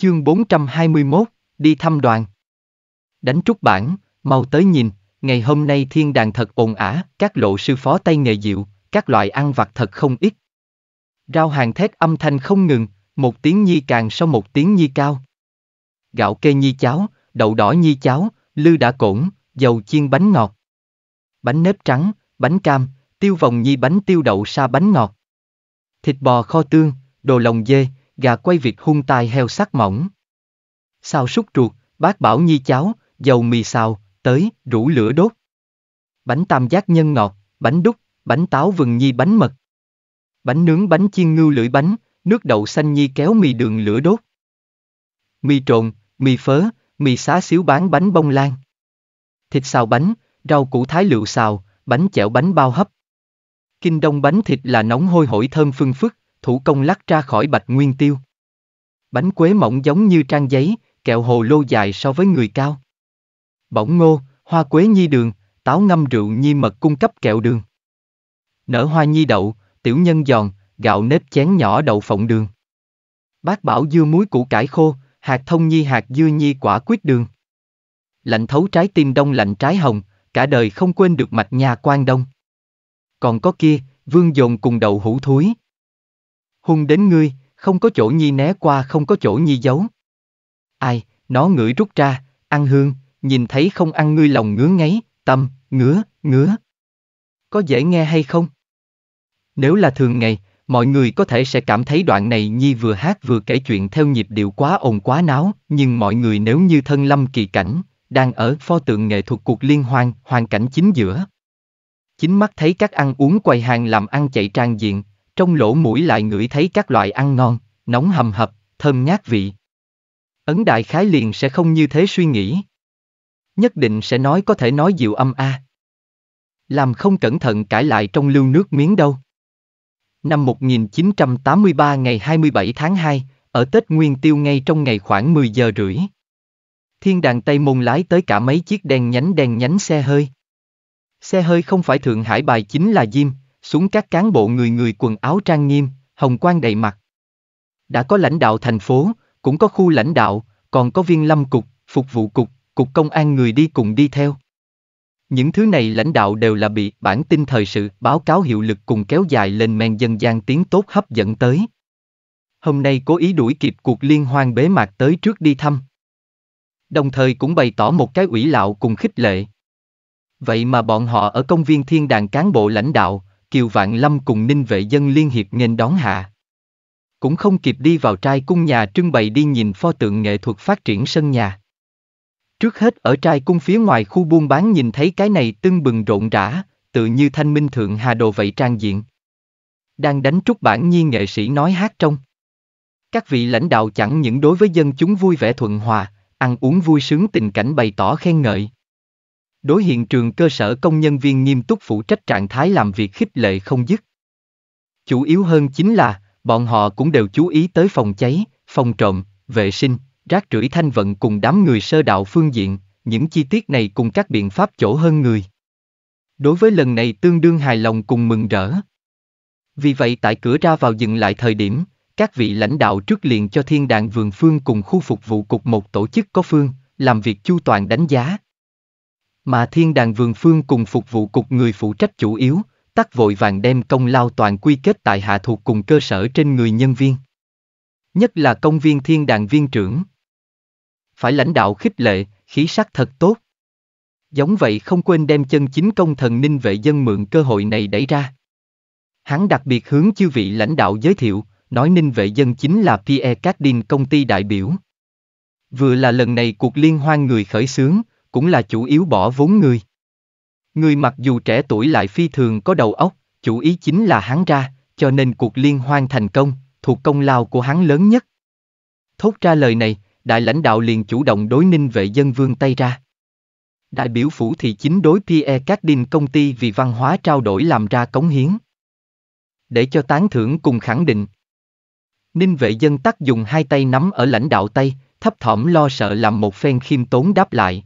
Chương 421, đi thăm đoàn. Đánh trúc bản, mau tới nhìn, ngày hôm nay thiên đàn thật ồn ả, các lộ sư phó tay nghề diệu, các loại ăn vặt thật không ít. Rao hàng thét âm thanh không ngừng, một tiếng nhi càng sau một tiếng nhi cao. Gạo kê nhi cháo, đậu đỏ nhi cháo, lư đã cổn, dầu chiên bánh ngọt. Bánh nếp trắng, bánh cam, tiêu vòng nhi bánh tiêu đậu sa bánh ngọt. Thịt bò kho tương, đồ lòng dê, gà quay vịt hung tai heo sắc mỏng. Xào súc ruột, bác bảo nhi cháo, dầu mì xào, tới, rủ lửa đốt. Bánh tam giác nhân ngọt, bánh đúc, bánh táo vừng nhi bánh mật. Bánh nướng bánh chiên ngưu lưỡi bánh, nước đậu xanh nhi kéo mì đường lửa đốt. Mì trộn, mì phớ, mì xá xíu bán bánh bông lan. Thịt xào bánh, rau củ thái lựu xào, bánh chẻo bánh bao hấp. Kinh đông bánh thịt là nóng hôi hổi thơm phương phức, thủ công lắc ra khỏi bạch nguyên tiêu. Bánh quế mỏng giống như trang giấy, kẹo hồ lô dài so với người cao. Bỗng ngô, hoa quế nhi đường, táo ngâm rượu nhi mật cung cấp kẹo đường. Nở hoa nhi đậu, tiểu nhân giòn, gạo nếp chén nhỏ đậu phộng đường. Bác bảo dưa muối củ cải khô, hạt thông nhi hạt dưa nhi quả quyết đường. Lạnh thấu trái tim đông lạnh trái hồng, cả đời không quên được mạch nhà quan đông. Còn có kia, vương dồn cùng đậu hũ thúi, hung đến ngươi, không có chỗ nhi né qua không có chỗ nhi giấu. Ai, nó ngửi rút ra, ăn hương, nhìn thấy không ăn ngươi lòng ngứa ngáy, tâm, ngứa, ngứa. Có dễ nghe hay không? Nếu là thường ngày, mọi người có thể sẽ cảm thấy đoạn này Nhi vừa hát vừa kể chuyện theo nhịp điệu quá ồn quá náo, nhưng mọi người nếu như thân lâm kỳ cảnh, đang ở pho tượng nghệ thuật cuộc liên hoan, hoàn cảnh chính giữa. Chính mắt thấy các ăn uống quầy hàng làm ăn chạy trang diện, trong lỗ mũi lại ngửi thấy các loại ăn ngon, nóng hầm hập, thơm ngát vị. Ấn đại khái liền sẽ không như thế suy nghĩ. Nhất định sẽ nói có thể nói dịu âm a. Làm không cẩn thận cãi lại trong lưu nước miếng đâu. Năm 1983 ngày 27 tháng 2, ở Tết Nguyên Tiêu ngay trong ngày khoảng 10 giờ rưỡi. Thiên đàn Tây Môn lái tới cả mấy chiếc đèn nhánh đèn nhánh xe hơi. Xe hơi không phải Thượng Hải bài chính là Diêm, xuống các cán bộ người người quần áo trang nghiêm, hồng quang đầy mặt. Đã có lãnh đạo thành phố, cũng có khu lãnh đạo, còn có viên lâm cục, phục vụ cục, cục công an người đi cùng đi theo. Những thứ này lãnh đạo đều là bị bản tin thời sự báo cáo hiệu lực cùng kéo dài lên men dân gian tiếng tốt hấp dẫn tới. Hôm nay cố ý đuổi kịp cuộc liên hoan bế mạc tới trước đi thăm. Đồng thời cũng bày tỏ một cái ủy lạo cùng khích lệ. Vậy mà bọn họ ở công viên thiên đàng cán bộ lãnh đạo, Kiều Vạn Lâm cùng ninh vệ dân liên hiệp nghênh đón hạ. Cũng không kịp đi vào trai cung nhà trưng bày đi nhìn pho tượng nghệ thuật phát triển sân nhà. Trước hết ở trai cung phía ngoài khu buôn bán nhìn thấy cái này tưng bừng rộn rã, tự như thanh minh thượng hà đồ vậy trang diện. Đang đánh trúc bản nhi nghệ sĩ nói hát trong. Các vị lãnh đạo chẳng những đối với dân chúng vui vẻ thuận hòa, ăn uống vui sướng tình cảnh bày tỏ khen ngợi. Đối hiện trường cơ sở công nhân viên nghiêm túc phụ trách trạng thái làm việc khích lệ không dứt. Chủ yếu hơn chính là, bọn họ cũng đều chú ý tới phòng cháy, phòng trộm, vệ sinh, rác rưởi thanh vận cùng đám người sơ đạo phương diện, những chi tiết này cùng các biện pháp chỗ hơn người. Đối với lần này tương đương hài lòng cùng mừng rỡ. Vì vậy tại cửa ra vào dừng lại thời điểm, các vị lãnh đạo trước liền cho thiên đàng vườn phương cùng khu phục vụ cục một tổ chức có phương, làm việc chu toàn đánh giá. Mà thiên đàng vườn phương cùng phục vụ cục người phụ trách chủ yếu, tắc vội vàng đem công lao toàn quy kết tại hạ thuộc cùng cơ sở trên người nhân viên. Nhất là công viên thiên đàng viên trưởng. Phải lãnh đạo khích lệ, khí sắc thật tốt. Giống vậy không quên đem chân chính công thần ninh vệ dân mượn cơ hội này đẩy ra. Hắn đặc biệt hướng chư vị lãnh đạo giới thiệu, nói ninh vệ dân chính là Pierre Cardin công ty đại biểu. Vừa là lần này cuộc liên hoan người khởi xướng, cũng là chủ yếu bỏ vốn người. Người mặc dù trẻ tuổi lại phi thường có đầu óc, chủ ý chính là hắn ra, cho nên cuộc liên hoan thành công, thuộc công lao của hắn lớn nhất. Thốt ra lời này, đại lãnh đạo liền chủ động đối ninh vệ dân vương tay ra. Đại biểu phủ thị chính đối Pierre Cardin công ty vì văn hóa trao đổi làm ra cống hiến. Để cho tán thưởng cùng khẳng định. Ninh vệ dân tắc dùng hai tay nắm ở lãnh đạo tay, thấp thỏm lo sợ làm một phen khiêm tốn đáp lại.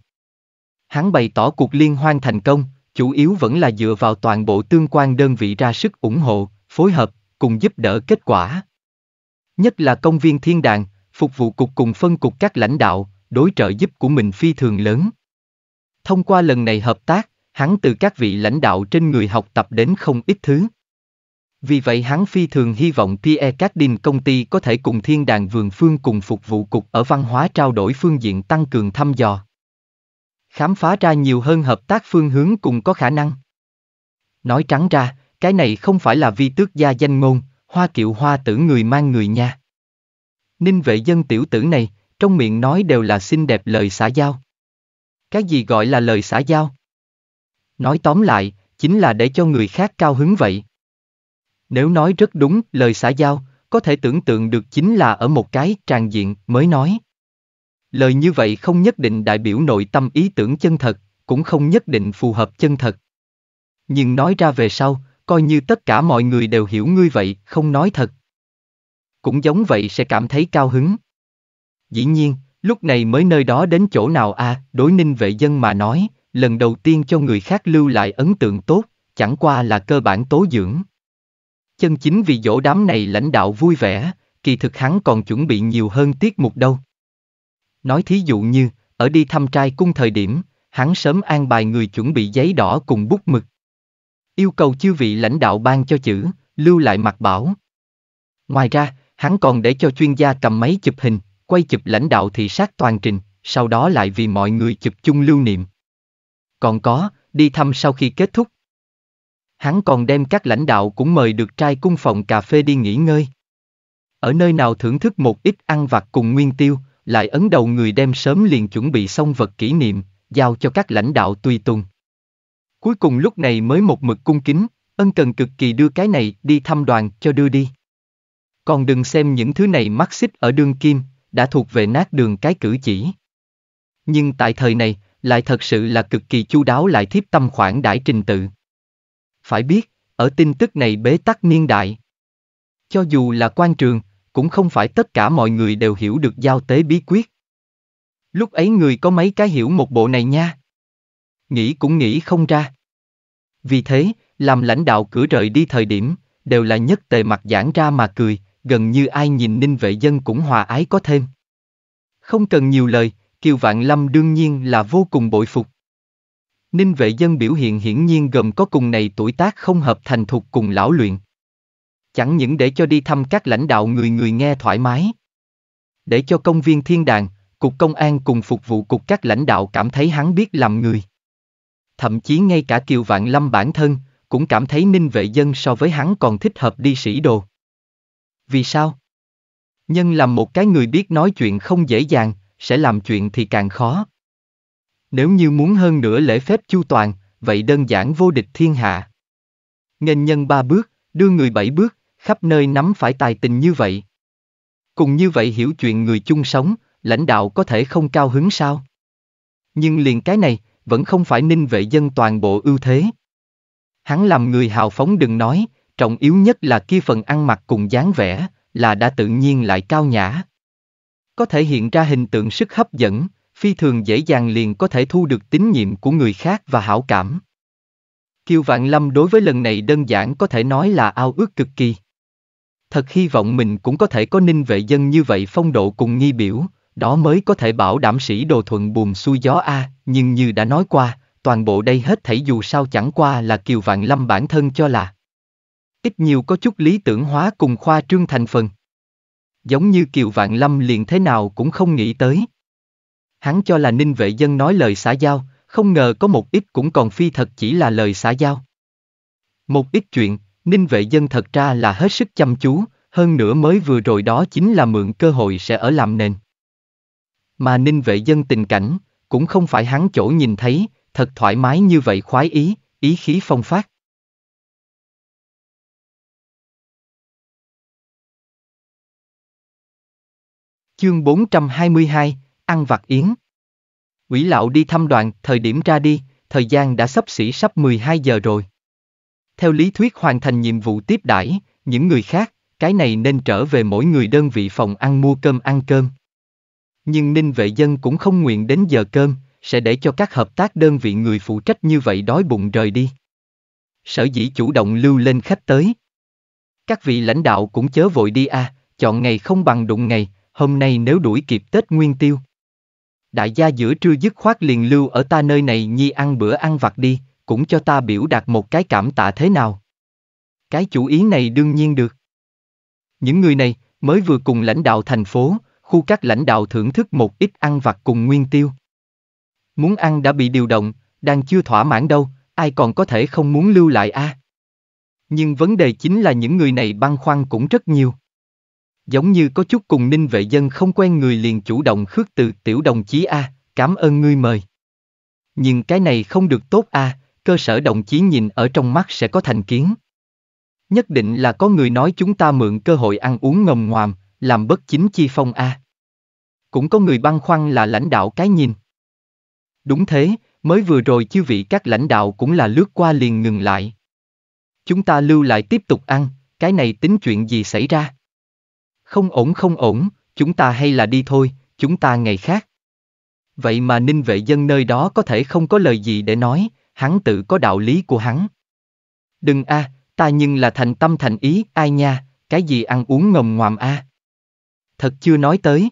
Hắn bày tỏ cuộc liên hoan thành công, chủ yếu vẫn là dựa vào toàn bộ tương quan đơn vị ra sức ủng hộ, phối hợp, cùng giúp đỡ kết quả. Nhất là công viên thiên đàng, phục vụ cục cùng phân cục các lãnh đạo, đối trợ giúp của mình phi thường lớn. Thông qua lần này hợp tác, hắn từ các vị lãnh đạo trên người học tập đến không ít thứ. Vì vậy hắn phi thường hy vọng Pierre Cardin công ty có thể cùng thiên đàng vườn phương cùng phục vụ cục ở văn hóa trao đổi phương diện tăng cường thăm dò khám phá ra nhiều hơn hợp tác phương hướng cùng có khả năng. Nói trắng ra, cái này không phải là vi tước gia danh ngôn, hoa kiệu hoa tử người mang người nha. Ninh vệ dân tiểu tử này, trong miệng nói đều là xinh đẹp lời xã giao. Cái gì gọi là lời xã giao? Nói tóm lại, chính là để cho người khác cao hứng vậy. Nếu nói rất đúng, lời xã giao, có thể tưởng tượng được chính là ở một cái tràn diện mới nói. Lời như vậy không nhất định đại biểu nội tâm ý tưởng chân thật, cũng không nhất định phù hợp chân thật. Nhưng nói ra về sau, coi như tất cả mọi người đều hiểu ngươi vậy, không nói thật. Cũng giống vậy sẽ cảm thấy cao hứng. Dĩ nhiên, lúc này mới nơi đó đến chỗ nào a à, đối ninh vệ dân mà nói, lần đầu tiên cho người khác lưu lại ấn tượng tốt, chẳng qua là cơ bản tố dưỡng. Chân chính vì dỗ đám này lãnh đạo vui vẻ, kỳ thực hắn còn chuẩn bị nhiều hơn tiết mục đâu. Nói thí dụ như, ở đi thăm trai cung thời điểm, hắn sớm an bài người chuẩn bị giấy đỏ cùng bút mực. Yêu cầu chư vị lãnh đạo ban cho chữ, lưu lại mặt bảo. Ngoài ra, hắn còn để cho chuyên gia cầm máy chụp hình, quay chụp lãnh đạo thị sát toàn trình, sau đó lại vì mọi người chụp chung lưu niệm. Còn có, đi thăm sau khi kết thúc. Hắn còn đem các lãnh đạo cũng mời được trai cung phòng cà phê đi nghỉ ngơi. Ở nơi nào thưởng thức một ít ăn vặt cùng nguyên tiêu, lại ấn đầu người đem sớm liền chuẩn bị xong vật kỷ niệm, giao cho các lãnh đạo tùy tùng. Cuối cùng lúc này mới một mực cung kính, ân cần cực kỳ đưa cái này đi thăm đoàn cho đưa đi. Còn đừng xem những thứ này mắc xích ở đương kim, đã thuộc về nát đường cái cử chỉ. Nhưng tại thời này, lại thật sự là cực kỳ chu đáo lại thiếp tâm khoản đãi trình tự. Phải biết, ở tin tức này bế tắc niên đại. Cho dù là quan trường, cũng không phải tất cả mọi người đều hiểu được giao tế bí quyết. Lúc ấy người có mấy cái hiểu một bộ này nha. Nghĩ cũng nghĩ không ra. Vì thế, làm lãnh đạo cửa rời đi thời điểm, đều là nhất tề mặt giãn ra mà cười, gần như ai nhìn ninh vệ dân cũng hòa ái có thêm. Không cần nhiều lời, Kiều Vạn Lâm đương nhiên là vô cùng bội phục. Ninh vệ dân biểu hiện hiển nhiên gồm có cùng này tuổi tác không hợp thành thục cùng lão luyện chẳng những để cho đi thăm các lãnh đạo người người nghe thoải mái. Để cho công viên thiên đàng, cục công an cùng phục vụ cục các lãnh đạo cảm thấy hắn biết làm người. Thậm chí ngay cả Kiều Vạn Lâm bản thân, cũng cảm thấy ninh vệ dân so với hắn còn thích hợp đi sĩ đồ. Vì sao? Nhân làm một cái người biết nói chuyện không dễ dàng, sẽ làm chuyện thì càng khó. Nếu như muốn hơn nữa lễ phép chu toàn, vậy đơn giản vô địch thiên hạ. Nghênh nhân ba bước, đưa người bảy bước, khắp nơi nắm phải tài tình như vậy. Cùng như vậy hiểu chuyện người chung sống, lãnh đạo có thể không cao hứng sao? Nhưng liền cái này, vẫn không phải ninh vệ dân toàn bộ ưu thế. Hắn làm người hào phóng đừng nói, trọng yếu nhất là kia phần ăn mặc cùng dáng vẻ, là đã tự nhiên lại cao nhã. Có thể hiện ra hình tượng sức hấp dẫn, phi thường dễ dàng liền có thể thu được tín nhiệm của người khác và hảo cảm. Kiều Vạn Lâm đối với lần này đơn giản có thể nói là ao ước cực kỳ thật hy vọng mình cũng có thể có ninh vệ dân như vậy phong độ cùng nghi biểu, đó mới có thể bảo đảm sĩ đồ thuận buồm xuôi gió a, nhưng như đã nói qua, toàn bộ đây hết thảy dù sao chẳng qua là Kiều Vạn Lâm bản thân cho là. Ít nhiều có chút lý tưởng hóa cùng khoa trương thành phần. Giống như Kiều Vạn Lâm liền thế nào cũng không nghĩ tới. Hắn cho là ninh vệ dân nói lời xã giao, không ngờ có một ít cũng còn phi thật chỉ là lời xã giao. Một ít chuyện, Ninh vệ dân thật ra là hết sức chăm chú, hơn nữa mới vừa rồi đó chính là mượn cơ hội sẽ ở làm nền. Mà ninh vệ dân tình cảnh, cũng không phải hắn chỗ nhìn thấy, thật thoải mái như vậy khoái ý, ý khí phong phát. Chương 422, Ăn vặt yến Quỷ lão đi thăm đoàn, thời điểm ra đi, thời gian đã sắp xỉ sắp 12 giờ rồi. Theo lý thuyết hoàn thành nhiệm vụ tiếp đãi những người khác, cái này nên trở về mỗi người đơn vị phòng ăn mua cơm ăn cơm. Nhưng ninh vệ dân cũng không nguyện đến giờ cơm, sẽ để cho các hợp tác đơn vị người phụ trách như vậy đói bụng rời đi. Sở dĩ chủ động lưu lên khách tới. Các vị lãnh đạo cũng chớ vội đi à, chọn ngày không bằng đụng ngày, hôm nay nếu đuổi kịp Tết Nguyên Tiêu. Đại gia giữa trưa dứt khoát liền lưu ở ta nơi này nhi ăn bữa ăn vặt đi, cũng cho ta biểu đạt một cái cảm tạ thế nào. Cái chủ ý này đương nhiên được. Những người này mới vừa cùng lãnh đạo thành phố, khu các lãnh đạo thưởng thức một ít ăn vặt cùng nguyên tiêu. Muốn ăn đã bị điều động, đang chưa thỏa mãn đâu, ai còn có thể không muốn lưu lại a? À? Nhưng vấn đề chính là những người này băn khoăn cũng rất nhiều. Giống như có chút cùng ninh vệ dân không quen người liền chủ động khước từ tiểu đồng chí a, à, cảm ơn ngươi mời. Nhưng cái này không được tốt a, à, cơ sở đồng chí nhìn ở trong mắt sẽ có thành kiến. Nhất định là có người nói chúng ta mượn cơ hội ăn uống ngầm ngoàm, làm bất chính chi phong a. À. Cũng có người băn khoăn là lãnh đạo cái nhìn. Đúng thế, mới vừa rồi chư vị các lãnh đạo cũng là lướt qua liền ngừng lại. Chúng ta lưu lại tiếp tục ăn, cái này tính chuyện gì xảy ra? Không ổn không ổn, chúng ta hay là đi thôi, chúng ta ngày khác. Vậy mà ninh vệ dân nơi đó có thể không có lời gì để nói, hắn tự có đạo lý của hắn. Đừng a, à, ta nhưng là thành tâm thành ý, ai nha, cái gì ăn uống ngầm ngoàm a. À? Thật chưa nói tới.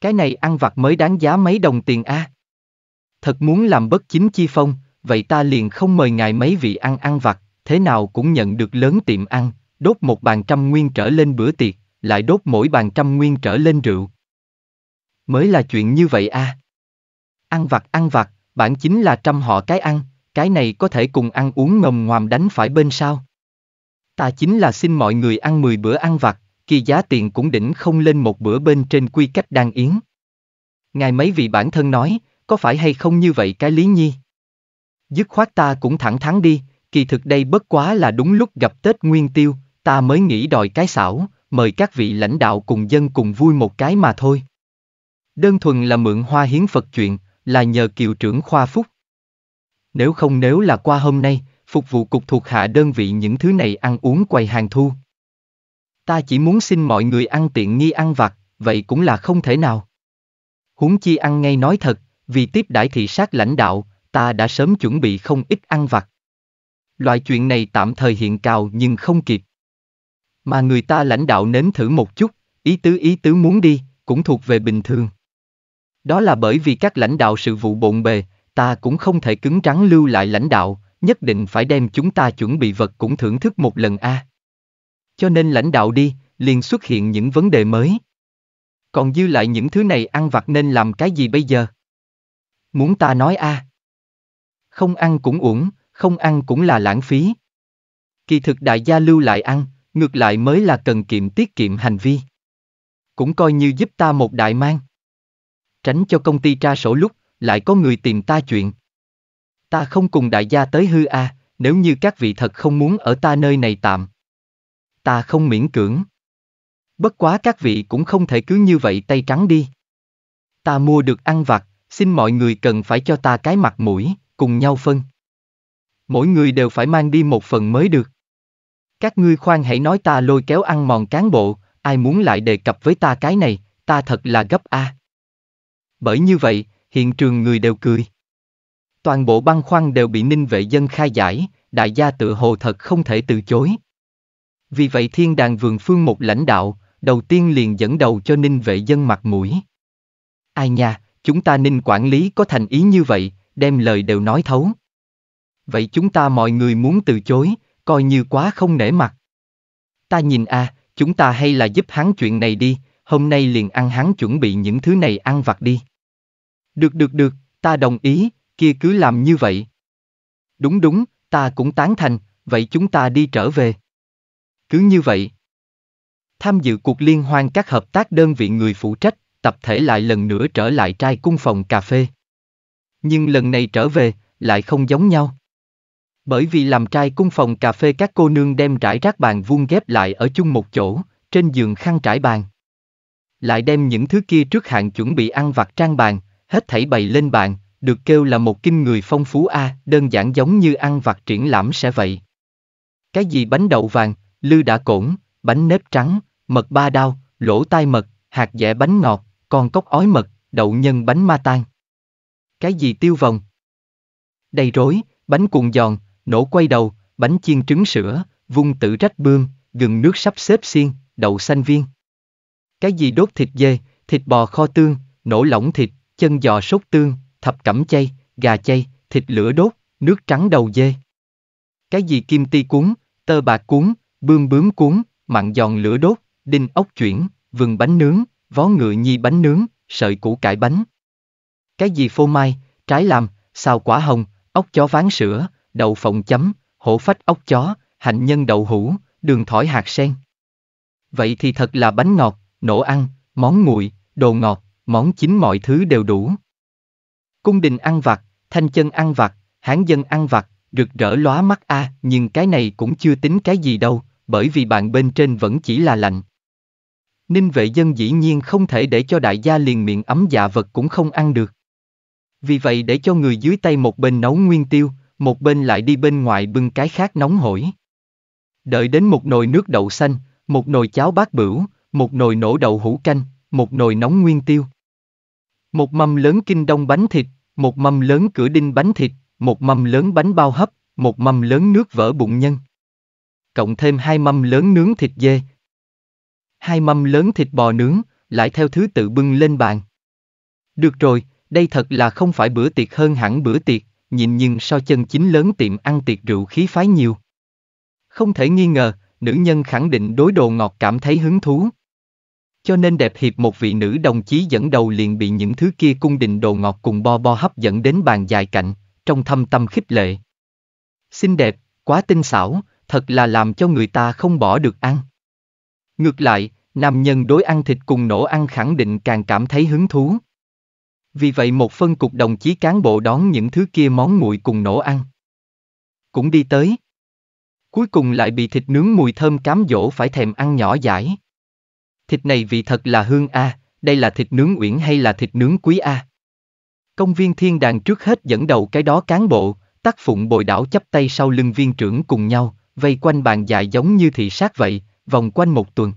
Cái này ăn vặt mới đáng giá mấy đồng tiền a. À? Thật muốn làm bất chính chi phong, vậy ta liền không mời ngài mấy vị ăn ăn vặt, thế nào cũng nhận được lớn tiệm ăn, đốt một bàn trăm nguyên trở lên bữa tiệc, lại đốt mỗi bàn trăm nguyên trở lên rượu. Mới là chuyện như vậy a. À? Ăn vặt ăn vặt, bản chính là trăm họ cái ăn, cái này có thể cùng ăn uống ngầm ngoàm đánh phải bên sao. Ta chính là xin mọi người ăn 10 bữa ăn vặt, kỳ giá tiền cũng đỉnh không lên một bữa bên trên quy cách đang yến. Ngài mấy vị bản thân nói, có phải hay không như vậy cái lý nhi? Dứt khoát ta cũng thẳng thắn đi, kỳ thực đây bất quá là đúng lúc gặp Tết Nguyên Tiêu, ta mới nghĩ đòi cái xảo, mời các vị lãnh đạo cùng dân cùng vui một cái mà thôi. Đơn thuần là mượn hoa hiến Phật chuyện, là nhờ kiều trưởng khoa phúc. Nếu không nếu là qua hôm nay, phục vụ cục thuộc hạ đơn vị những thứ này ăn uống quầy hàng thu. Ta chỉ muốn xin mọi người ăn tiện nghi ăn vặt, vậy cũng là không thể nào. Huống chi ăn ngay nói thật, vì tiếp đãi thị sát lãnh đạo, ta đã sớm chuẩn bị không ít ăn vặt. Loại chuyện này tạm thời hiện cao nhưng không kịp. Mà người ta lãnh đạo nếm thử một chút, ý tứ ý tứ muốn đi, cũng thuộc về bình thường. Đó là bởi vì các lãnh đạo sự vụ bộn bề, ta cũng không thể cứng rắn lưu lại lãnh đạo, nhất định phải đem chúng ta chuẩn bị vật cũng thưởng thức một lần a. À. Cho nên lãnh đạo đi, liền xuất hiện những vấn đề mới. Còn dư lại những thứ này ăn vặt nên làm cái gì bây giờ? Muốn ta nói a? À. Không ăn cũng uổng, không ăn cũng là lãng phí. Kỳ thực đại gia lưu lại ăn, ngược lại mới là cần kiệm tiết kiệm hành vi. Cũng coi như giúp ta một đại mang tránh cho công ty tra sổ lúc, lại có người tìm ta chuyện. Ta không cùng đại gia tới hư a, à, nếu như các vị thật không muốn ở ta nơi này tạm. Ta không miễn cưỡng. Bất quá các vị cũng không thể cứ như vậy tay trắng đi. Ta mua được ăn vặt, xin mọi người cần phải cho ta cái mặt mũi, cùng nhau phân. Mỗi người đều phải mang đi một phần mới được. Các ngươi khoan hãy nói ta lôi kéo ăn mòn cán bộ, ai muốn lại đề cập với ta cái này, ta thật là gấp a. Bởi như vậy, hiện trường người đều cười. Toàn bộ băng khoăn đều bị ninh vệ dân khai giải, đại gia tự hồ thật không thể từ chối. Vì vậy thiên đàng vườn phương một lãnh đạo, đầu tiên liền dẫn đầu cho ninh vệ dân mặt mũi. Ai nha, chúng ta ninh quản lý có thành ý như vậy, đem lời đều nói thấu. Vậy chúng ta mọi người muốn từ chối, coi như quá không nể mặt. Ta nhìn a, à, chúng ta hay là giúp hắn chuyện này đi, hôm nay liền ăn hắn chuẩn bị những thứ này ăn vặt đi. Được được được, ta đồng ý, kia cứ làm như vậy. Đúng đúng, ta cũng tán thành, vậy chúng ta đi trở về. Cứ như vậy. Tham dự cuộc liên hoan các hợp tác đơn vị người phụ trách, tập thể lại lần nữa trở lại trai cung phòng cà phê. Nhưng lần này trở về, lại không giống nhau. Bởi vì làm trai cung phòng cà phê các cô nương đem trải rác bàn vuông ghép lại ở chung một chỗ, trên giường khăn trải bàn. Lại đem những thứ kia trước hạn chuẩn bị ăn vặt trang bàn, hết thảy bày lên bàn, được kêu là một kinh người phong phú a, à, đơn giản giống như ăn vặt triển lãm sẽ vậy. Cái gì bánh đậu vàng, lư đã cổn, bánh nếp trắng, mật ba đao, lỗ tai mật, hạt dẻ bánh ngọt, con cốc ói mật, đậu nhân bánh ma tan. Cái gì tiêu vòng? Đầy rối, bánh cuộn giòn, nổ quay đầu, bánh chiên trứng sữa, vung tử rách bương, gừng nước sắp xếp xiên, đậu xanh viên. Cái gì đốt thịt dê, thịt bò kho tương, nổ lỏng thịt, chân giò sốt tương, thập cẩm chay, gà chay, thịt lửa đốt, nước trắng đầu dê. Cái gì kim ti cuốn, tơ bạc cuốn, bươm bướm cuốn, mặn giòn lửa đốt, đinh ốc chuyển, vừng bánh nướng, vó ngựa nhi bánh nướng, sợi củ cải bánh. Cái gì phô mai, trái làm, xào quả hồng, ốc chó ván sữa, đậu phộng chấm, hổ phách ốc chó, hạnh nhân đậu hũ, đường thỏi hạt sen. Vậy thì thật là bánh ngọt, nổ ăn, món nguội, đồ ngọt, món chính mọi thứ đều đủ. Cung đình ăn vặt, thanh chân ăn vặt, hán dân ăn vặt, rực rỡ lóa mắt a, à, nhưng cái này cũng chưa tính cái gì đâu, bởi vì bạn bên trên vẫn chỉ là lạnh. Ninh vệ dân dĩ nhiên không thể để cho đại gia liền miệng ấm dạ vật cũng không ăn được. Vì vậy để cho người dưới tay một bên nấu nguyên tiêu, một bên lại đi bên ngoài bưng cái khác nóng hổi. Đợi đến một nồi nước đậu xanh, một nồi cháo bát bửu, một nồi nổ đậu hũ canh, một nồi nóng nguyên tiêu. Một mâm lớn kinh đông bánh thịt, một mâm lớn cửa đinh bánh thịt, một mâm lớn bánh bao hấp, một mâm lớn nước vỡ bụng nhân. Cộng thêm hai mâm lớn nướng thịt dê. Hai mâm lớn thịt bò nướng, lại theo thứ tự bưng lên bàn. Được rồi, đây thật là không phải bữa tiệc hơn hẳn bữa tiệc, nhìn nhưng so chân chính lớn tiệm ăn tiệc rượu khí phái nhiều. Không thể nghi ngờ, nữ nhân khẳng định đối đồ ngọt cảm thấy hứng thú. Cho nên đẹp hiệp một vị nữ đồng chí dẫn đầu liền bị những thứ kia cung đình đồ ngọt cùng bo bo hấp dẫn đến bàn dài cạnh, trong thâm tâm khích lệ. Xinh đẹp, quá tinh xảo, thật là làm cho người ta không bỏ được ăn. Ngược lại, nam nhân đối ăn thịt cùng nổ ăn khẳng định càng cảm thấy hứng thú. Vì vậy một phân cục đồng chí cán bộ đón những thứ kia món nguội cùng nổ ăn. Cũng đi tới. Cuối cùng lại bị thịt nướng mùi thơm cám dỗ phải thèm ăn nhỏ dãi. Thịt này vị thật là hương a, à, đây là thịt nướng uyển hay là thịt nướng quý a? À? Công viên thiên đàng trước hết dẫn đầu cái đó cán bộ, tắc phụng bồi đảo chắp tay sau lưng viên trưởng cùng nhau, vây quanh bàn dài giống như thị sát vậy, vòng quanh một tuần.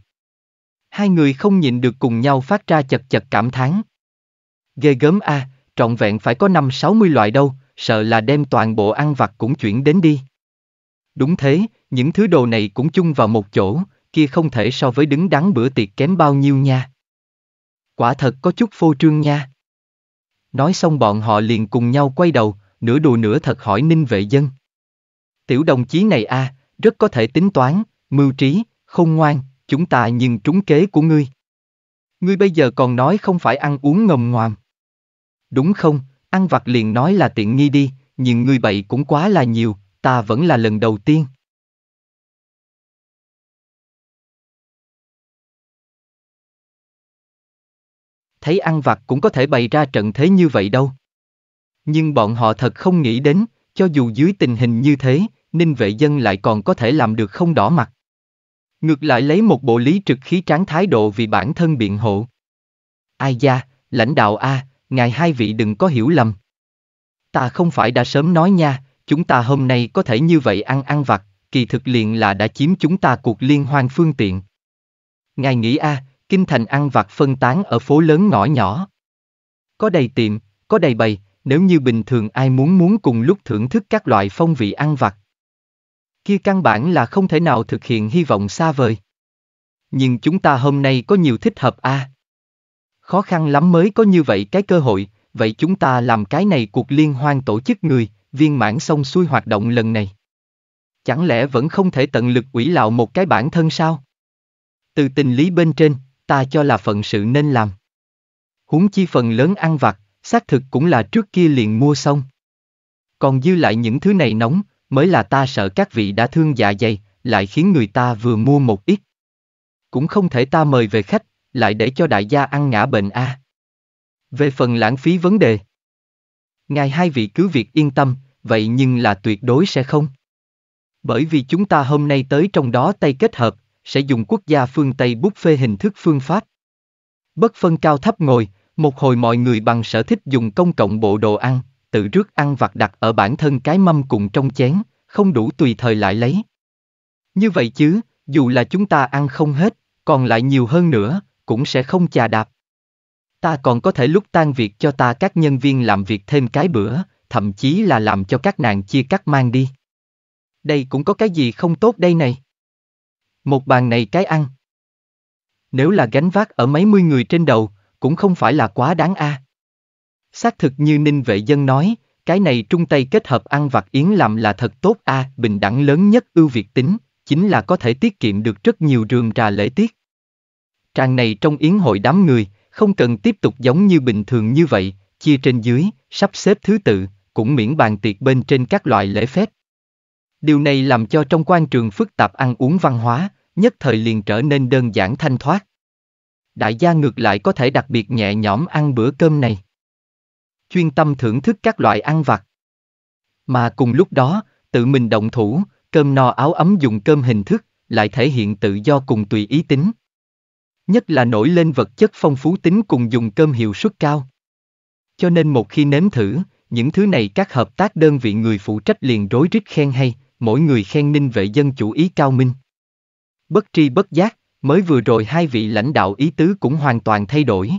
Hai người không nhịn được cùng nhau phát ra chật chật cảm thán. Ghê gớm a, à, trọn vẹn phải có năm sáu mươi loại đâu, sợ là đem toàn bộ ăn vặt cũng chuyển đến đi. Đúng thế, những thứ đồ này cũng chung vào một chỗ, kia không thể so với đứng đắn bữa tiệc kém bao nhiêu nha. Quả thật có chút phô trương nha. Nói xong bọn họ liền cùng nhau quay đầu, nửa đùa nửa thật hỏi ninh vệ dân. Tiểu đồng chí này a, à, rất có thể tính toán, mưu trí, không ngoan, chúng ta nhưng trúng kế của ngươi. Ngươi bây giờ còn nói không phải ăn uống ngầm ngoàm. Đúng không, ăn vặt liền nói là tiện nghi đi, nhưng ngươi bậy cũng quá là nhiều, ta vẫn là lần đầu tiên. thấy ăn vặt cũng có thể bày ra trận thế như vậy đâu. Nhưng bọn họ thật không nghĩ đến, cho dù dưới tình hình như thế, ninh vệ dân lại còn có thể làm được không đỏ mặt. Ngược lại lấy một bộ lý trực khí tráng thái độ vì bản thân biện hộ. Ai da, lãnh đạo A, ngài hai vị đừng có hiểu lầm. Ta không phải đã sớm nói nha, chúng ta hôm nay có thể như vậy ăn ăn vặt, kỳ thực liền là đã chiếm chúng ta cuộc liên hoan phương tiện. Ngài nghĩ A, kinh thành ăn vặt phân tán ở phố lớn ngõ nhỏ. Có đầy tiệm, có đầy bầy nếu như bình thường ai muốn muốn cùng lúc thưởng thức các loại phong vị ăn vặt. Kia căn bản là không thể nào thực hiện hy vọng xa vời. Nhưng chúng ta hôm nay có nhiều thích hợp a. À? Khó khăn lắm mới có như vậy cái cơ hội, vậy chúng ta làm cái này cuộc liên hoan tổ chức người, viên mãn xong xuôi hoạt động lần này. Chẳng lẽ vẫn không thể tận lực ủy lạo một cái bản thân sao? Từ tình lý bên trên, ta cho là phận sự nên làm. Huống chi phần lớn ăn vặt, xác thực cũng là trước kia liền mua xong. Còn dư lại những thứ này nóng, mới là ta sợ các vị đã thương dạ dày, lại khiến người ta vừa mua một ít. Cũng không thể ta mời về khách, lại để cho đại gia ăn ngã bệnh a. Về phần lãng phí vấn đề. Ngài hai vị cứ việc yên tâm, vậy nhưng là tuyệt đối sẽ không. Bởi vì chúng ta hôm nay tới trong đó tay kết hợp, sẽ dùng quốc gia phương Tây bút phê hình thức phương pháp. Bất phân cao thấp ngồi, một hồi mọi người bằng sở thích dùng công cộng bộ đồ ăn, tự rước ăn vặt đặt ở bản thân cái mâm cùng trong chén, không đủ tùy thời lại lấy. Như vậy chứ, dù là chúng ta ăn không hết, còn lại nhiều hơn nữa, cũng sẽ không chà đạp. Ta còn có thể lúc tan việc cho ta các nhân viên làm việc thêm cái bữa, thậm chí là làm cho các nàng chia cắt mang đi. Đây cũng có cái gì không tốt đây này. Một bàn này cái ăn. Nếu là gánh vác ở mấy mươi người trên đầu, cũng không phải là quá đáng a. À. Xác thực như Ninh Vệ Dân nói, cái này trung tây kết hợp ăn vặt yến làm là thật tốt a, à, bình đẳng lớn nhất ưu việt tính, chính là có thể tiết kiệm được rất nhiều rườm trà lễ tiết. Tràng này trong yến hội đám người, không cần tiếp tục giống như bình thường như vậy, chia trên dưới, sắp xếp thứ tự, cũng miễn bàn tiệc bên trên các loại lễ phép. Điều này làm cho trong quan trường phức tạp ăn uống văn hóa, nhất thời liền trở nên đơn giản thanh thoát. Đại gia ngược lại có thể đặc biệt nhẹ nhõm ăn bữa cơm này. Chuyên tâm thưởng thức các loại ăn vặt. Mà cùng lúc đó, tự mình động thủ, cơm no áo ấm dùng cơm hình thức, lại thể hiện tự do cùng tùy ý tính. Nhất là nổi lên vật chất phong phú tính cùng dùng cơm hiệu suất cao. Cho nên một khi nếm thử, những thứ này các hợp tác đơn vị người phụ trách liền rối rít khen hay, mỗi người khen ninh vệ dân chủ ý cao minh. Bất tri bất giác, mới vừa rồi hai vị lãnh đạo ý tứ cũng hoàn toàn thay đổi.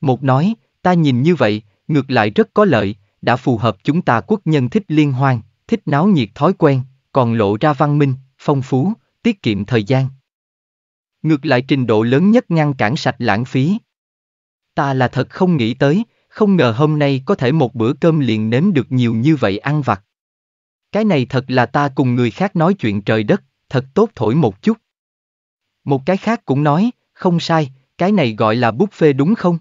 Một nói, ta nhìn như vậy, ngược lại rất có lợi, đã phù hợp chúng ta quốc nhân thích liên hoan, thích náo nhiệt thói quen, còn lộ ra văn minh, phong phú, tiết kiệm thời gian. Ngược lại trình độ lớn nhất ngăn cản sạch lãng phí. Ta là thật không nghĩ tới, không ngờ hôm nay có thể một bữa cơm liền nếm được nhiều như vậy ăn vặt. Cái này thật là ta cùng người khác nói chuyện trời đất, thật tốt thổi một chút. Một cái khác cũng nói, không sai, cái này gọi là buffet đúng không?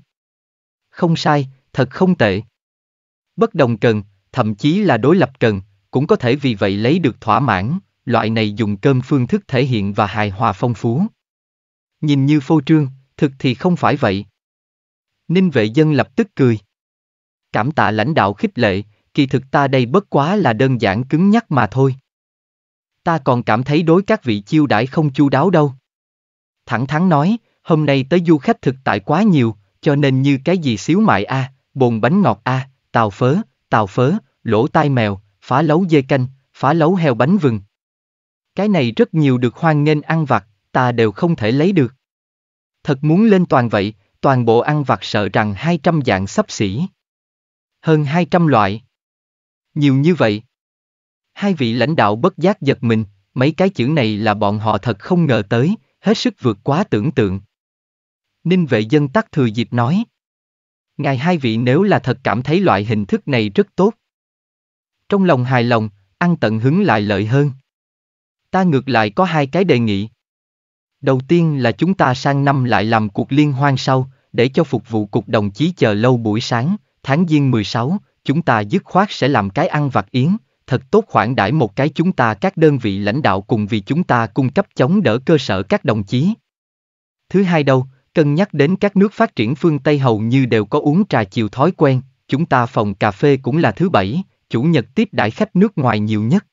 Không sai, thật không tệ. Bất đồng cần, thậm chí là đối lập cần, cũng có thể vì vậy lấy được thỏa mãn, loại này dùng cơm phương thức thể hiện và hài hòa phong phú. Nhìn như phô trương, thực thì không phải vậy. Ninh vệ dân lập tức cười. Cảm tạ lãnh đạo khích lệ, kỳ thực ta đây bất quá là đơn giản cứng nhắc mà thôi ta còn cảm thấy đối các vị chiêu đãi không chu đáo đâu. Thẳng thắn nói, hôm nay tới du khách thực tại quá nhiều, cho nên như cái gì xíu mại a, à, bồn bánh ngọt a, à, tàu phớ, tàu phớ, lỗ tai mèo, phá lấu dê canh, phá lấu heo bánh vừng. Cái này rất nhiều được hoan nghênh ăn vặt, ta đều không thể lấy được. Thật muốn lên toàn vậy, toàn bộ ăn vặt sợ rằng 200 dạng sắp xỉ. Hơn 200 loại. Nhiều như vậy. Hai vị lãnh đạo bất giác giật mình, mấy cái chữ này là bọn họ thật không ngờ tới, hết sức vượt quá tưởng tượng. Ninh vệ dân tắc thừa dịp nói. Ngài hai vị nếu là thật cảm thấy loại hình thức này rất tốt. Trong lòng hài lòng, ăn tận hứng lại lợi hơn. Ta ngược lại có hai cái đề nghị. Đầu tiên là chúng ta sang năm lại làm cuộc liên hoan sau, để cho phục vụ cục đồng chí chờ lâu buổi sáng, tháng Giêng 16, chúng ta dứt khoát sẽ làm cái ăn vặt yến, thật tốt khoản đãi một cái chúng ta các đơn vị lãnh đạo cùng vì chúng ta cung cấp chống đỡ cơ sở các đồng chí. Thứ hai đâu, cân nhắc đến các nước phát triển phương Tây hầu như đều có uống trà chiều thói quen, chúng ta phòng cà phê cũng là thứ bảy, chủ nhật tiếp đãi khách nước ngoài nhiều nhất.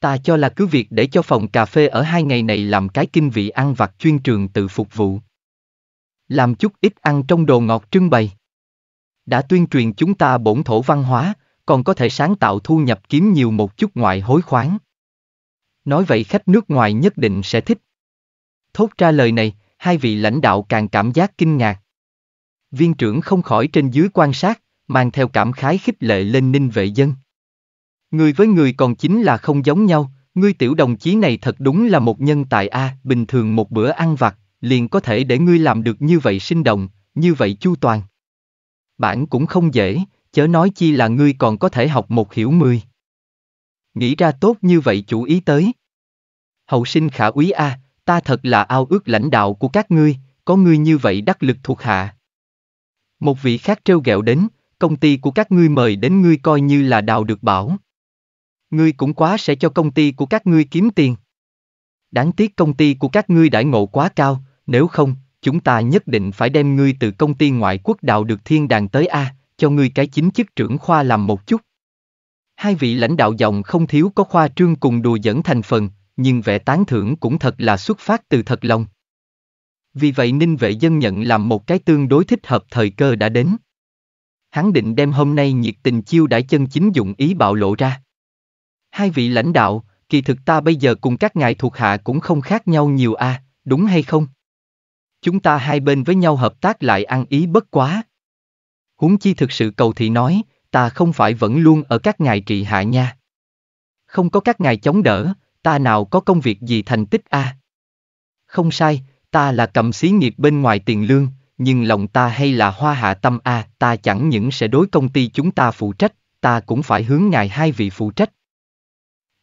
Ta cho là cứ việc để cho phòng cà phê ở hai ngày này làm cái kinh vị ăn vặt chuyên trường tự phục vụ. Làm chút ít ăn trong đồ ngọt trưng bày. Đã tuyên truyền chúng ta bổn thổ văn hóa, còn có thể sáng tạo thu nhập kiếm nhiều một chút ngoại hối khoáng. Nói vậy khách nước ngoài nhất định sẽ thích. Thốt ra lời này, hai vị lãnh đạo càng cảm giác kinh ngạc. Viên trưởng không khỏi trên dưới quan sát, mang theo cảm khái khích lệ lên ninh vệ dân. Người với người còn chính là không giống nhau, ngươi tiểu đồng chí này thật đúng là một nhân tài A, bình thường một bữa ăn vặt, liền có thể để ngươi làm được như vậy sinh động, như vậy chu toàn. Bản cũng không dễ, chớ nói chi là ngươi còn có thể học một hiểu mười. Nghĩ ra tốt như vậy chủ ý tới. Hậu sinh khả úy a, à, ta thật là ao ước lãnh đạo của các ngươi, có ngươi như vậy đắc lực thuộc hạ. Một vị khác trêu ghẹo đến, công ty của các ngươi mời đến ngươi coi như là đào được bảo. Ngươi cũng quá sẽ cho công ty của các ngươi kiếm tiền. Đáng tiếc công ty của các ngươi đãi ngộ quá cao, nếu không, chúng ta nhất định phải đem ngươi từ công ty ngoại quốc đào được thiên đàng tới A, à, cho ngươi cái chính chức trưởng khoa làm một chút. Hai vị lãnh đạo dòng không thiếu có khoa trương cùng đùa dẫn thành phần, nhưng vẻ tán thưởng cũng thật là xuất phát từ thật lòng. Vì vậy Ninh Vệ Dân nhận làm một cái tương đối thích hợp thời cơ đã đến. Hắn định đem hôm nay nhiệt tình chiêu đãi chân chính dụng ý bạo lộ ra. Hai vị lãnh đạo, kỳ thực ta bây giờ cùng các ngài thuộc hạ cũng không khác nhau nhiều a, à, đúng hay không? Chúng ta hai bên với nhau hợp tác lại ăn ý bất quá, huống chi thực sự cầu thì nói, ta không phải vẫn luôn ở các ngài trị hạ nha. Không có các ngài chống đỡ, ta nào có công việc gì thành tích a? À? Không sai, ta là cầm xí nghiệp bên ngoài tiền lương, nhưng lòng ta hay là hoa hạ tâm a, à, ta chẳng những sẽ đối công ty chúng ta phụ trách, ta cũng phải hướng ngài hai vị phụ trách.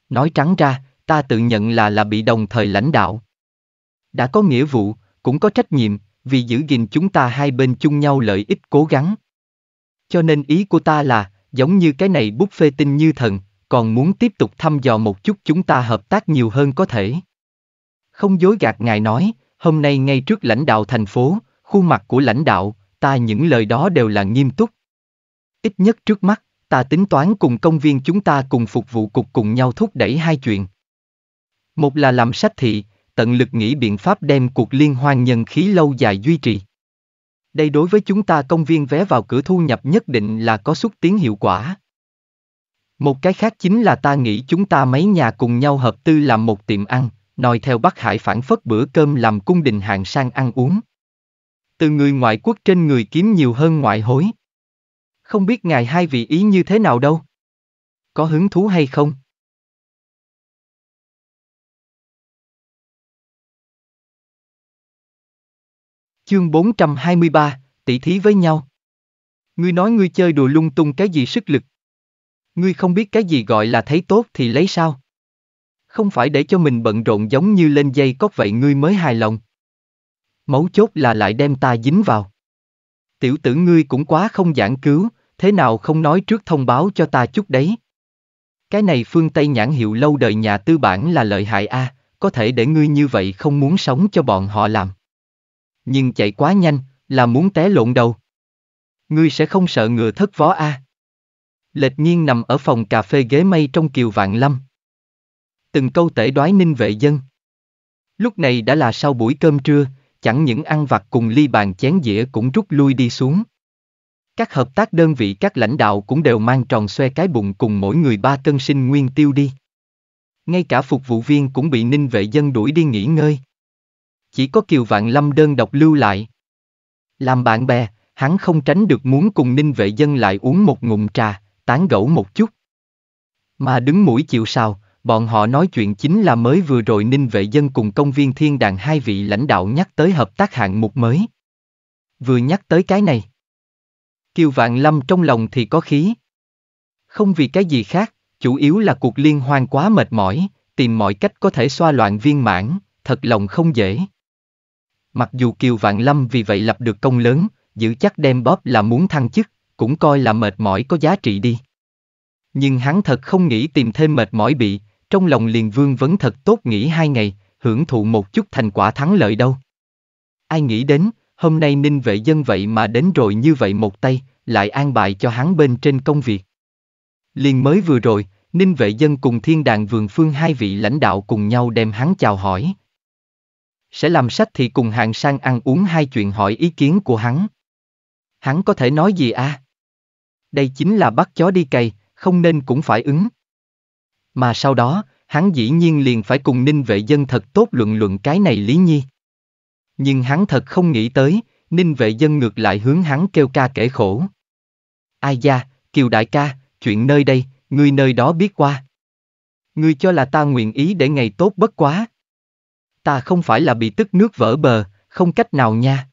Nói trắng ra, ta tự nhận là là bị đồng thời lãnh đạo. Đã có nghĩa vụ, cũng có trách nhiệm, vì giữ gìn chúng ta hai bên chung nhau lợi ích cố gắng. Cho nên ý của ta là, giống như cái này bút phê tinh như thần, còn muốn tiếp tục thăm dò một chút chúng ta hợp tác nhiều hơn có thể. Không dối gạt ngài nói, hôm nay ngay trước lãnh đạo thành phố, khuôn mặt của lãnh đạo, ta những lời đó đều là nghiêm túc. Ít nhất trước mắt, ta tính toán cùng công viên chúng ta cùng phục vụ cục cùng nhau thúc đẩy hai chuyện. Một là làm sách thị, tận lực nghĩ biện pháp đem cuộc liên hoan nhân khí lâu dài duy trì. Đây đối với chúng ta công viên vé vào cửa thu nhập nhất định là có xúc tiến hiệu quả. Một cái khác chính là ta nghĩ chúng ta mấy nhà cùng nhau hợp tư làm một tiệm ăn, nói theo Bắc Hải phản phất bữa cơm làm cung đình hàng sang ăn uống. Từ người ngoại quốc trên người kiếm nhiều hơn ngoại hối. Không biết ngài hai vị ý như thế nào đâu? Có hứng thú hay không? Chương 423, tỷ thí với nhau. Ngươi nói ngươi chơi đùa lung tung cái gì sức lực. Ngươi không biết cái gì gọi là thấy tốt thì lấy sao. Không phải để cho mình bận rộn giống như lên dây cóc vậy ngươi mới hài lòng. Mấu chốt là lại đem ta dính vào. Tiểu tử ngươi cũng quá không giảng cứu, thế nào không nói trước thông báo cho ta chút đấy. Cái này phương Tây nhãn hiệu lâu đời nhà tư bản là lợi hại a, à, có thể để ngươi như vậy không muốn sống cho bọn họ làm nhưng chạy quá nhanh, là muốn té lộn đầu. Ngươi sẽ không sợ ngựa thất vó a? À. Lệch nhiên nằm ở phòng cà phê ghế mây trong kiều vạn lâm. Từng câu tể đoái ninh vệ dân. Lúc này đã là sau buổi cơm trưa, chẳng những ăn vặt cùng ly bàn chén dĩa cũng rút lui đi xuống. Các hợp tác đơn vị các lãnh đạo cũng đều mang tròn xoe cái bụng cùng mỗi người ba cân sinh nguyên tiêu đi. Ngay cả phục vụ viên cũng bị ninh vệ dân đuổi đi nghỉ ngơi chỉ có Kiều Vạn Lâm đơn độc lưu lại. Làm bạn bè, hắn không tránh được muốn cùng ninh vệ dân lại uống một ngụm trà, tán gẫu một chút. Mà đứng mũi chịu sào, bọn họ nói chuyện chính là mới vừa rồi ninh vệ dân cùng công viên thiên đàng hai vị lãnh đạo nhắc tới hợp tác hạng mục mới. Vừa nhắc tới cái này. Kiều Vạn Lâm trong lòng thì có khí. Không vì cái gì khác, chủ yếu là cuộc liên hoan quá mệt mỏi, tìm mọi cách có thể xoa loạn viên mãn, thật lòng không dễ. Mặc dù Kiều Vạn Lâm vì vậy lập được công lớn, giữ chắc đem bóp là muốn thăng chức, cũng coi là mệt mỏi có giá trị đi. Nhưng hắn thật không nghĩ tìm thêm mệt mỏi bị, trong lòng liền vương vấn thật tốt nghỉ hai ngày, hưởng thụ một chút thành quả thắng lợi đâu. Ai nghĩ đến, hôm nay ninh vệ dân vậy mà đến rồi như vậy một tay, lại an bài cho hắn bên trên công việc. Liền mới vừa rồi, ninh vệ dân cùng thiên đàng vườn phương hai vị lãnh đạo cùng nhau đem hắn chào hỏi. Sẽ làm sách thì cùng hạng sang ăn uống hai chuyện hỏi ý kiến của hắn. Hắn có thể nói gì à? Đây chính là bắt chó đi cày, không nên cũng phải ứng. Mà sau đó, hắn dĩ nhiên liền phải cùng Ninh Vệ Dân thật tốt luận luận cái này Lý Nhi. Nhưng hắn thật không nghĩ tới, Ninh Vệ Dân ngược lại hướng hắn kêu ca kể khổ. Ai da, Kiều Đại ca, chuyện nơi đây, ngươi nơi đó biết qua. Ngươi cho là ta nguyện ý để ngày tốt bất quá. Ta không phải là bị tức nước vỡ bờ, không cách nào nha.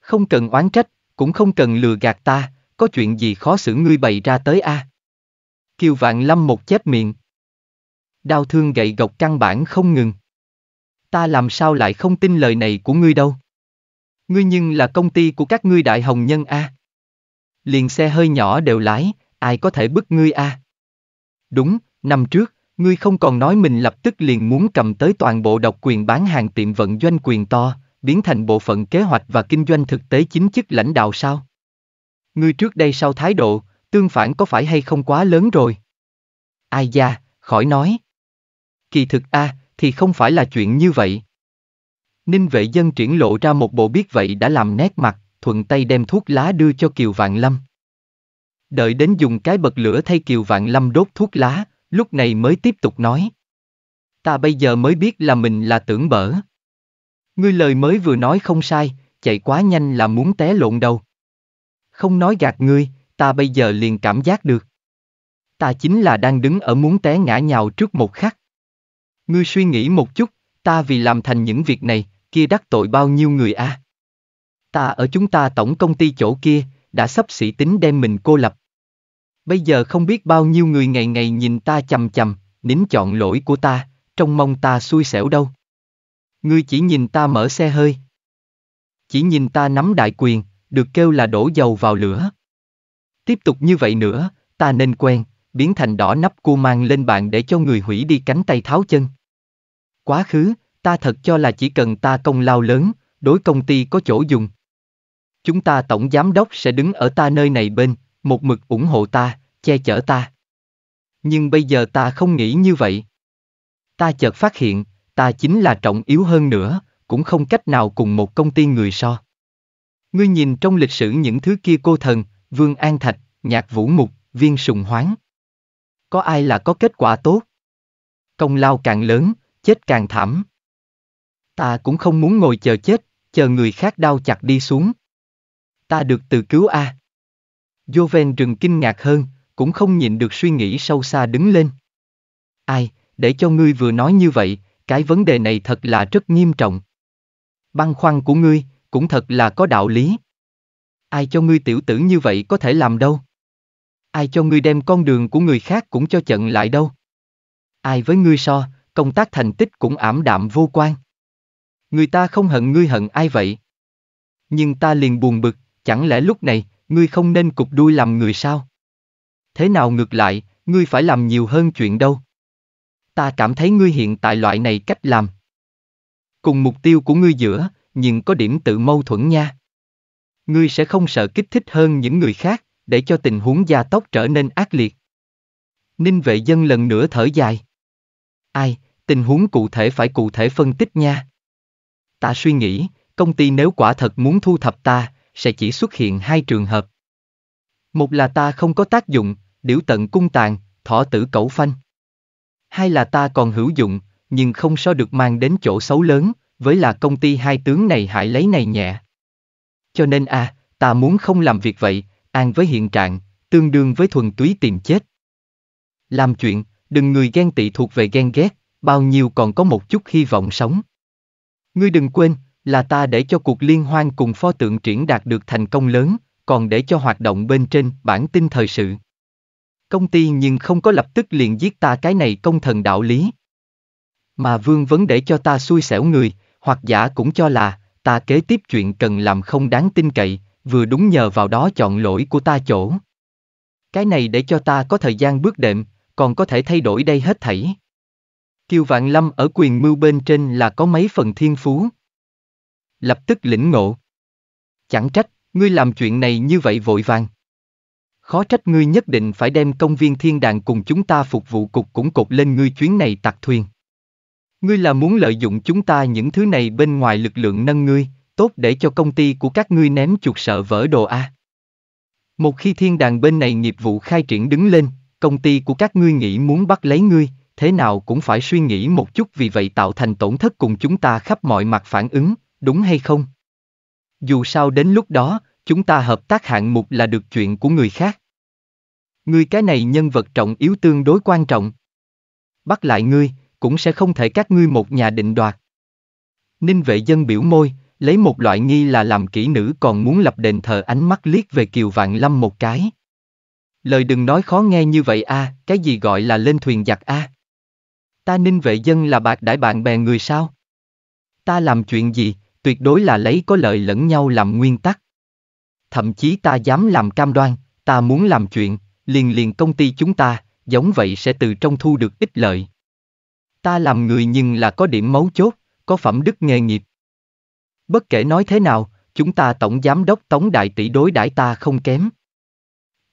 Không cần oán trách, cũng không cần lừa gạt ta, có chuyện gì khó xử ngươi bày ra tới a? À? Kiều Vạn Lâm một chép miệng. Đau thương gậy gộc căn bản không ngừng. Ta làm sao lại không tin lời này của ngươi đâu? Ngươi nhưng là công ty của các ngươi đại hồng nhân a. À? Liền xe hơi nhỏ đều lái, ai có thể bức ngươi a? À? Đúng, năm trước, Ngươi không còn nói mình lập tức liền muốn cầm tới toàn bộ độc quyền bán hàng tiệm vận doanh quyền to, biến thành bộ phận kế hoạch và kinh doanh thực tế chính chức lãnh đạo sao? Ngươi trước đây sau thái độ, tương phản có phải hay không quá lớn rồi? Ai da, khỏi nói. Kỳ thực a, à, thì không phải là chuyện như vậy. Ninh vệ dân triển lộ ra một bộ biết vậy đã làm nét mặt, thuận tay đem thuốc lá đưa cho Kiều Vạn Lâm. Đợi đến dùng cái bật lửa thay Kiều Vạn Lâm đốt thuốc lá, lúc này mới tiếp tục nói. Ta bây giờ mới biết là mình là tưởng bở. Ngươi lời mới vừa nói không sai, chạy quá nhanh là muốn té lộn đầu. Không nói gạt ngươi, ta bây giờ liền cảm giác được. Ta chính là đang đứng ở muốn té ngã nhào trước một khắc. Ngươi suy nghĩ một chút, ta vì làm thành những việc này, kia đắc tội bao nhiêu người a? À? Ta ở chúng ta tổng công ty chỗ kia, đã sắp xỉ tính đem mình cô lập. Bây giờ không biết bao nhiêu người ngày ngày nhìn ta chầm chầm, nín chọn lỗi của ta, trong mong ta xui xẻo đâu. Ngươi chỉ nhìn ta mở xe hơi. Chỉ nhìn ta nắm đại quyền, được kêu là đổ dầu vào lửa. Tiếp tục như vậy nữa, ta nên quen, biến thành đỏ nắp cua mang lên bàn để cho người hủy đi cánh tay tháo chân. Quá khứ, ta thật cho là chỉ cần ta công lao lớn, đối công ty có chỗ dùng. Chúng ta tổng giám đốc sẽ đứng ở ta nơi này bên, một mực ủng hộ ta, che chở ta. Nhưng bây giờ ta không nghĩ như vậy. Ta chợt phát hiện, ta chính là trọng yếu hơn nữa, cũng không cách nào cùng một công ty người so. Ngươi nhìn trong lịch sử những thứ kia cô thần, Vương An Thạch, Nhạc Vũ Mục, Viên Sùng Hoáng. Có ai là có kết quả tốt? Công lao càng lớn, chết càng thảm. Ta cũng không muốn ngồi chờ chết, chờ người khác đau chặt đi xuống. Ta được từ cứu A. Joven rừng kinh ngạc hơn, cũng không nhịn được suy nghĩ sâu xa đứng lên. Ai, để cho ngươi vừa nói như vậy, cái vấn đề này thật là rất nghiêm trọng. Băn khoăn của ngươi, cũng thật là có đạo lý. Ai cho ngươi tiểu tử như vậy có thể làm đâu? Ai cho ngươi đem con đường của người khác cũng cho chận lại đâu? Ai với ngươi so, công tác thành tích cũng ảm đạm vô quan. Người ta không hận ngươi hận ai vậy? Nhưng ta liền buồn bực, chẳng lẽ lúc này, ngươi không nên cục đuôi làm người sao? Thế nào ngược lại, ngươi phải làm nhiều hơn chuyện đâu? Ta cảm thấy ngươi hiện tại loại này cách làm. Cùng mục tiêu của ngươi giữa, nhưng có điểm tự mâu thuẫn nha. Ngươi sẽ không sợ kích thích hơn những người khác, để cho tình huống gia tốc trở nên ác liệt. Ninh vệ dân lần nữa thở dài. Ai, tình huống cụ thể phải cụ thể phân tích nha. Ta suy nghĩ, công ty nếu quả thật muốn thu thập ta, sẽ chỉ xuất hiện hai trường hợp. Một là ta không có tác dụng, điểu tận cung tàn, thọ tử cẩu phanh. Hai là ta còn hữu dụng, nhưng không so được mang đến chỗ xấu lớn, với là công ty hai tướng này hại lấy này nhẹ. Cho nên a, à, ta muốn không làm việc vậy, an với hiện trạng, tương đương với thuần túy tìm chết. Làm chuyện, đừng người ghen tị thuộc về ghen ghét, bao nhiêu còn có một chút hy vọng sống. Ngươi đừng quên, là ta để cho cuộc liên hoan cùng pho tượng triển đạt được thành công lớn, còn để cho hoạt động bên trên bản tin thời sự. Công ty nhưng không có lập tức liền giết ta cái này công thần đạo lý. Mà vương vấn để cho ta xui xẻo người, hoặc giả cũng cho là, ta kế tiếp chuyện cần làm không đáng tin cậy, vừa đúng nhờ vào đó chọn lỗi của ta chỗ. Cái này để cho ta có thời gian bước đệm, còn có thể thay đổi đây hết thảy. Kiều Vạn Lâm ở quyền mưu bên trên là có mấy phần thiên phú, lập tức lĩnh ngộ. Chẳng trách, ngươi làm chuyện này như vậy vội vàng. Khó trách ngươi nhất định phải đem công viên thiên đàng cùng chúng ta phục vụ cục cũng cột lên ngươi chuyến này tạc thuyền. Ngươi là muốn lợi dụng chúng ta những thứ này bên ngoài lực lượng nâng ngươi, tốt để cho công ty của các ngươi ném chuột sợ vỡ đồ a. Một khi thiên đàng bên này nghiệp vụ khai triển đứng lên, công ty của các ngươi nghĩ muốn bắt lấy ngươi, thế nào cũng phải suy nghĩ một chút vì vậy tạo thành tổn thất cùng chúng ta khắp mọi mặt phản ứng, đúng hay không? Dù sao đến lúc đó, chúng ta hợp tác hạng mục là được chuyện của người khác. Ngươi cái này nhân vật trọng yếu tương đối quan trọng. Bắt lại ngươi, cũng sẽ không thể các ngươi một nhà định đoạt. Ninh vệ dân biểu môi, lấy một loại nghi là làm kỹ nữ còn muốn lập đền thờ ánh mắt liếc về Kiều Vạn Lâm một cái. Lời đừng nói khó nghe như vậy a, à, cái gì gọi là lên thuyền giặc a? À? Ta ninh vệ dân là bạc đại bạn bè người sao? Ta làm chuyện gì? tuyệt đối là lấy có lợi lẫn nhau làm nguyên tắc. Thậm chí ta dám làm cam đoan, ta muốn làm chuyện, liền liền công ty chúng ta, giống vậy sẽ từ trong thu được ích lợi. Ta làm người nhưng là có điểm mấu chốt, có phẩm đức nghề nghiệp. Bất kể nói thế nào, chúng ta tổng giám đốc tống đại tỷ đối đãi ta không kém.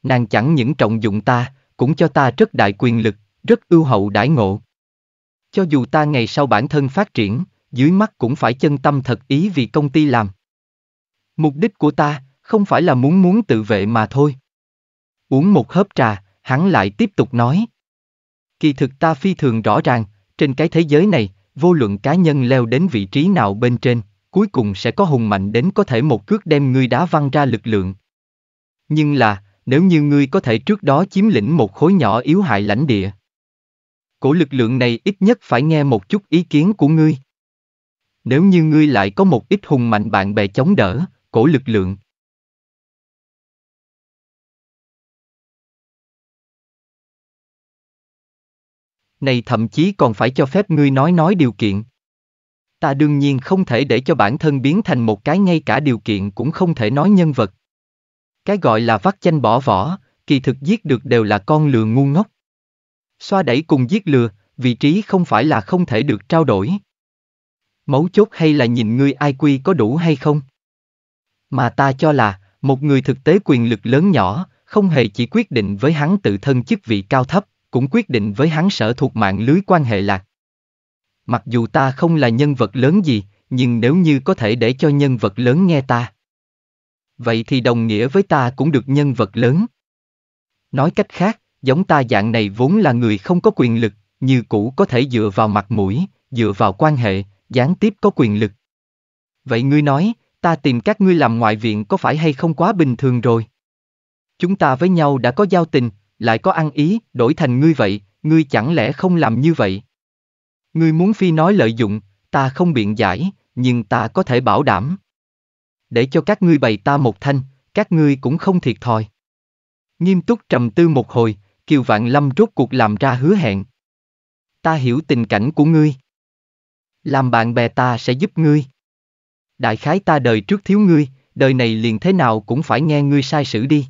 Nàng chẳng những trọng dụng ta, cũng cho ta rất đại quyền lực, rất ưu hậu đãi ngộ. Cho dù ta ngày sau bản thân phát triển, dưới mắt cũng phải chân tâm thật ý vì công ty làm. Mục đích của ta không phải là muốn muốn tự vệ mà thôi. Uống một hớp trà, hắn lại tiếp tục nói. Kỳ thực ta phi thường rõ ràng, trên cái thế giới này, vô luận cá nhân leo đến vị trí nào bên trên, cuối cùng sẽ có hùng mạnh đến có thể một cước đem ngươi đá văng ra lực lượng. Nhưng là, nếu như ngươi có thể trước đó chiếm lĩnh một khối nhỏ yếu hại lãnh địa. Cổ lực lượng này ít nhất phải nghe một chút ý kiến của ngươi nếu như ngươi lại có một ít hùng mạnh bạn bè chống đỡ, cổ lực lượng. Này thậm chí còn phải cho phép ngươi nói nói điều kiện. Ta đương nhiên không thể để cho bản thân biến thành một cái ngay cả điều kiện cũng không thể nói nhân vật. Cái gọi là vắt chanh bỏ vỏ, kỳ thực giết được đều là con lừa ngu ngốc. Xoa đẩy cùng giết lừa, vị trí không phải là không thể được trao đổi. Mấu chốt hay là nhìn ngươi quy có đủ hay không? Mà ta cho là, một người thực tế quyền lực lớn nhỏ, không hề chỉ quyết định với hắn tự thân chức vị cao thấp, cũng quyết định với hắn sở thuộc mạng lưới quan hệ lạc. Mặc dù ta không là nhân vật lớn gì, nhưng nếu như có thể để cho nhân vật lớn nghe ta, vậy thì đồng nghĩa với ta cũng được nhân vật lớn. Nói cách khác, giống ta dạng này vốn là người không có quyền lực, như cũ có thể dựa vào mặt mũi, dựa vào quan hệ, gián tiếp có quyền lực. Vậy ngươi nói, ta tìm các ngươi làm ngoại viện có phải hay không quá bình thường rồi? Chúng ta với nhau đã có giao tình, lại có ăn ý, đổi thành ngươi vậy, ngươi chẳng lẽ không làm như vậy? Ngươi muốn phi nói lợi dụng, ta không biện giải, nhưng ta có thể bảo đảm. Để cho các ngươi bày ta một thanh, các ngươi cũng không thiệt thòi. Nghiêm túc trầm tư một hồi, Kiều Vạn Lâm rốt cuộc làm ra hứa hẹn. Ta hiểu tình cảnh của ngươi làm bạn bè ta sẽ giúp ngươi. Đại khái ta đời trước thiếu ngươi, đời này liền thế nào cũng phải nghe ngươi sai sử đi.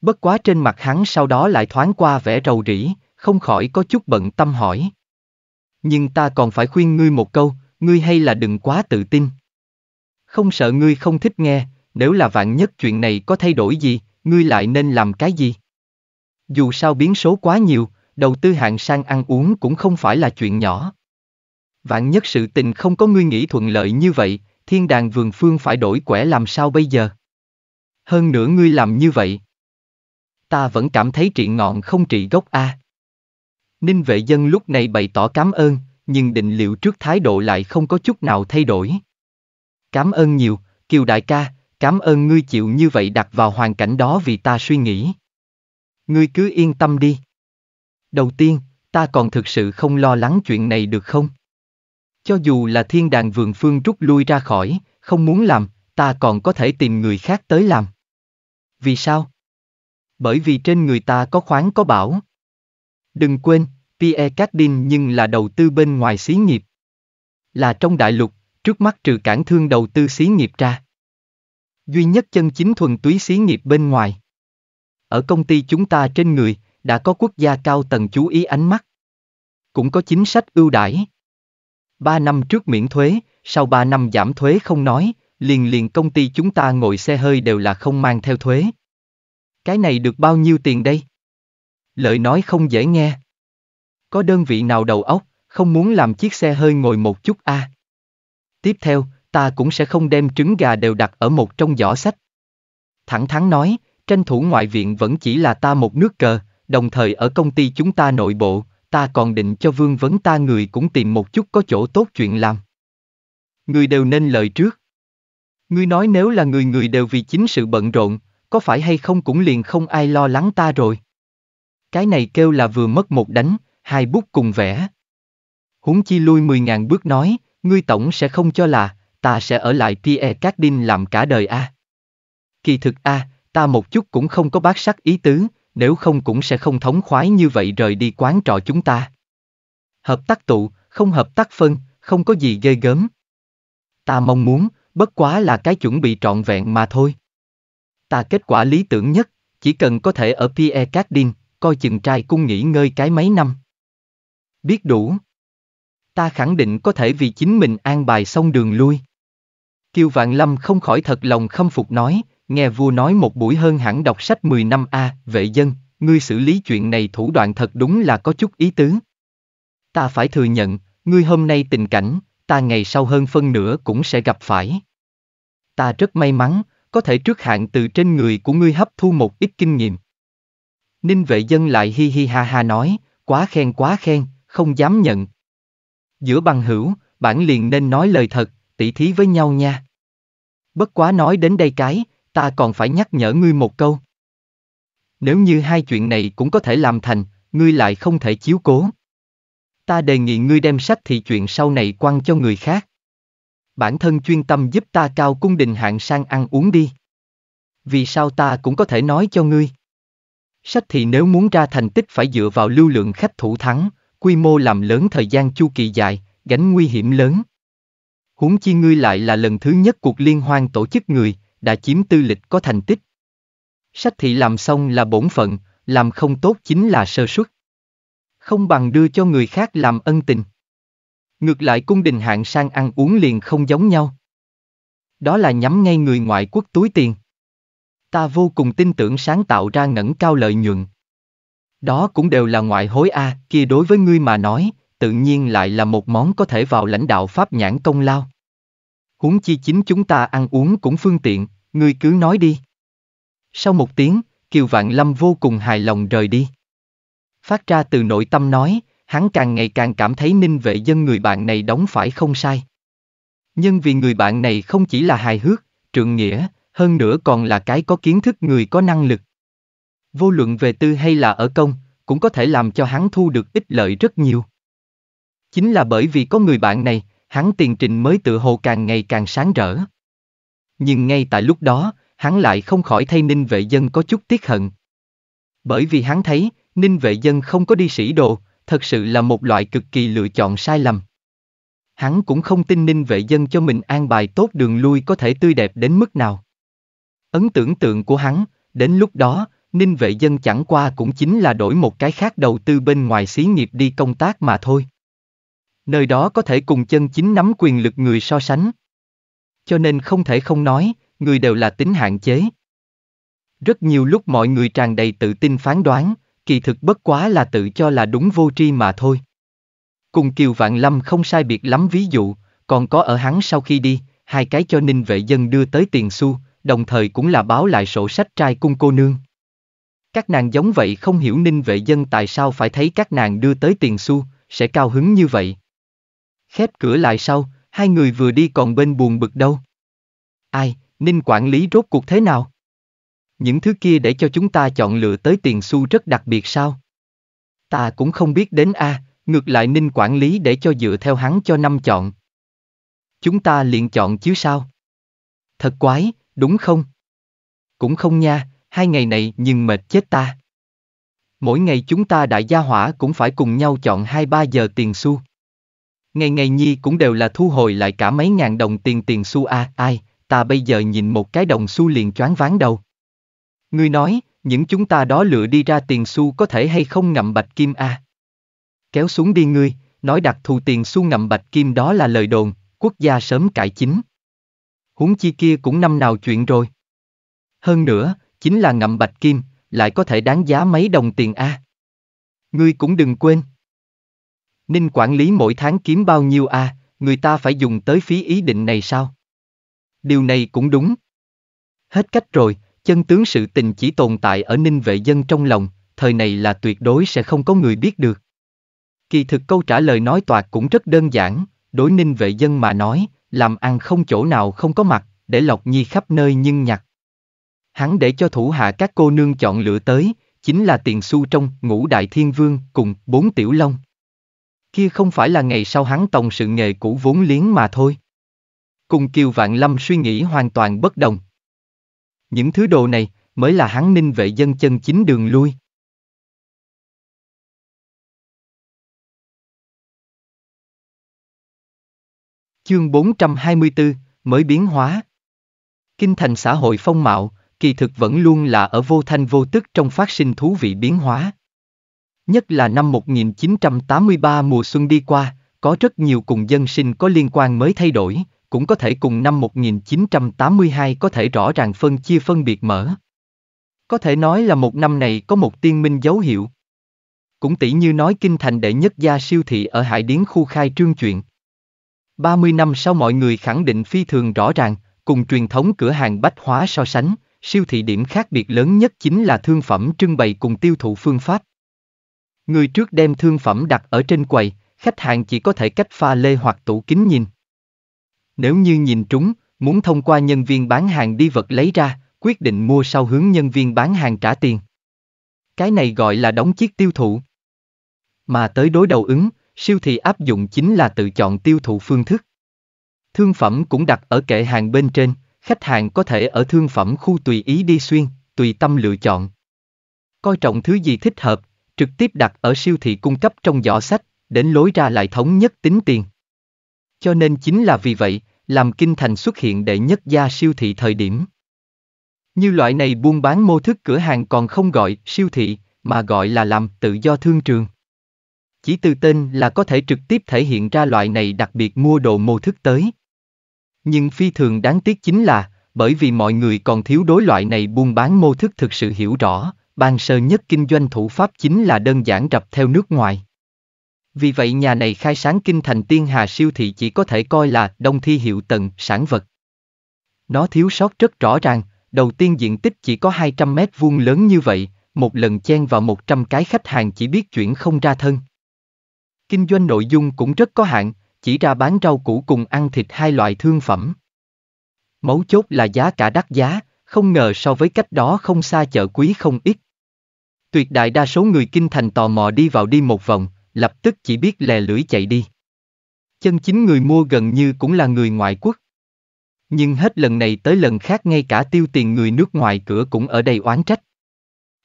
Bất quá trên mặt hắn sau đó lại thoáng qua vẻ rầu rĩ, không khỏi có chút bận tâm hỏi. Nhưng ta còn phải khuyên ngươi một câu, ngươi hay là đừng quá tự tin. Không sợ ngươi không thích nghe, nếu là vạn nhất chuyện này có thay đổi gì, ngươi lại nên làm cái gì? Dù sao biến số quá nhiều, đầu tư hạng sang ăn uống cũng không phải là chuyện nhỏ. Vạn nhất sự tình không có ngươi nghĩ thuận lợi như vậy, thiên đàng vườn phương phải đổi quẻ làm sao bây giờ? Hơn nữa ngươi làm như vậy. Ta vẫn cảm thấy trị ngọn không trị gốc A. Ninh vệ dân lúc này bày tỏ cảm ơn, nhưng định liệu trước thái độ lại không có chút nào thay đổi. Cảm ơn nhiều, Kiều đại ca, cảm ơn ngươi chịu như vậy đặt vào hoàn cảnh đó vì ta suy nghĩ. Ngươi cứ yên tâm đi. Đầu tiên, ta còn thực sự không lo lắng chuyện này được không? Cho dù là thiên đàng vườn phương rút lui ra khỏi, không muốn làm, ta còn có thể tìm người khác tới làm. Vì sao? Bởi vì trên người ta có khoáng có bảo. Đừng quên, Pierre Cardin nhưng là đầu tư bên ngoài xí nghiệp. Là trong đại lục, trước mắt trừ cản thương đầu tư xí nghiệp ra. Duy nhất chân chính thuần túy xí nghiệp bên ngoài. Ở công ty chúng ta trên người, đã có quốc gia cao tầng chú ý ánh mắt. Cũng có chính sách ưu đãi. Ba năm trước miễn thuế, sau ba năm giảm thuế không nói, liền liền công ty chúng ta ngồi xe hơi đều là không mang theo thuế. Cái này được bao nhiêu tiền đây? Lợi nói không dễ nghe. Có đơn vị nào đầu óc, không muốn làm chiếc xe hơi ngồi một chút a. À? Tiếp theo, ta cũng sẽ không đem trứng gà đều đặt ở một trong giỏ sách. Thẳng thắn nói, tranh thủ ngoại viện vẫn chỉ là ta một nước cờ, đồng thời ở công ty chúng ta nội bộ, ta còn định cho vương vấn ta người cũng tìm một chút có chỗ tốt chuyện làm. Người đều nên lời trước. Ngươi nói nếu là người người đều vì chính sự bận rộn, có phải hay không cũng liền không ai lo lắng ta rồi. Cái này kêu là vừa mất một đánh, hai bút cùng vẽ. Huống chi lui mười ngàn bước nói, ngươi tổng sẽ không cho là, ta sẽ ở lại Pierre Cardin làm cả đời a. À. Kỳ thực a, à, ta một chút cũng không có bác sắc ý tứ, nếu không cũng sẽ không thống khoái như vậy rời đi quán trọ chúng ta. Hợp tác tụ, không hợp tác phân, không có gì ghê gớm. Ta mong muốn, bất quá là cái chuẩn bị trọn vẹn mà thôi. Ta kết quả lý tưởng nhất, chỉ cần có thể ở Pierre Cardin, coi chừng trai cung nghỉ ngơi cái mấy năm. Biết đủ. Ta khẳng định có thể vì chính mình an bài xong đường lui. Kiều Vạn Lâm không khỏi thật lòng khâm phục nói, Nghe vua nói một buổi hơn hẳn đọc sách 10 năm a, vệ dân, ngươi xử lý chuyện này thủ đoạn thật đúng là có chút ý tứ. Ta phải thừa nhận, ngươi hôm nay tình cảnh, ta ngày sau hơn phân nửa cũng sẽ gặp phải. Ta rất may mắn, có thể trước hạn từ trên người của ngươi hấp thu một ít kinh nghiệm. Ninh vệ dân lại hi hi ha ha nói, quá khen quá khen, không dám nhận. Giữa bằng hữu, bản liền nên nói lời thật, tỉ thí với nhau nha. Bất quá nói đến đây cái, ta còn phải nhắc nhở ngươi một câu. Nếu như hai chuyện này cũng có thể làm thành, ngươi lại không thể chiếu cố. Ta đề nghị ngươi đem sách thì chuyện sau này quăng cho người khác. Bản thân chuyên tâm giúp ta cao cung đình hạng sang ăn uống đi. Vì sao ta cũng có thể nói cho ngươi. Sách thì nếu muốn ra thành tích phải dựa vào lưu lượng khách thủ thắng, quy mô làm lớn thời gian chu kỳ dài, gánh nguy hiểm lớn. Huống chi ngươi lại là lần thứ nhất cuộc liên hoan tổ chức người, đã chiếm tư lịch có thành tích. Sách thị làm xong là bổn phận, làm không tốt chính là sơ suất. Không bằng đưa cho người khác làm ân tình. Ngược lại cung đình hạng sang ăn uống liền không giống nhau. Đó là nhắm ngay người ngoại quốc túi tiền. Ta vô cùng tin tưởng sáng tạo ra ngẩng cao lợi nhuận. Đó cũng đều là ngoại hối A, kia đối với ngươi mà nói, tự nhiên lại là một món có thể vào lãnh đạo pháp nhãn công lao huống chi chính chúng ta ăn uống cũng phương tiện, ngươi cứ nói đi. Sau một tiếng, Kiều Vạn Lâm vô cùng hài lòng rời đi. Phát ra từ nội tâm nói, hắn càng ngày càng cảm thấy ninh vệ dân người bạn này đóng phải không sai. Nhưng vì người bạn này không chỉ là hài hước, trượng nghĩa, hơn nữa còn là cái có kiến thức người có năng lực. Vô luận về tư hay là ở công, cũng có thể làm cho hắn thu được ích lợi rất nhiều. Chính là bởi vì có người bạn này, hắn tiền trình mới tự hồ càng ngày càng sáng rỡ. Nhưng ngay tại lúc đó, hắn lại không khỏi thay ninh vệ dân có chút tiếc hận. Bởi vì hắn thấy, ninh vệ dân không có đi sĩ đồ, thật sự là một loại cực kỳ lựa chọn sai lầm. Hắn cũng không tin ninh vệ dân cho mình an bài tốt đường lui có thể tươi đẹp đến mức nào. Ấn tưởng tượng của hắn, đến lúc đó, ninh vệ dân chẳng qua cũng chính là đổi một cái khác đầu tư bên ngoài xí nghiệp đi công tác mà thôi nơi đó có thể cùng chân chính nắm quyền lực người so sánh. Cho nên không thể không nói, người đều là tính hạn chế. Rất nhiều lúc mọi người tràn đầy tự tin phán đoán, kỳ thực bất quá là tự cho là đúng vô tri mà thôi. Cùng Kiều Vạn Lâm không sai biệt lắm ví dụ, còn có ở hắn sau khi đi, hai cái cho ninh vệ dân đưa tới tiền xu, đồng thời cũng là báo lại sổ sách trai cung cô nương. Các nàng giống vậy không hiểu ninh vệ dân tại sao phải thấy các nàng đưa tới tiền xu, sẽ cao hứng như vậy, khép cửa lại sau, hai người vừa đi còn bên buồn bực đâu. Ai, Ninh quản lý rốt cuộc thế nào? Những thứ kia để cho chúng ta chọn lựa tới tiền xu rất đặc biệt sao? Ta cũng không biết đến a, ngược lại Ninh quản lý để cho dựa theo hắn cho năm chọn. Chúng ta liền chọn chứ sao? Thật quái, đúng không? Cũng không nha, hai ngày này nhưng mệt chết ta. Mỗi ngày chúng ta đại gia hỏa cũng phải cùng nhau chọn 2-3 giờ tiền xu. Ngày ngày nhi cũng đều là thu hồi lại cả mấy ngàn đồng tiền tiền xu a, à, ai, ta bây giờ nhìn một cái đồng xu liền choáng váng đầu. Ngươi nói, những chúng ta đó lựa đi ra tiền xu có thể hay không ngậm bạch kim a? À? Kéo xuống đi ngươi, nói đặc thù tiền xu ngậm bạch kim đó là lời đồn, quốc gia sớm cải chính. Huống chi kia cũng năm nào chuyện rồi. Hơn nữa, chính là ngậm bạch kim, lại có thể đáng giá mấy đồng tiền a. À? Ngươi cũng đừng quên. Ninh quản lý mỗi tháng kiếm bao nhiêu a, à, người ta phải dùng tới phí ý định này sao? Điều này cũng đúng. Hết cách rồi, chân tướng sự tình chỉ tồn tại ở ninh vệ dân trong lòng, thời này là tuyệt đối sẽ không có người biết được. Kỳ thực câu trả lời nói toạc cũng rất đơn giản, đối ninh vệ dân mà nói, làm ăn không chỗ nào không có mặt, để lọc nhi khắp nơi nhưng nhặt. Hắn để cho thủ hạ các cô nương chọn lựa tới, chính là tiền xu trong ngũ đại thiên vương cùng bốn tiểu long kia không phải là ngày sau hắn tòng sự nghề cũ vốn liếng mà thôi. Cùng Kiều Vạn Lâm suy nghĩ hoàn toàn bất đồng. Những thứ đồ này mới là hắn ninh vệ dân chân chính đường lui. Chương 424, mới biến hóa. Kinh thành xã hội phong mạo, kỳ thực vẫn luôn là ở vô thanh vô tức trong phát sinh thú vị biến hóa nhất là năm 1983 mùa xuân đi qua, có rất nhiều cùng dân sinh có liên quan mới thay đổi, cũng có thể cùng năm 1982 có thể rõ ràng phân chia phân biệt mở. Có thể nói là một năm này có một tiên minh dấu hiệu. Cũng tỷ như nói kinh thành đệ nhất gia siêu thị ở Hải Điến khu khai trương chuyện. 30 năm sau mọi người khẳng định phi thường rõ ràng, cùng truyền thống cửa hàng bách hóa so sánh, siêu thị điểm khác biệt lớn nhất chính là thương phẩm trưng bày cùng tiêu thụ phương pháp. Người trước đem thương phẩm đặt ở trên quầy, khách hàng chỉ có thể cách pha lê hoặc tủ kính nhìn. Nếu như nhìn trúng, muốn thông qua nhân viên bán hàng đi vật lấy ra, quyết định mua sau hướng nhân viên bán hàng trả tiền. Cái này gọi là đóng chiếc tiêu thụ. Mà tới đối đầu ứng, siêu thị áp dụng chính là tự chọn tiêu thụ phương thức. Thương phẩm cũng đặt ở kệ hàng bên trên, khách hàng có thể ở thương phẩm khu tùy ý đi xuyên, tùy tâm lựa chọn. Coi trọng thứ gì thích hợp, trực tiếp đặt ở siêu thị cung cấp trong giỏ sách, đến lối ra lại thống nhất tính tiền. Cho nên chính là vì vậy, làm kinh thành xuất hiện đệ nhất gia siêu thị thời điểm. Như loại này buôn bán mô thức cửa hàng còn không gọi siêu thị, mà gọi là làm tự do thương trường. Chỉ từ tên là có thể trực tiếp thể hiện ra loại này đặc biệt mua đồ mô thức tới. Nhưng phi thường đáng tiếc chính là, bởi vì mọi người còn thiếu đối loại này buôn bán mô thức thực sự hiểu rõ, ban sơ nhất kinh doanh thủ pháp chính là đơn giản rập theo nước ngoài. Vì vậy nhà này khai sáng kinh thành tiên hà siêu thị chỉ có thể coi là đông thi hiệu tận sản vật. Nó thiếu sót rất rõ ràng, đầu tiên diện tích chỉ có 200 mét vuông lớn như vậy, một lần chen vào 100 cái khách hàng chỉ biết chuyển không ra thân. Kinh doanh nội dung cũng rất có hạn, chỉ ra bán rau củ cùng ăn thịt hai loại thương phẩm. Mấu chốt là giá cả đắt giá, không ngờ so với cách đó không xa chợ quý không ít. Tuyệt đại đa số người kinh thành tò mò đi vào đi một vòng, lập tức chỉ biết lè lưỡi chạy đi. Chân chính người mua gần như cũng là người ngoại quốc. Nhưng hết lần này tới lần khác ngay cả tiêu tiền người nước ngoài cửa cũng ở đây oán trách.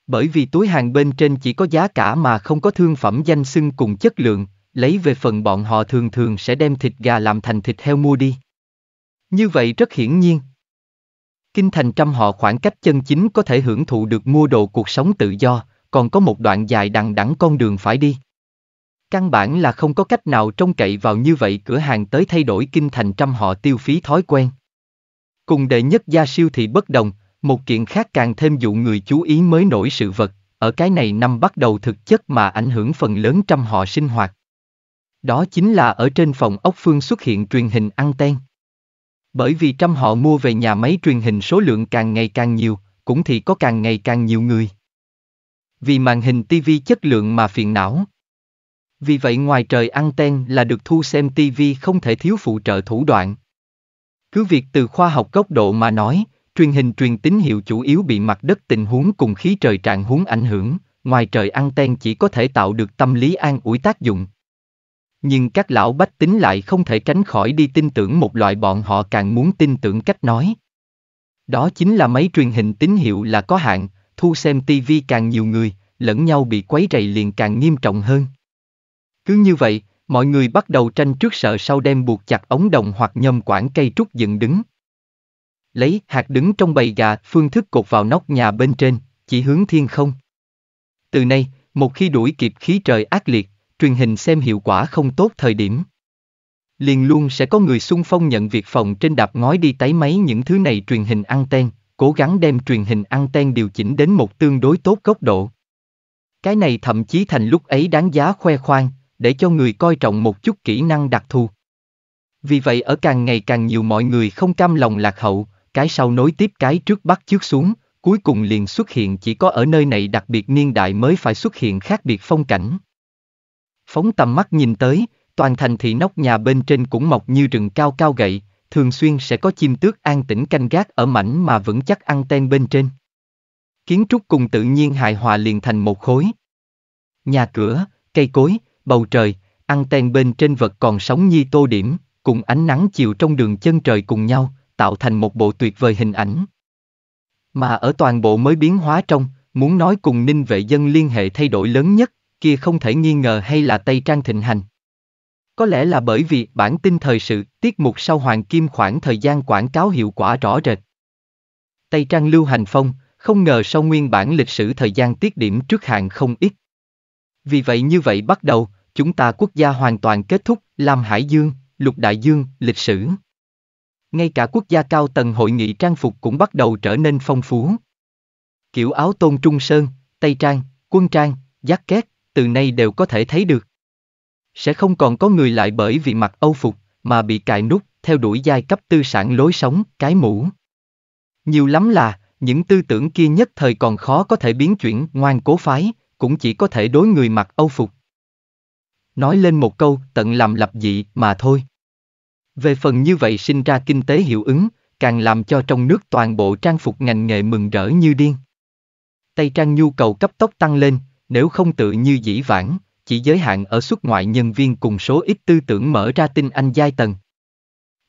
Bởi vì túi hàng bên trên chỉ có giá cả mà không có thương phẩm danh xưng cùng chất lượng, lấy về phần bọn họ thường thường sẽ đem thịt gà làm thành thịt heo mua đi. Như vậy rất hiển nhiên, Kinh thành trăm họ khoảng cách chân chính có thể hưởng thụ được mua đồ cuộc sống tự do, còn có một đoạn dài đằng đẵng con đường phải đi. Căn bản là không có cách nào trông cậy vào như vậy cửa hàng tới thay đổi kinh thành trăm họ tiêu phí thói quen. Cùng đệ nhất gia siêu thị bất đồng, một kiện khác càng thêm dụ người chú ý mới nổi sự vật, ở cái này năm bắt đầu thực chất mà ảnh hưởng phần lớn trăm họ sinh hoạt. Đó chính là ở trên phòng ốc phương xuất hiện truyền hình ăn ten. Bởi vì trăm họ mua về nhà máy truyền hình số lượng càng ngày càng nhiều, cũng thì có càng ngày càng nhiều người. Vì màn hình TV chất lượng mà phiền não. Vì vậy ngoài trời ăn ten là được thu xem TV không thể thiếu phụ trợ thủ đoạn. Cứ việc từ khoa học góc độ mà nói, truyền hình truyền tín hiệu chủ yếu bị mặt đất tình huống cùng khí trời trạng huống ảnh hưởng, ngoài trời ăn ten chỉ có thể tạo được tâm lý an ủi tác dụng, nhưng các lão bách tính lại không thể tránh khỏi đi tin tưởng một loại bọn họ càng muốn tin tưởng cách nói. Đó chính là máy truyền hình tín hiệu là có hạn, thu xem TV càng nhiều người, lẫn nhau bị quấy rầy liền càng nghiêm trọng hơn. Cứ như vậy, mọi người bắt đầu tranh trước sợ sau đem buộc chặt ống đồng hoặc nhâm quản cây trúc dựng đứng. Lấy hạt đứng trong bầy gà phương thức cột vào nóc nhà bên trên, chỉ hướng thiên không. Từ nay, một khi đuổi kịp khí trời ác liệt, truyền hình xem hiệu quả không tốt thời điểm. Liền luôn sẽ có người xung phong nhận việc phòng trên đạp ngói đi tái máy những thứ này truyền hình ăn ten, cố gắng đem truyền hình ăn ten điều chỉnh đến một tương đối tốt góc độ. Cái này thậm chí thành lúc ấy đáng giá khoe khoang, để cho người coi trọng một chút kỹ năng đặc thù. Vì vậy ở càng ngày càng nhiều mọi người không cam lòng lạc hậu, cái sau nối tiếp cái trước bắt trước xuống, cuối cùng liền xuất hiện chỉ có ở nơi này đặc biệt niên đại mới phải xuất hiện khác biệt phong cảnh. Phóng tầm mắt nhìn tới, toàn thành thị nóc nhà bên trên cũng mọc như rừng cao cao gậy, thường xuyên sẽ có chim tước an tĩnh canh gác ở mảnh mà vững chắc ăn ten bên trên. Kiến trúc cùng tự nhiên hài hòa liền thành một khối. Nhà cửa, cây cối, bầu trời, ăn ten bên trên vật còn sống như tô điểm, cùng ánh nắng chiều trong đường chân trời cùng nhau, tạo thành một bộ tuyệt vời hình ảnh. Mà ở toàn bộ mới biến hóa trong, muốn nói cùng ninh vệ dân liên hệ thay đổi lớn nhất, kia không thể nghi ngờ hay là Tây Trang thịnh hành. Có lẽ là bởi vì bản tin thời sự, tiết mục sau Hoàng Kim khoảng thời gian quảng cáo hiệu quả rõ rệt. Tây Trang lưu hành phong, không ngờ sau nguyên bản lịch sử thời gian tiết điểm trước hạn không ít. Vì vậy như vậy bắt đầu, chúng ta quốc gia hoàn toàn kết thúc, làm hải dương, lục đại dương, lịch sử. Ngay cả quốc gia cao tầng hội nghị trang phục cũng bắt đầu trở nên phong phú. Kiểu áo tôn trung sơn, tây trang, quân trang, giác két, từ nay đều có thể thấy được. Sẽ không còn có người lại bởi vì mặc âu phục, mà bị cài nút, theo đuổi giai cấp tư sản lối sống, cái mũ. Nhiều lắm là, những tư tưởng kia nhất thời còn khó có thể biến chuyển, ngoan cố phái, cũng chỉ có thể đối người mặc âu phục. Nói lên một câu tận làm lập dị mà thôi. Về phần như vậy sinh ra kinh tế hiệu ứng, càng làm cho trong nước toàn bộ trang phục ngành nghề mừng rỡ như điên. Tây trang nhu cầu cấp tốc tăng lên, nếu không tự như dĩ vãng, chỉ giới hạn ở xuất ngoại nhân viên cùng số ít tư tưởng mở ra tinh anh giai tầng.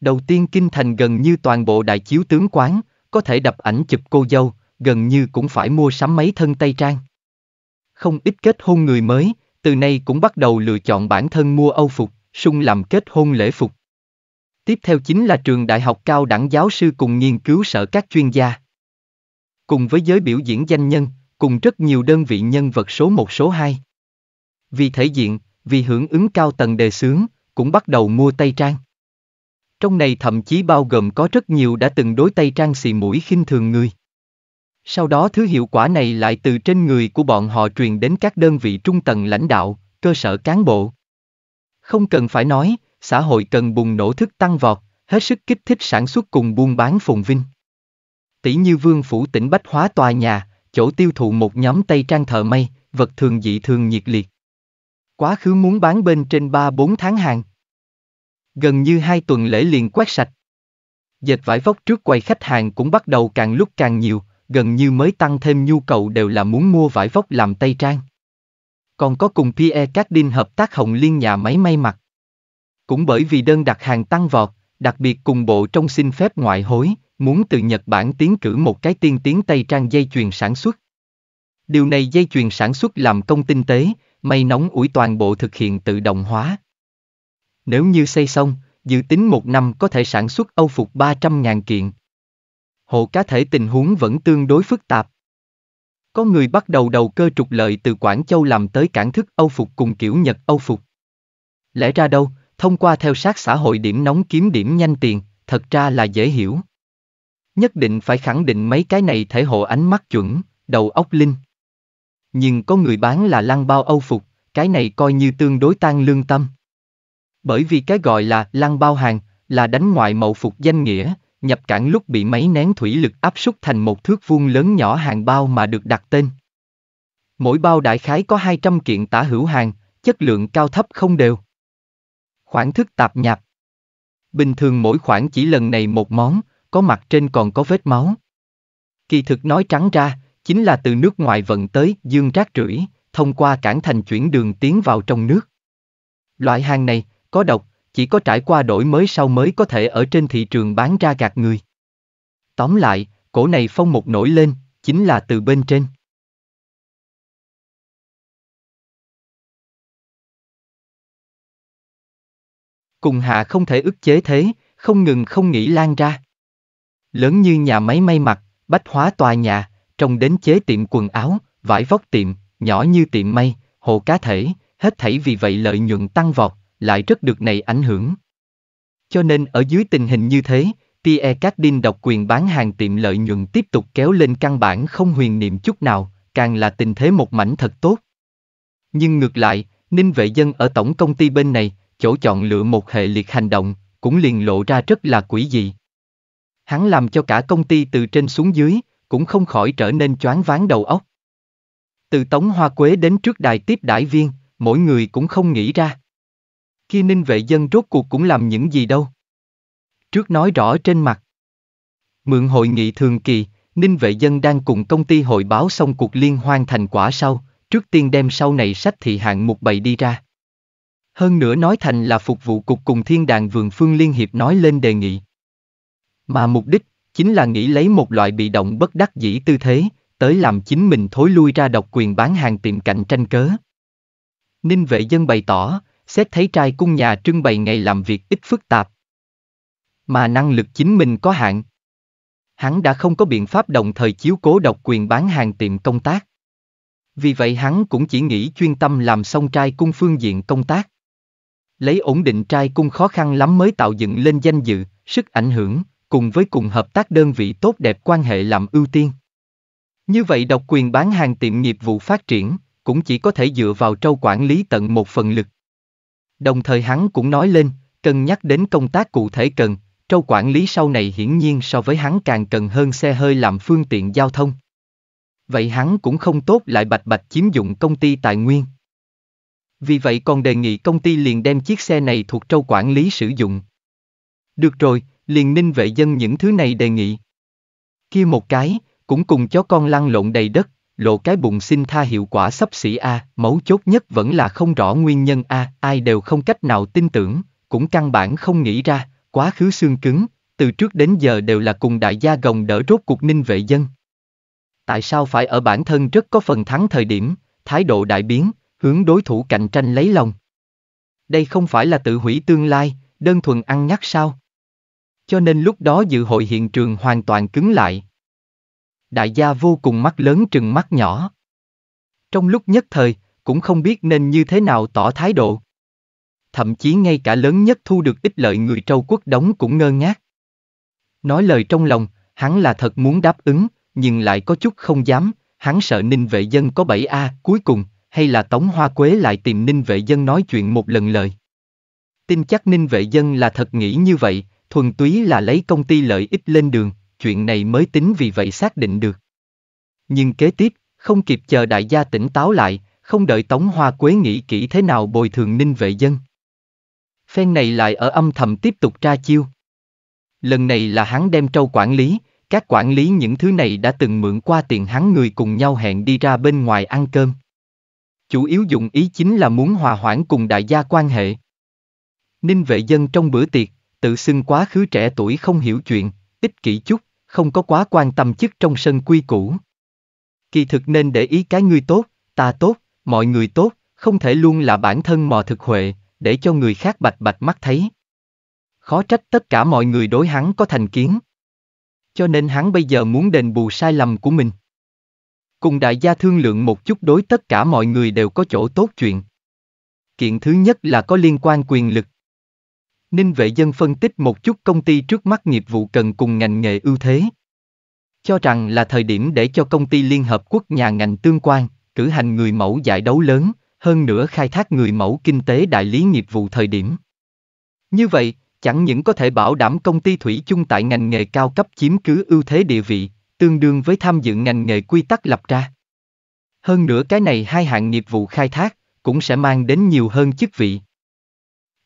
Đầu tiên kinh thành gần như toàn bộ đại chiếu tướng quán, có thể đập ảnh chụp cô dâu, gần như cũng phải mua sắm mấy thân tây trang. Không ít kết hôn người mới, từ nay cũng bắt đầu lựa chọn bản thân mua âu phục, sung làm kết hôn lễ phục. Tiếp theo chính là trường đại học cao đẳng giáo sư cùng nghiên cứu sở các chuyên gia. Cùng với giới biểu diễn danh nhân, cùng rất nhiều đơn vị nhân vật số một số 2. Vì thể diện, vì hưởng ứng cao tầng đề xướng, cũng bắt đầu mua tây trang. Trong này thậm chí bao gồm có rất nhiều đã từng đối tây trang xì mũi khinh thường người. Sau đó thứ hiệu quả này lại từ trên người của bọn họ truyền đến các đơn vị trung tầng lãnh đạo, cơ sở cán bộ. Không cần phải nói, xã hội cần bùng nổ thức tăng vọt, hết sức kích thích sản xuất cùng buôn bán phồn vinh. Tỷ như vương phủ tỉnh Bách Hóa tòa nhà, chỗ tiêu thụ một nhóm Tây Trang thợ may, vật thường dị thường nhiệt liệt. Quá khứ muốn bán bên trên 3-4 tháng hàng. Gần như hai tuần lễ liền quét sạch. Dệt vải vóc trước quay khách hàng cũng bắt đầu càng lúc càng nhiều, gần như mới tăng thêm nhu cầu đều là muốn mua vải vóc làm Tây Trang. Còn có cùng Pierre Cardin hợp tác Hồng Liên nhà máy may mặc. Cũng bởi vì đơn đặt hàng tăng vọt, đặc biệt cùng bộ trong xin phép ngoại hối, muốn từ Nhật Bản tiến cử một cái tiên tiến Tây Trang dây chuyền sản xuất. Điều này dây chuyền sản xuất làm công tinh tế, may nóng ủi toàn bộ thực hiện tự động hóa. Nếu như xây xong, dự tính một năm có thể sản xuất âu phục 300.000 kiện. Hộ cá thể tình huống vẫn tương đối phức tạp. Có người bắt đầu đầu cơ trục lợi từ Quảng Châu làm tới cản thức âu phục cùng kiểu Nhật âu phục. Lẽ ra đâu, thông qua theo sát xã hội điểm nóng kiếm điểm nhanh tiền, thật ra là dễ hiểu nhất định phải khẳng định mấy cái này thể hộ ánh mắt chuẩn, đầu óc linh. Nhưng có người bán là lăng bao âu phục, cái này coi như tương đối tan lương tâm. Bởi vì cái gọi là lăng bao hàng là đánh ngoại mậu phục danh nghĩa, nhập cảng lúc bị máy nén thủy lực áp suất thành một thước vuông lớn nhỏ hàng bao mà được đặt tên. Mỗi bao đại khái có 200 kiện tả hữu hàng, chất lượng cao thấp không đều. Khoản thức tạp nhạp. Bình thường mỗi khoản chỉ lần này một món, có mặt trên còn có vết máu. Kỳ thực nói trắng ra, chính là từ nước ngoài vận tới dương rác rưởi, thông qua cảng thành chuyển đường tiến vào trong nước. Loại hàng này, có độc, chỉ có trải qua đổi mới sau mới có thể ở trên thị trường bán ra gạt người. Tóm lại, cổ này phong một nổi lên, chính là từ bên trên. Cùng hạ không thể ức chế thế, không ngừng không nghĩ lan ra lớn như nhà máy may mặc, bách hóa tòa nhà, trông đến chế tiệm quần áo, vải vóc tiệm, nhỏ như tiệm may, hồ cá thể, hết thảy vì vậy lợi nhuận tăng vọt, lại rất được này ảnh hưởng. Cho nên ở dưới tình hình như thế, TE Cardin độc quyền bán hàng tiệm lợi nhuận tiếp tục kéo lên căn bản không huyền niệm chút nào, càng là tình thế một mảnh thật tốt. Nhưng ngược lại, Ninh Vệ Dân ở tổng công ty bên này, chỗ chọn lựa một hệ liệt hành động, cũng liền lộ ra rất là quỷ dị hắn làm cho cả công ty từ trên xuống dưới, cũng không khỏi trở nên choáng váng đầu óc. Từ Tống Hoa Quế đến trước đài tiếp đại viên, mỗi người cũng không nghĩ ra. Khi ninh vệ dân rốt cuộc cũng làm những gì đâu. Trước nói rõ trên mặt. Mượn hội nghị thường kỳ, ninh vệ dân đang cùng công ty hội báo xong cuộc liên hoan thành quả sau, trước tiên đem sau này sách thị hạng mục bày đi ra. Hơn nữa nói thành là phục vụ cục cùng thiên đàng vườn phương liên hiệp nói lên đề nghị, mà mục đích, chính là nghĩ lấy một loại bị động bất đắc dĩ tư thế, tới làm chính mình thối lui ra độc quyền bán hàng tiệm cạnh tranh cớ. Ninh vệ dân bày tỏ, xét thấy trai cung nhà trưng bày ngày làm việc ít phức tạp. Mà năng lực chính mình có hạn. Hắn đã không có biện pháp đồng thời chiếu cố độc quyền bán hàng tiệm công tác. Vì vậy hắn cũng chỉ nghĩ chuyên tâm làm xong trai cung phương diện công tác. Lấy ổn định trai cung khó khăn lắm mới tạo dựng lên danh dự, sức ảnh hưởng, cùng với cùng hợp tác đơn vị tốt đẹp quan hệ làm ưu tiên. Như vậy độc quyền bán hàng tiệm nghiệp vụ phát triển, cũng chỉ có thể dựa vào trâu quản lý tận một phần lực. Đồng thời hắn cũng nói lên, cần nhắc đến công tác cụ thể cần, trâu quản lý sau này hiển nhiên so với hắn càng cần hơn xe hơi làm phương tiện giao thông. Vậy hắn cũng không tốt lại bạch bạch chiếm dụng công ty tài nguyên. Vì vậy còn đề nghị công ty liền đem chiếc xe này thuộc trâu quản lý sử dụng. Được rồi, liền ninh vệ dân những thứ này đề nghị. Kia một cái, cũng cùng chó con lăn lộn đầy đất, lộ cái bụng xin tha hiệu quả sắp xỉ A, mấu chốt nhất vẫn là không rõ nguyên nhân A, ai đều không cách nào tin tưởng, cũng căn bản không nghĩ ra, quá khứ xương cứng, từ trước đến giờ đều là cùng đại gia gồng đỡ rốt cuộc ninh vệ dân. Tại sao phải ở bản thân rất có phần thắng thời điểm, thái độ đại biến, hướng đối thủ cạnh tranh lấy lòng? Đây không phải là tự hủy tương lai, đơn thuần ăn nhắc sao? cho nên lúc đó dự hội hiện trường hoàn toàn cứng lại. Đại gia vô cùng mắt lớn trừng mắt nhỏ. Trong lúc nhất thời, cũng không biết nên như thế nào tỏ thái độ. Thậm chí ngay cả lớn nhất thu được ít lợi người trâu quốc đóng cũng ngơ ngác. Nói lời trong lòng, hắn là thật muốn đáp ứng, nhưng lại có chút không dám, hắn sợ ninh vệ dân có 7A cuối cùng, hay là tống hoa quế lại tìm ninh vệ dân nói chuyện một lần lời. Tin chắc ninh vệ dân là thật nghĩ như vậy, thuần túy là lấy công ty lợi ích lên đường, chuyện này mới tính vì vậy xác định được. Nhưng kế tiếp, không kịp chờ đại gia tỉnh táo lại, không đợi Tống Hoa Quế nghĩ kỹ thế nào bồi thường ninh vệ dân. Phen này lại ở âm thầm tiếp tục tra chiêu. Lần này là hắn đem trâu quản lý, các quản lý những thứ này đã từng mượn qua tiền hắn người cùng nhau hẹn đi ra bên ngoài ăn cơm. Chủ yếu dụng ý chính là muốn hòa hoãn cùng đại gia quan hệ. Ninh vệ dân trong bữa tiệc, tự xưng quá khứ trẻ tuổi không hiểu chuyện, ích kỷ chút, không có quá quan tâm chức trong sân quy củ. Kỳ thực nên để ý cái người tốt, ta tốt, mọi người tốt, không thể luôn là bản thân mò thực huệ, để cho người khác bạch bạch mắt thấy. Khó trách tất cả mọi người đối hắn có thành kiến. Cho nên hắn bây giờ muốn đền bù sai lầm của mình. Cùng đại gia thương lượng một chút đối tất cả mọi người đều có chỗ tốt chuyện. Kiện thứ nhất là có liên quan quyền lực. Ninh Vệ Dân phân tích một chút công ty trước mắt nghiệp vụ cần cùng ngành nghề ưu thế. Cho rằng là thời điểm để cho công ty Liên Hợp Quốc nhà ngành tương quan, cử hành người mẫu giải đấu lớn, hơn nữa khai thác người mẫu kinh tế đại lý nghiệp vụ thời điểm. Như vậy, chẳng những có thể bảo đảm công ty thủy chung tại ngành nghề cao cấp chiếm cứ ưu thế địa vị, tương đương với tham dự ngành nghề quy tắc lập ra. Hơn nữa cái này hai hạng nghiệp vụ khai thác cũng sẽ mang đến nhiều hơn chức vị,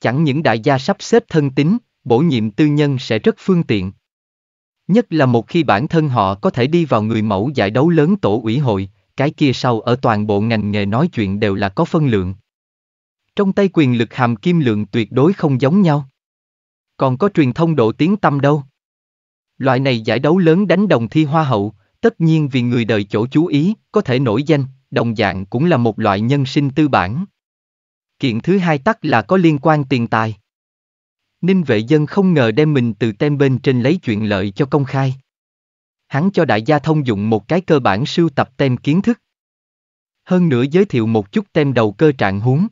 Chẳng những đại gia sắp xếp thân tín, bổ nhiệm tư nhân sẽ rất phương tiện. Nhất là một khi bản thân họ có thể đi vào người mẫu giải đấu lớn tổ ủy hội, cái kia sau ở toàn bộ ngành nghề nói chuyện đều là có phân lượng. Trong tay quyền lực hàm kim lượng tuyệt đối không giống nhau. Còn có truyền thông độ tiếng tâm đâu. Loại này giải đấu lớn đánh đồng thi hoa hậu, tất nhiên vì người đời chỗ chú ý, có thể nổi danh, đồng dạng cũng là một loại nhân sinh tư bản. Kiện thứ hai tắc là có liên quan tiền tài. Ninh vệ dân không ngờ đem mình từ tem bên trên lấy chuyện lợi cho công khai. Hắn cho đại gia thông dụng một cái cơ bản sưu tập tem kiến thức. Hơn nữa giới thiệu một chút tem đầu cơ trạng huống.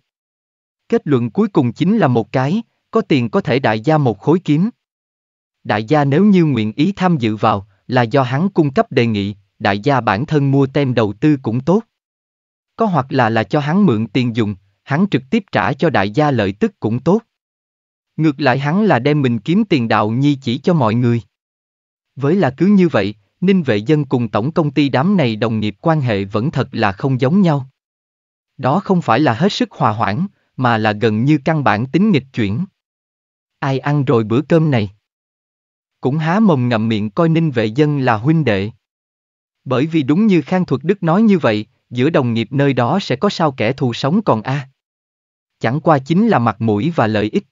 Kết luận cuối cùng chính là một cái, có tiền có thể đại gia một khối kiếm. Đại gia nếu như nguyện ý tham dự vào, là do hắn cung cấp đề nghị, đại gia bản thân mua tem đầu tư cũng tốt. Có hoặc là là cho hắn mượn tiền dùng, hắn trực tiếp trả cho đại gia lợi tức cũng tốt. Ngược lại hắn là đem mình kiếm tiền đạo nhi chỉ cho mọi người. Với là cứ như vậy, Ninh Vệ Dân cùng tổng công ty đám này đồng nghiệp quan hệ vẫn thật là không giống nhau. Đó không phải là hết sức hòa hoãn, mà là gần như căn bản tính nghịch chuyển. Ai ăn rồi bữa cơm này? Cũng há mồm ngậm miệng coi Ninh Vệ Dân là huynh đệ. Bởi vì đúng như Khang Thuật Đức nói như vậy, giữa đồng nghiệp nơi đó sẽ có sao kẻ thù sống còn a. À chẳng qua chính là mặt mũi và lợi ích.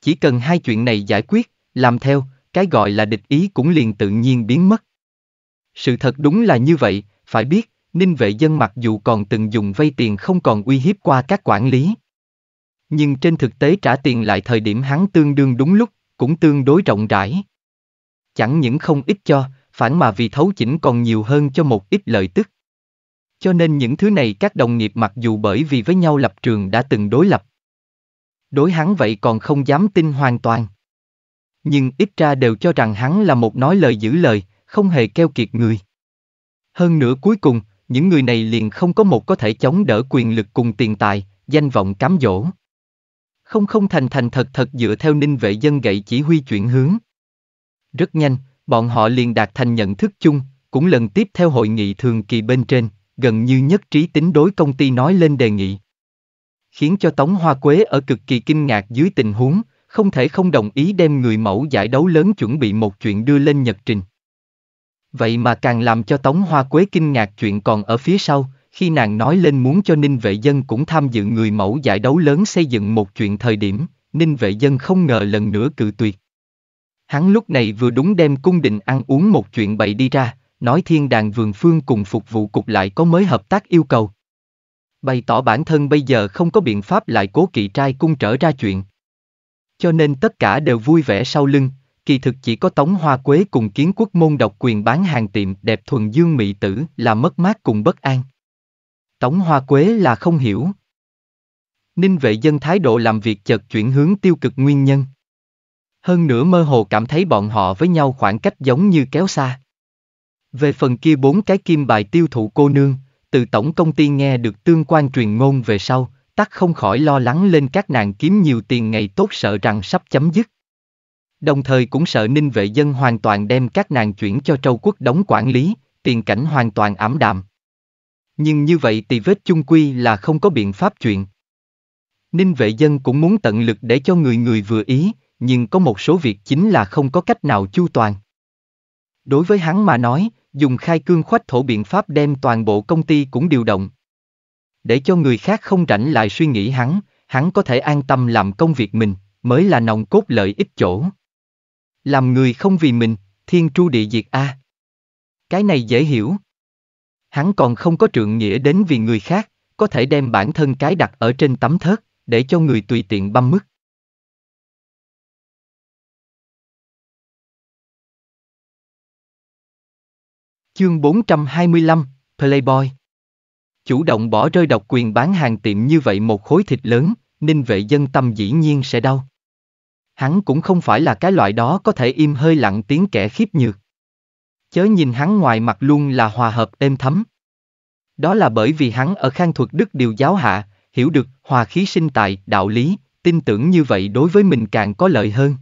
Chỉ cần hai chuyện này giải quyết, làm theo, cái gọi là địch ý cũng liền tự nhiên biến mất. Sự thật đúng là như vậy, phải biết, Ninh Vệ Dân mặc dù còn từng dùng vay tiền không còn uy hiếp qua các quản lý. Nhưng trên thực tế trả tiền lại thời điểm hắn tương đương đúng lúc, cũng tương đối rộng rãi. Chẳng những không ít cho, phản mà vì thấu chỉnh còn nhiều hơn cho một ít lợi tức. Cho nên những thứ này các đồng nghiệp mặc dù bởi vì với nhau lập trường đã từng đối lập. Đối hắn vậy còn không dám tin hoàn toàn. Nhưng ít ra đều cho rằng hắn là một nói lời giữ lời, không hề keo kiệt người. Hơn nữa cuối cùng, những người này liền không có một có thể chống đỡ quyền lực cùng tiền tài, danh vọng cám dỗ. Không không thành thành thật thật dựa theo ninh vệ dân gậy chỉ huy chuyển hướng. Rất nhanh, bọn họ liền đạt thành nhận thức chung, cũng lần tiếp theo hội nghị thường kỳ bên trên, gần như nhất trí tính đối công ty nói lên đề nghị. Khiến cho Tống Hoa Quế ở cực kỳ kinh ngạc dưới tình huống, không thể không đồng ý đem người mẫu giải đấu lớn chuẩn bị một chuyện đưa lên nhật trình. Vậy mà càng làm cho Tống Hoa Quế kinh ngạc chuyện còn ở phía sau, khi nàng nói lên muốn cho Ninh Vệ Dân cũng tham dự người mẫu giải đấu lớn xây dựng một chuyện thời điểm, Ninh Vệ Dân không ngờ lần nữa cự tuyệt. Hắn lúc này vừa đúng đem cung đình ăn uống một chuyện bậy đi ra, nói thiên đàng vườn phương cùng phục vụ cục lại có mới hợp tác yêu cầu. Bày tỏ bản thân bây giờ không có biện pháp lại cố kỵ trai cung trở ra chuyện. Cho nên tất cả đều vui vẻ sau lưng, kỳ thực chỉ có tống hoa quế cùng kiến quốc môn độc quyền bán hàng tiệm đẹp thuần dương mỹ tử là mất mát cùng bất an. Tống hoa quế là không hiểu. Ninh vệ dân thái độ làm việc chợt chuyển hướng tiêu cực nguyên nhân. Hơn nữa mơ hồ cảm thấy bọn họ với nhau khoảng cách giống như kéo xa. Về phần kia bốn cái kim bài tiêu thụ cô nương, từ tổng công ty nghe được tương quan truyền ngôn về sau, tắc không khỏi lo lắng lên các nàng kiếm nhiều tiền ngày tốt sợ rằng sắp chấm dứt. Đồng thời cũng sợ ninh vệ dân hoàn toàn đem các nàng chuyển cho châu quốc đóng quản lý, tiền cảnh hoàn toàn ảm đạm. Nhưng như vậy thì vết chung quy là không có biện pháp chuyện. Ninh vệ dân cũng muốn tận lực để cho người người vừa ý, nhưng có một số việc chính là không có cách nào chu toàn. Đối với hắn mà nói, dùng khai cương khoách thổ biện pháp đem toàn bộ công ty cũng điều động. Để cho người khác không rảnh lại suy nghĩ hắn, hắn có thể an tâm làm công việc mình, mới là nòng cốt lợi ích chỗ. Làm người không vì mình, thiên tru địa diệt a. À. Cái này dễ hiểu. Hắn còn không có trượng nghĩa đến vì người khác, có thể đem bản thân cái đặt ở trên tấm thớt, để cho người tùy tiện băm mứt. Chương 425, Playboy Chủ động bỏ rơi độc quyền bán hàng tiệm như vậy một khối thịt lớn, ninh vệ dân tâm dĩ nhiên sẽ đau. Hắn cũng không phải là cái loại đó có thể im hơi lặng tiếng kẻ khiếp nhược. Chớ nhìn hắn ngoài mặt luôn là hòa hợp êm thấm. Đó là bởi vì hắn ở khang thuật đức điều giáo hạ, hiểu được hòa khí sinh tài, đạo lý, tin tưởng như vậy đối với mình càng có lợi hơn.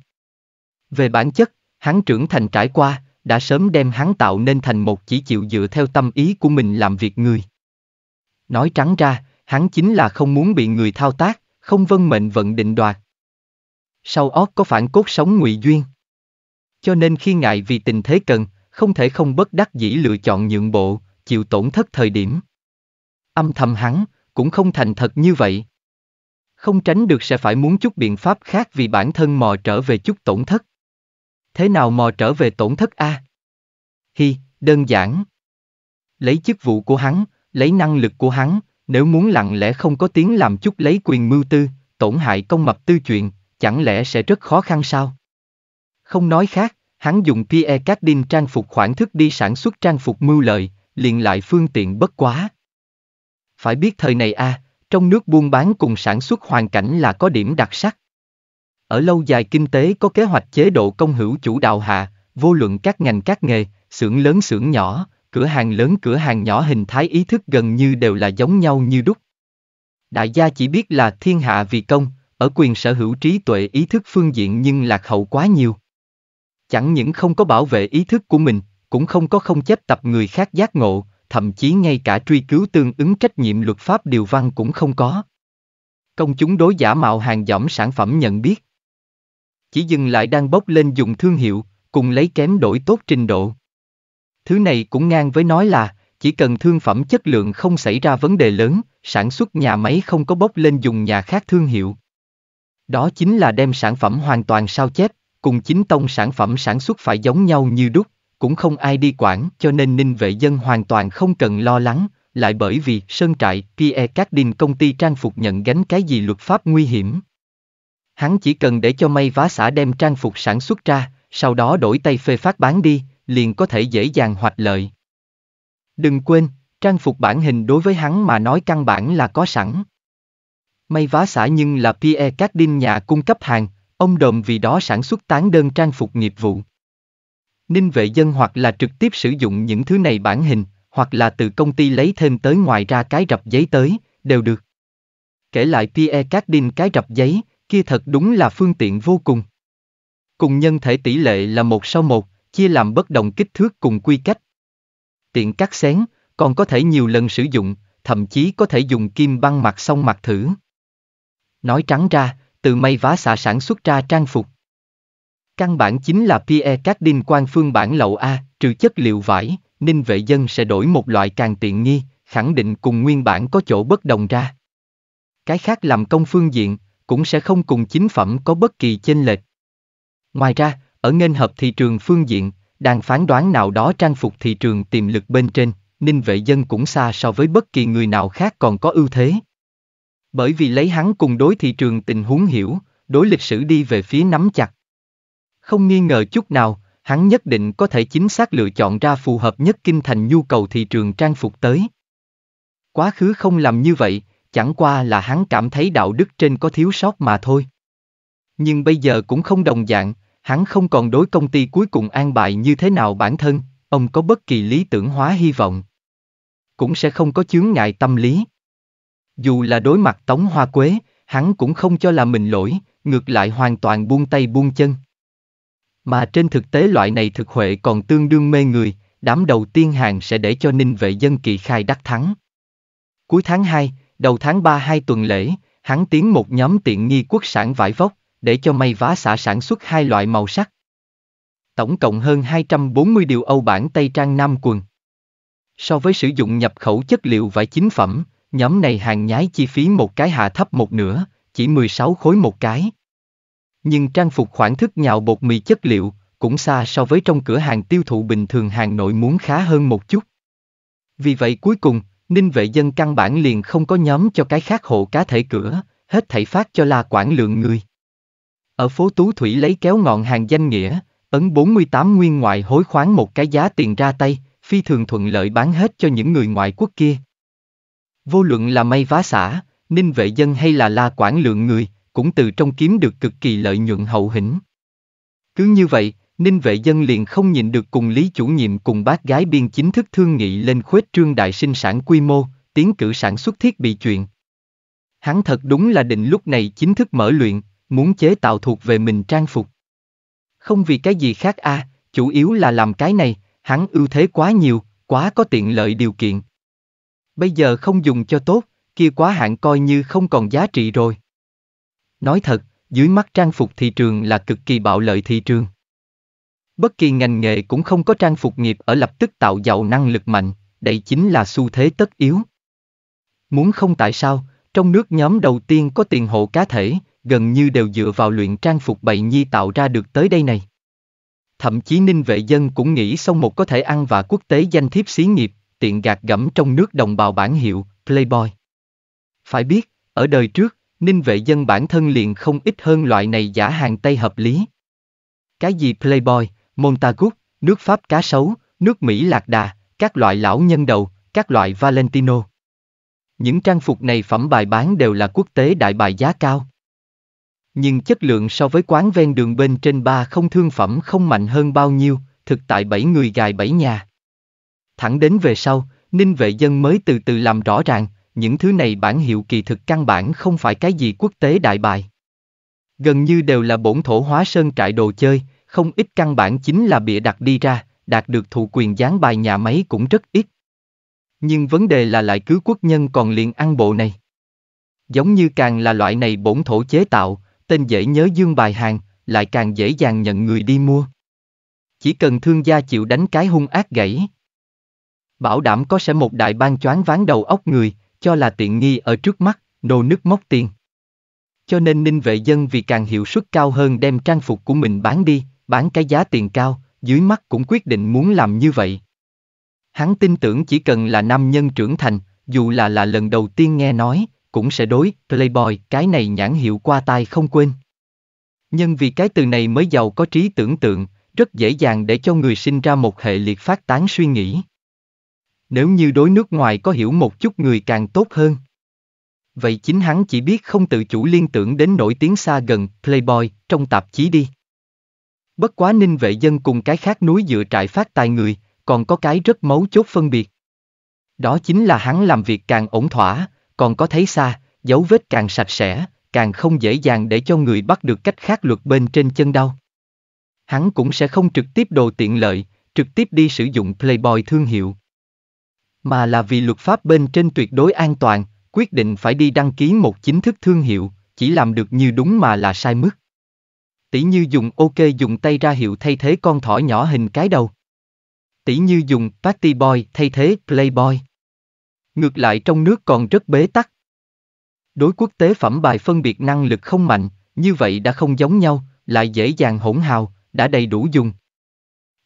Về bản chất, hắn trưởng thành trải qua, đã sớm đem hắn tạo nên thành một chỉ chịu dựa theo tâm ý của mình làm việc người. Nói trắng ra, hắn chính là không muốn bị người thao tác, không vân mệnh vận định đoạt. Sau óc có phản cốt sống ngụy duyên. Cho nên khi ngại vì tình thế cần, không thể không bất đắc dĩ lựa chọn nhượng bộ, chịu tổn thất thời điểm. Âm thầm hắn, cũng không thành thật như vậy. Không tránh được sẽ phải muốn chút biện pháp khác vì bản thân mò trở về chút tổn thất. Thế nào mò trở về tổn thất a? Hi, đơn giản. Lấy chức vụ của hắn, lấy năng lực của hắn, nếu muốn lặng lẽ không có tiếng làm chút lấy quyền mưu tư, tổn hại công mập tư chuyện, chẳng lẽ sẽ rất khó khăn sao? Không nói khác, hắn dùng Pierre Cardin trang phục khoản thức đi sản xuất trang phục mưu lợi, liền lại phương tiện bất quá. Phải biết thời này a, à, trong nước buôn bán cùng sản xuất hoàn cảnh là có điểm đặc sắc. Ở lâu dài kinh tế có kế hoạch chế độ công hữu chủ đạo hạ, vô luận các ngành các nghề, xưởng lớn xưởng nhỏ, cửa hàng lớn cửa hàng nhỏ hình thái ý thức gần như đều là giống nhau như đúc. Đại gia chỉ biết là thiên hạ vì công, ở quyền sở hữu trí tuệ ý thức phương diện nhưng lạc hậu quá nhiều. Chẳng những không có bảo vệ ý thức của mình, cũng không có không chấp tập người khác giác ngộ, thậm chí ngay cả truy cứu tương ứng trách nhiệm luật pháp điều văn cũng không có. Công chúng đối giả mạo hàng dỏm sản phẩm nhận biết. Chỉ dừng lại đang bốc lên dùng thương hiệu, cùng lấy kém đổi tốt trình độ. Thứ này cũng ngang với nói là, chỉ cần thương phẩm chất lượng không xảy ra vấn đề lớn, sản xuất nhà máy không có bốc lên dùng nhà khác thương hiệu. Đó chính là đem sản phẩm hoàn toàn sao chép, cùng chính tông sản phẩm sản xuất phải giống nhau như đúc, cũng không ai đi quản cho nên ninh vệ dân hoàn toàn không cần lo lắng, lại bởi vì Sơn Trại, Pierre Cardin công ty trang phục nhận gánh cái gì luật pháp nguy hiểm. Hắn chỉ cần để cho may vá xã đem trang phục sản xuất ra, sau đó đổi tay phê phát bán đi, liền có thể dễ dàng hoạch lợi. Đừng quên, trang phục bản hình đối với hắn mà nói căn bản là có sẵn. May vá xã nhưng là Pierre Cardin nhà cung cấp hàng, ông đồm vì đó sản xuất tán đơn trang phục nghiệp vụ. Ninh vệ dân hoặc là trực tiếp sử dụng những thứ này bản hình, hoặc là từ công ty lấy thêm tới ngoài ra cái rập giấy tới, đều được. Kể lại Pierre Cardin cái rập giấy, kia thật đúng là phương tiện vô cùng. Cùng nhân thể tỷ lệ là một sau một, chia làm bất đồng kích thước cùng quy cách. Tiện cắt xén, còn có thể nhiều lần sử dụng, thậm chí có thể dùng kim băng mặt xong mặt thử. Nói trắng ra, từ may vá xạ sản xuất ra trang phục. Căn bản chính là PE Cardin quan phương bản lậu A, trừ chất liệu vải, nên vệ dân sẽ đổi một loại càng tiện nghi, khẳng định cùng nguyên bản có chỗ bất đồng ra. Cái khác làm công phương diện, cũng sẽ không cùng chính phẩm có bất kỳ chênh lệch. Ngoài ra, ở nghênh hợp thị trường phương diện, đang phán đoán nào đó trang phục thị trường tiềm lực bên trên, Ninh Vệ Dân cũng xa so với bất kỳ người nào khác còn có ưu thế. Bởi vì lấy hắn cùng đối thị trường tình huống hiểu, đối lịch sử đi về phía nắm chặt. Không nghi ngờ chút nào, hắn nhất định có thể chính xác lựa chọn ra phù hợp nhất kinh thành nhu cầu thị trường trang phục tới. Quá khứ không làm như vậy, chẳng qua là hắn cảm thấy đạo đức trên có thiếu sót mà thôi. Nhưng bây giờ cũng không đồng dạng, hắn không còn đối công ty cuối cùng an bài như thế nào bản thân, ông có bất kỳ lý tưởng hóa hy vọng. Cũng sẽ không có chướng ngại tâm lý. Dù là đối mặt Tống Hoa Quế, hắn cũng không cho là mình lỗi, ngược lại hoàn toàn buông tay buông chân. Mà trên thực tế loại này thực huệ còn tương đương mê người, đám đầu tiên hàng sẽ để cho ninh vệ dân kỳ khai đắc thắng. Cuối tháng 2, Đầu tháng 3 hai tuần lễ, hắn tiến một nhóm tiện nghi quốc sản vải vóc, để cho may vá xã sản xuất hai loại màu sắc. Tổng cộng hơn 240 điều Âu bản Tây Trang Nam quần. So với sử dụng nhập khẩu chất liệu vải chính phẩm, nhóm này hàng nhái chi phí một cái hạ thấp một nửa, chỉ 16 khối một cái. Nhưng trang phục khoản thức nhào bột mì chất liệu cũng xa so với trong cửa hàng tiêu thụ bình thường hàng nội muốn khá hơn một chút. Vì vậy cuối cùng, Ninh vệ dân căn bản liền không có nhóm cho cái khác hộ cá thể cửa, hết thảy phát cho là quản lượng người. Ở phố Tú Thủy lấy kéo ngọn hàng danh nghĩa, ấn 48 nguyên ngoại hối khoáng một cái giá tiền ra tay, phi thường thuận lợi bán hết cho những người ngoại quốc kia. Vô luận là may vá xả, ninh vệ dân hay là la quản lượng người, cũng từ trong kiếm được cực kỳ lợi nhuận hậu hĩnh. Cứ như vậy, Ninh vệ dân liền không nhịn được cùng Lý chủ nhiệm cùng bác gái biên chính thức thương nghị lên khuếch trương đại sinh sản quy mô, tiến cử sản xuất thiết bị chuyện. Hắn thật đúng là định lúc này chính thức mở luyện, muốn chế tạo thuộc về mình trang phục. Không vì cái gì khác a, à, chủ yếu là làm cái này, hắn ưu thế quá nhiều, quá có tiện lợi điều kiện. Bây giờ không dùng cho tốt, kia quá hạn coi như không còn giá trị rồi. Nói thật, dưới mắt trang phục thị trường là cực kỳ bạo lợi thị trường. Bất kỳ ngành nghề cũng không có trang phục nghiệp ở lập tức tạo giàu năng lực mạnh, đây chính là xu thế tất yếu. Muốn không tại sao, trong nước nhóm đầu tiên có tiền hộ cá thể, gần như đều dựa vào luyện trang phục bậy nhi tạo ra được tới đây này. Thậm chí ninh vệ dân cũng nghĩ xong một có thể ăn và quốc tế danh thiếp xí nghiệp, tiện gạt gẫm trong nước đồng bào bản hiệu, Playboy. Phải biết, ở đời trước, ninh vệ dân bản thân liền không ít hơn loại này giả hàng Tây hợp lý. Cái gì Playboy, Montagut, nước Pháp cá sấu, nước Mỹ lạc đà, các loại lão nhân đầu, các loại Valentino. Những trang phục này phẩm bài bán đều là quốc tế đại bài giá cao. Nhưng chất lượng so với quán ven đường bên trên ba không thương phẩm không mạnh hơn bao nhiêu, thực tại bảy người gài bảy nhà. Thẳng đến về sau, Ninh Vệ Dân mới từ từ làm rõ ràng, những thứ này bản hiệu kỳ thực căn bản không phải cái gì quốc tế đại bài. Gần như đều là bổn thổ hóa sơn trại đồ chơi, không ít căn bản chính là bịa đặt đi ra, đạt được thụ quyền gián bài nhà máy cũng rất ít. Nhưng vấn đề là lại cứ quốc nhân còn liền ăn bộ này. Giống như càng là loại này bổn thổ chế tạo, tên dễ nhớ dương bài hàng, lại càng dễ dàng nhận người đi mua. Chỉ cần thương gia chịu đánh cái hung ác gãy. Bảo đảm có sẽ một đại ban choáng ván đầu óc người, cho là tiện nghi ở trước mắt, nô nước móc tiền. Cho nên ninh vệ dân vì càng hiệu suất cao hơn đem trang phục của mình bán đi, bán cái giá tiền cao, dưới mắt cũng quyết định muốn làm như vậy. Hắn tin tưởng chỉ cần là nam nhân trưởng thành, dù là là lần đầu tiên nghe nói, cũng sẽ đối Playboy cái này nhãn hiệu qua tai không quên. Nhân vì cái từ này mới giàu có trí tưởng tượng, rất dễ dàng để cho người sinh ra một hệ liệt phát tán suy nghĩ. Nếu như đối nước ngoài có hiểu một chút người càng tốt hơn. Vậy chính hắn chỉ biết không tự chủ liên tưởng đến nổi tiếng xa gần Playboy trong tạp chí đi. Bất quá ninh vệ dân cùng cái khác núi dựa trại phát tài người, còn có cái rất mấu chốt phân biệt. Đó chính là hắn làm việc càng ổn thỏa, còn có thấy xa, dấu vết càng sạch sẽ, càng không dễ dàng để cho người bắt được cách khác luật bên trên chân đau. Hắn cũng sẽ không trực tiếp đồ tiện lợi, trực tiếp đi sử dụng Playboy thương hiệu. Mà là vì luật pháp bên trên tuyệt đối an toàn, quyết định phải đi đăng ký một chính thức thương hiệu, chỉ làm được như đúng mà là sai mức. Tỷ như dùng ok dùng tay ra hiệu thay thế con thỏ nhỏ hình cái đầu. Tỷ như dùng party boy thay thế playboy. Ngược lại trong nước còn rất bế tắc. Đối quốc tế phẩm bài phân biệt năng lực không mạnh, như vậy đã không giống nhau, lại dễ dàng hỗn hào, đã đầy đủ dùng.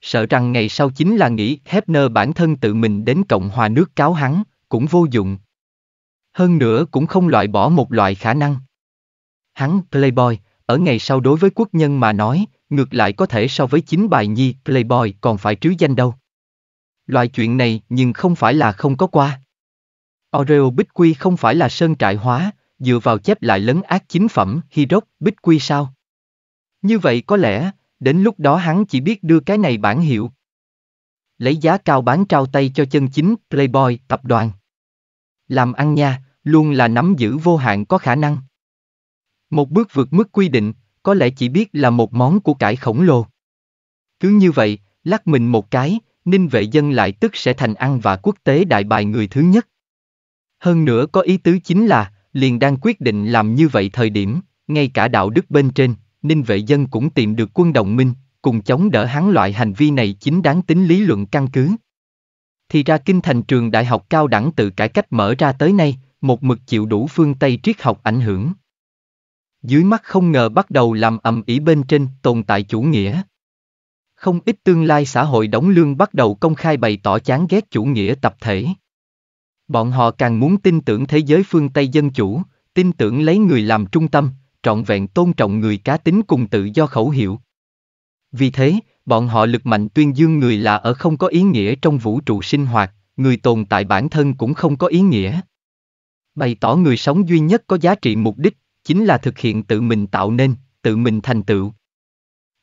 Sợ rằng ngày sau chính là nghĩ Hefner bản thân tự mình đến Cộng hòa nước cáo hắn, cũng vô dụng. Hơn nữa cũng không loại bỏ một loại khả năng. Hắn Playboy, ở ngày sau đối với quốc nhân mà nói, ngược lại có thể so với chính bài nhi Playboy còn phải trứ danh đâu. Loại chuyện này nhưng không phải là không có qua. Oreo Bích Quy không phải là sơn trại hóa, dựa vào chép lại lấn ác chính phẩm Hiroc Bích Quy sao? Như vậy có lẽ, đến lúc đó hắn chỉ biết đưa cái này bản hiệu. Lấy giá cao bán trao tay cho chân chính Playboy tập đoàn. Làm ăn nha, luôn là nắm giữ vô hạn có khả năng. Một bước vượt mức quy định, có lẽ chỉ biết là một món của cải khổng lồ. Cứ như vậy, lắc mình một cái, ninh vệ dân lại tức sẽ thành ăn và quốc tế đại bài người thứ nhất. Hơn nữa có ý tứ chính là, liền đang quyết định làm như vậy thời điểm, ngay cả đạo đức bên trên, ninh vệ dân cũng tìm được quân đồng minh, cùng chống đỡ hắn loại hành vi này chính đáng tính lý luận căn cứ. Thì ra kinh thành trường đại học cao đẳng tự cải cách mở ra tới nay, một mực chịu đủ phương Tây triết học ảnh hưởng, dưới mắt không ngờ bắt đầu làm ầm ĩ bên trên tồn tại chủ nghĩa. Không ít tương lai xã hội đóng lương bắt đầu công khai bày tỏ chán ghét chủ nghĩa tập thể. Bọn họ càng muốn tin tưởng thế giới phương Tây dân chủ, tin tưởng lấy người làm trung tâm, trọn vẹn tôn trọng người cá tính cùng tự do khẩu hiệu. Vì thế, bọn họ lực mạnh tuyên dương người là ở không có ý nghĩa trong vũ trụ sinh hoạt, người tồn tại bản thân cũng không có ý nghĩa. Bày tỏ người sống duy nhất có giá trị mục đích, chính là thực hiện tự mình tạo nên, tự mình thành tựu.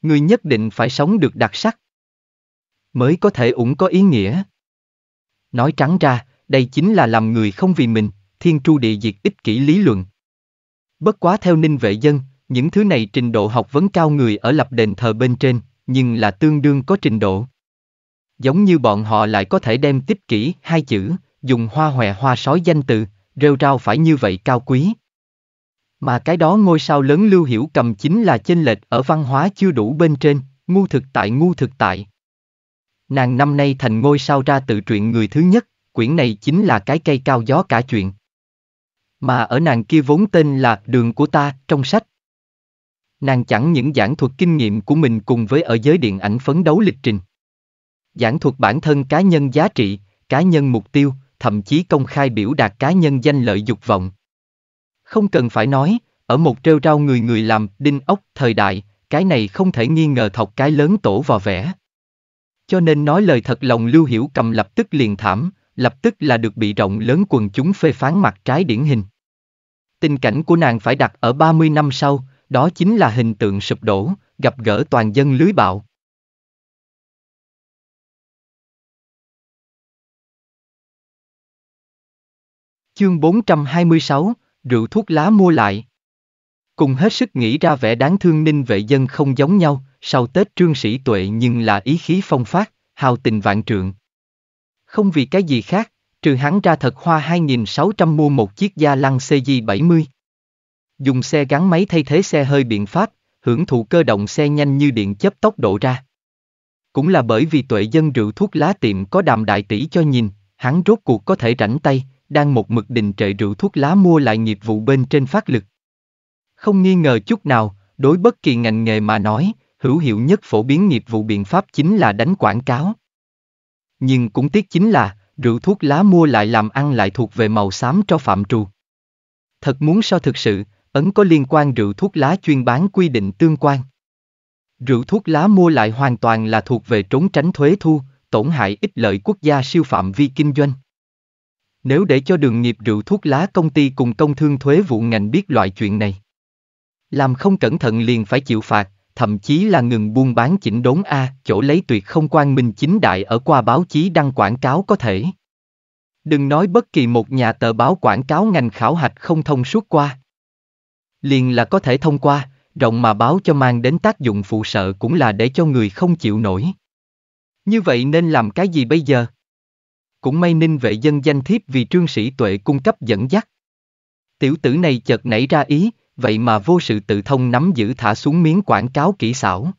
người nhất định phải sống được đặc sắc. Mới có thể ủng có ý nghĩa. Nói trắng ra, đây chính là làm người không vì mình, thiên tru địa diệt ích kỷ lý luận. Bất quá theo ninh vệ dân, những thứ này trình độ học vấn cao người ở lập đền thờ bên trên, nhưng là tương đương có trình độ. Giống như bọn họ lại có thể đem tích kỷ hai chữ, dùng hoa hòe hoa sói danh từ, rêu rao phải như vậy cao quý, mà cái đó ngôi sao lớn lưu hiểu cầm chính là chênh lệch ở văn hóa chưa đủ bên trên, ngu thực tại ngu thực tại. Nàng năm nay thành ngôi sao ra tự truyện người thứ nhất, quyển này chính là cái cây cao gió cả chuyện. Mà ở nàng kia vốn tên là Đường của ta trong sách. Nàng chẳng những giảng thuật kinh nghiệm của mình cùng với ở giới điện ảnh phấn đấu lịch trình. Giảng thuật bản thân cá nhân giá trị, cá nhân mục tiêu, thậm chí công khai biểu đạt cá nhân danh lợi dục vọng. Không cần phải nói, ở một trêu rau người người làm đinh ốc thời đại, cái này không thể nghi ngờ thọc cái lớn tổ vào vẽ. Cho nên nói lời thật lòng Lưu Hiểu cầm lập tức liền thảm, lập tức là được bị rộng lớn quần chúng phê phán mặt trái điển hình. Tình cảnh của nàng phải đặt ở 30 năm sau, đó chính là hình tượng sụp đổ, gặp gỡ toàn dân lưới bạo. Chương 426, rượu thuốc lá mua lại. Cùng hết sức nghĩ ra vẻ đáng thương ninh vệ dân không giống nhau, sau Tết trương sĩ tuệ nhưng là ý khí phong phát, hào tình vạn trượng. Không vì cái gì khác, trừ hắn ra thật hoa 2.600 mua một chiếc gia lăng CJ70. Dùng xe gắn máy thay thế xe hơi biện pháp, hưởng thụ cơ động xe nhanh như điện chấp tốc độ ra. Cũng là bởi vì tuệ dân rượu thuốc lá tiệm có đàm đại tỷ cho nhìn, hắn rốt cuộc có thể rảnh tay, đang một mực đình trệ rượu thuốc lá mua lại nghiệp vụ bên trên phát lực. Không nghi ngờ chút nào, đối bất kỳ ngành nghề mà nói, hữu hiệu nhất phổ biến nghiệp vụ biện pháp chính là đánh quảng cáo. Nhưng cũng tiếc chính là, rượu thuốc lá mua lại làm ăn lại thuộc về màu xám cho phạm trù. Thật muốn so thực sự, ấn có liên quan rượu thuốc lá chuyên bán quy định tương quan. Rượu thuốc lá mua lại hoàn toàn là thuộc về trốn tránh thuế thu, tổn hại ích lợi quốc gia siêu phạm vi kinh doanh. Nếu để cho đường nghiệp rượu thuốc lá công ty cùng công thương thuế vụ ngành biết loại chuyện này. Làm không cẩn thận liền phải chịu phạt, thậm chí là ngừng buôn bán chỉnh đốn A, chỗ lấy tuyệt không quan minh chính đại ở qua báo chí đăng quảng cáo có thể. Đừng nói bất kỳ một nhà tờ báo quảng cáo ngành khảo hạch không thông suốt qua. Liền là có thể thông qua, rộng mà báo cho mang đến tác dụng phụ sợ cũng là để cho người không chịu nổi. Như vậy nên làm cái gì bây giờ? cũng may ninh vệ dân danh thiếp vì trương sĩ tuệ cung cấp dẫn dắt. Tiểu tử này chợt nảy ra ý, vậy mà vô sự tự thông nắm giữ thả xuống miếng quảng cáo kỹ xảo.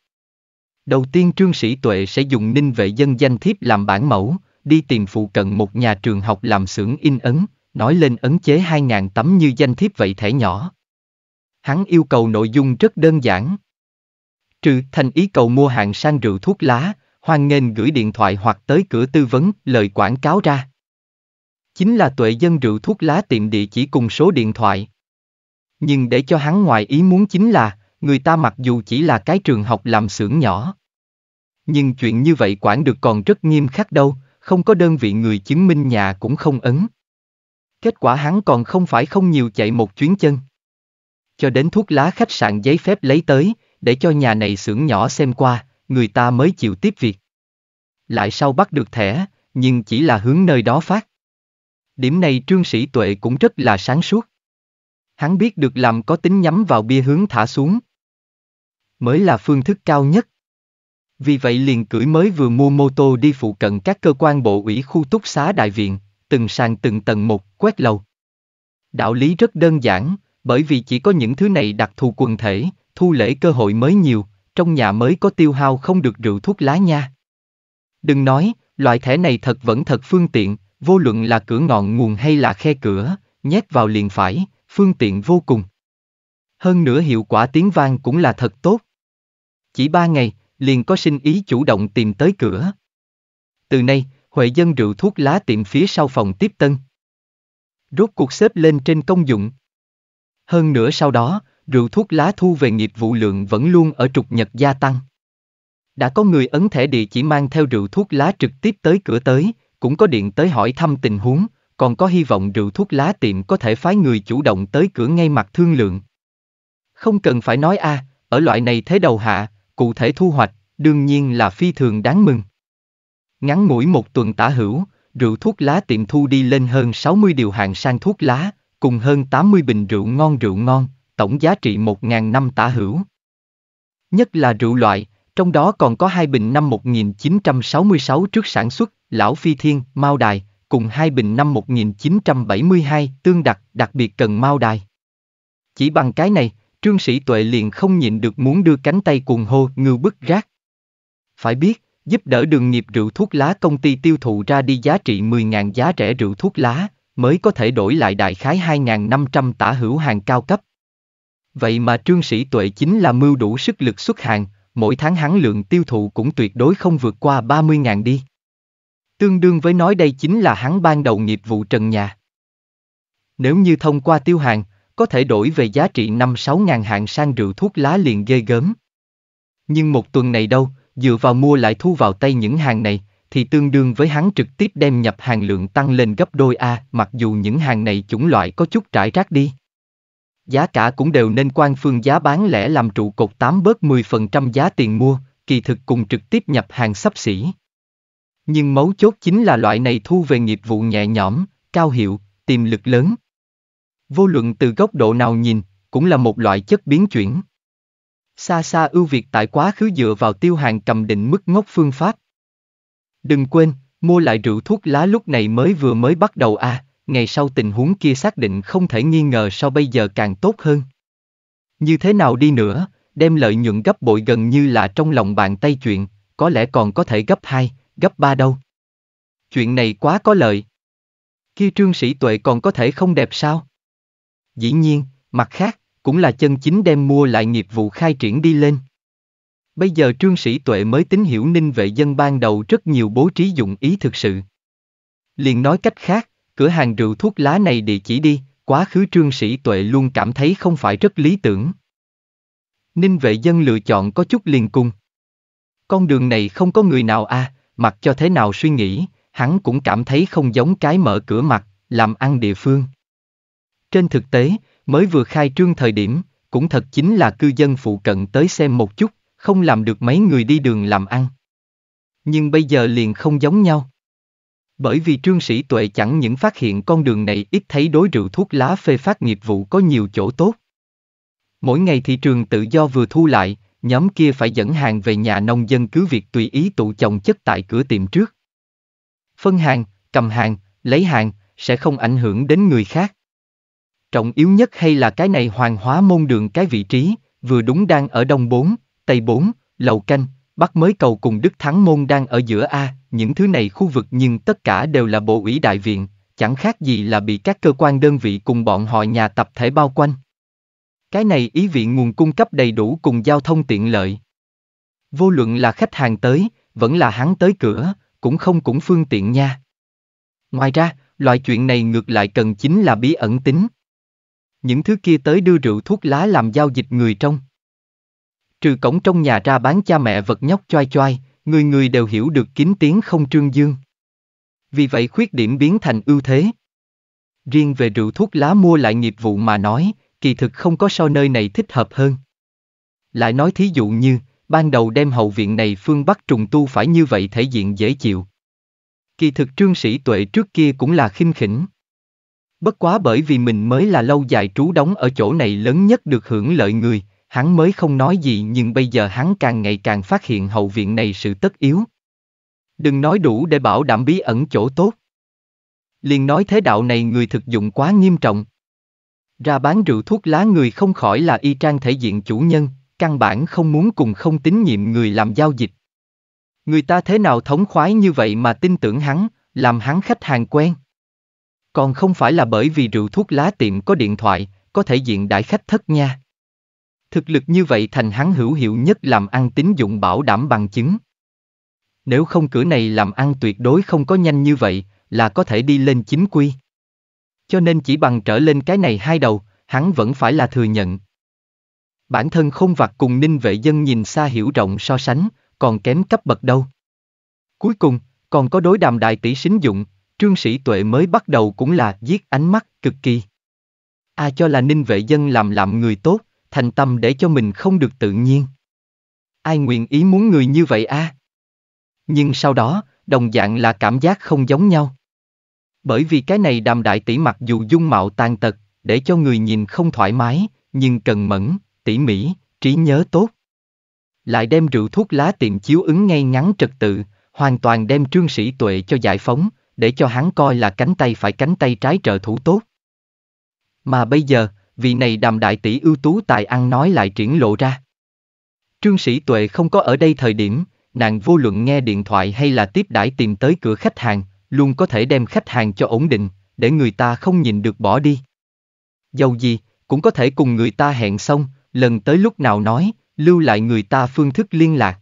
Đầu tiên trương sĩ tuệ sẽ dùng ninh vệ dân danh thiếp làm bản mẫu, đi tìm phụ cận một nhà trường học làm xưởng in ấn, nói lên ấn chế 2.000 tấm như danh thiếp vậy thẻ nhỏ. Hắn yêu cầu nội dung rất đơn giản. Trừ thành ý cầu mua hàng sang rượu thuốc lá, hoan nghênh gửi điện thoại hoặc tới cửa tư vấn, lời quảng cáo ra. Chính là tuệ dân rượu thuốc lá tiệm địa chỉ cùng số điện thoại. Nhưng để cho hắn ngoài ý muốn chính là, người ta mặc dù chỉ là cái trường học làm xưởng nhỏ. Nhưng chuyện như vậy quản được còn rất nghiêm khắc đâu, không có đơn vị người chứng minh nhà cũng không ấn. Kết quả hắn còn không phải không nhiều chạy một chuyến chân. Cho đến thuốc lá khách sạn giấy phép lấy tới, để cho nhà này xưởng nhỏ xem qua, người ta mới chịu tiếp việc. Lại sau bắt được thẻ, nhưng chỉ là hướng nơi đó phát. Điểm này trương sĩ tuệ cũng rất là sáng suốt. Hắn biết được làm có tính nhắm vào bia hướng thả xuống. Mới là phương thức cao nhất. Vì vậy liền cưỡi mới vừa mua mô tô đi phụ cận các cơ quan bộ ủy khu túc xá đại viện, từng sàn từng tầng một, quét lầu. Đạo lý rất đơn giản, bởi vì chỉ có những thứ này đặc thù quần thể, thu lễ cơ hội mới nhiều, trong nhà mới có tiêu hao không được rượu thuốc lá nha. Đừng nói, loại thẻ này thật vẫn thật phương tiện, vô luận là cửa ngọn nguồn hay là khe cửa, nhét vào liền phải, phương tiện vô cùng. Hơn nữa hiệu quả tiếng vang cũng là thật tốt. Chỉ ba ngày, liền có sinh ý chủ động tìm tới cửa. Từ nay, Huệ dân rượu thuốc lá tiệm phía sau phòng tiếp tân. Rốt cuộc xếp lên trên công dụng. Hơn nữa sau đó, rượu thuốc lá thu về nghiệp vụ lượng vẫn luôn ở trục nhật gia tăng. Đã có người ấn thẻ địa chỉ mang theo rượu thuốc lá trực tiếp tới cửa tới, cũng có điện tới hỏi thăm tình huống, còn có hy vọng rượu thuốc lá tiệm có thể phái người chủ động tới cửa ngay mặt thương lượng. Không cần phải nói a, à, ở loại này thế đầu hạ, cụ thể thu hoạch, đương nhiên là phi thường đáng mừng. Ngắn mũi một tuần tả hữu, rượu thuốc lá tiệm thu đi lên hơn 60 điều hàng sang thuốc lá, cùng hơn 80 bình rượu ngon rượu ngon, tổng giá trị 1.000 năm tả hữu. Nhất là rượu loại, trong đó còn có hai bình năm 1966 trước sản xuất, Lão Phi Thiên, Mao Đài, cùng hai bình năm 1972 tương đặc, đặc biệt cần Mao Đài. Chỉ bằng cái này, Trương Sĩ Tuệ liền không nhịn được muốn đưa cánh tay cuồng hô ngư bức rác. Phải biết, giúp đỡ đường nghiệp rượu thuốc lá công ty tiêu thụ ra đi giá trị 10.000 giá rẻ rượu thuốc lá, mới có thể đổi lại đại khái 2.500 tả hữu hàng cao cấp. Vậy mà trương sĩ tuệ chính là mưu đủ sức lực xuất hàng, mỗi tháng hắn lượng tiêu thụ cũng tuyệt đối không vượt qua 30.000 đi. Tương đương với nói đây chính là hắn ban đầu nghiệp vụ trần nhà. Nếu như thông qua tiêu hàng, có thể đổi về giá trị 5-6 ngàn hạng sang rượu thuốc lá liền ghê gớm. Nhưng một tuần này đâu, dựa vào mua lại thu vào tay những hàng này, thì tương đương với hắn trực tiếp đem nhập hàng lượng tăng lên gấp đôi A, mặc dù những hàng này chủng loại có chút trải rác đi. Giá cả cũng đều nên quan phương giá bán lẻ làm trụ cột 8 bớt 10% giá tiền mua, kỳ thực cùng trực tiếp nhập hàng sắp xỉ. Nhưng mấu chốt chính là loại này thu về nghiệp vụ nhẹ nhõm, cao hiệu, tiềm lực lớn. Vô luận từ góc độ nào nhìn, cũng là một loại chất biến chuyển. Xa xa ưu việt tại quá khứ dựa vào tiêu hàng cầm định mức ngốc phương pháp. Đừng quên, mua lại rượu thuốc lá lúc này mới vừa mới bắt đầu à, ngày sau tình huống kia xác định không thể nghi ngờ so bây giờ càng tốt hơn. Như thế nào đi nữa, đem lợi nhuận gấp bội gần như là trong lòng bàn tay chuyện, có lẽ còn có thể gấp 2, gấp 3 đâu. Chuyện này quá có lợi. Kia trương sĩ tuệ còn có thể không đẹp sao? Dĩ nhiên, mặt khác, cũng là chân chính đem mua lại nghiệp vụ khai triển đi lên. Bây giờ trương sĩ tuệ mới tín hiểu ninh vệ dân ban đầu rất nhiều bố trí dụng ý thực sự. Liền nói cách khác, cửa hàng rượu thuốc lá này địa chỉ đi, quá khứ trương sĩ tuệ luôn cảm thấy không phải rất lý tưởng. Ninh vệ dân lựa chọn có chút liền cung. Con đường này không có người nào à, mặc cho thế nào suy nghĩ, hắn cũng cảm thấy không giống cái mở cửa mặt, làm ăn địa phương. Trên thực tế, mới vừa khai trương thời điểm, cũng thật chính là cư dân phụ cận tới xem một chút, không làm được mấy người đi đường làm ăn. Nhưng bây giờ liền không giống nhau. Bởi vì trương sĩ tuệ chẳng những phát hiện con đường này ít thấy đối rượu thuốc lá phê phát nghiệp vụ có nhiều chỗ tốt. Mỗi ngày thị trường tự do vừa thu lại, nhóm kia phải dẫn hàng về nhà nông dân cứ việc tùy ý tụ chồng chất tại cửa tiệm trước. Phân hàng, cầm hàng, lấy hàng, sẽ không ảnh hưởng đến người khác. Trọng yếu nhất hay là cái này hoàng hóa môn đường cái vị trí, vừa đúng đang ở đông bốn tây bốn lầu canh, Bắc mới cầu cùng Đức Thắng Môn đang ở giữa A, những thứ này khu vực nhưng tất cả đều là bộ ủy đại viện, chẳng khác gì là bị các cơ quan đơn vị cùng bọn họ nhà tập thể bao quanh. Cái này ý viện nguồn cung cấp đầy đủ cùng giao thông tiện lợi. Vô luận là khách hàng tới, vẫn là hắn tới cửa, cũng không cũng phương tiện nha. Ngoài ra, loại chuyện này ngược lại cần chính là bí ẩn tính. Những thứ kia tới đưa rượu thuốc lá làm giao dịch người trong trừ cổng trong nhà ra bán cha mẹ vật nhóc choai choai, người người đều hiểu được kín tiếng không trương dương. Vì vậy khuyết điểm biến thành ưu thế. Riêng về rượu thuốc lá mua lại nghiệp vụ mà nói, kỳ thực không có so nơi này thích hợp hơn. Lại nói thí dụ như, ban đầu đem hậu viện này phương Bắc trùng tu phải như vậy thể diện dễ chịu. Kỳ thực trương sĩ tuệ trước kia cũng là khinh khỉnh. Bất quá bởi vì mình mới là lâu dài trú đóng ở chỗ này lớn nhất được hưởng lợi người, hắn mới không nói gì nhưng bây giờ hắn càng ngày càng phát hiện hậu viện này sự tất yếu. Đừng nói đủ để bảo đảm bí ẩn chỗ tốt. Liền nói thế đạo này người thực dụng quá nghiêm trọng. Ra bán rượu thuốc lá người không khỏi là y trang thể diện chủ nhân, căn bản không muốn cùng không tín nhiệm người làm giao dịch. Người ta thế nào thống khoái như vậy mà tin tưởng hắn, làm hắn khách hàng quen. Còn không phải là bởi vì rượu thuốc lá tiệm có điện thoại, có thể diện đại khách thất nha. Thực lực như vậy thành hắn hữu hiệu nhất làm ăn tín dụng bảo đảm bằng chứng. Nếu không cửa này làm ăn tuyệt đối không có nhanh như vậy, là có thể đi lên chính quy. Cho nên chỉ bằng trở lên cái này hai đầu, hắn vẫn phải là thừa nhận. Bản thân không vặt cùng ninh vệ dân nhìn xa hiểu rộng so sánh, còn kém cấp bậc đâu. Cuối cùng, còn có đối đàm đại tỷ sính dụng, trương sĩ tuệ mới bắt đầu cũng là giết ánh mắt cực kỳ. A cho là ninh vệ dân làm làm người tốt, thành tâm để cho mình không được tự nhiên. Ai nguyện ý muốn người như vậy a? À? Nhưng sau đó, đồng dạng là cảm giác không giống nhau. Bởi vì cái này đàm đại tỷ mặc dù dung mạo tàn tật, để cho người nhìn không thoải mái, nhưng cần mẫn, tỉ mỉ, trí nhớ tốt. Lại đem rượu thuốc lá tiệm chiếu ứng ngay ngắn trật tự, hoàn toàn đem trương sĩ tuệ cho giải phóng, để cho hắn coi là cánh tay phải cánh tay trái trợ thủ tốt. Mà bây giờ, vì này đàm đại tỷ ưu tú tài ăn nói lại triển lộ ra. Trương Sĩ Tuệ không có ở đây thời điểm, nàng vô luận nghe điện thoại hay là tiếp đãi tìm tới cửa khách hàng, luôn có thể đem khách hàng cho ổn định, để người ta không nhìn được bỏ đi. Dầu gì, cũng có thể cùng người ta hẹn xong, lần tới lúc nào nói, lưu lại người ta phương thức liên lạc.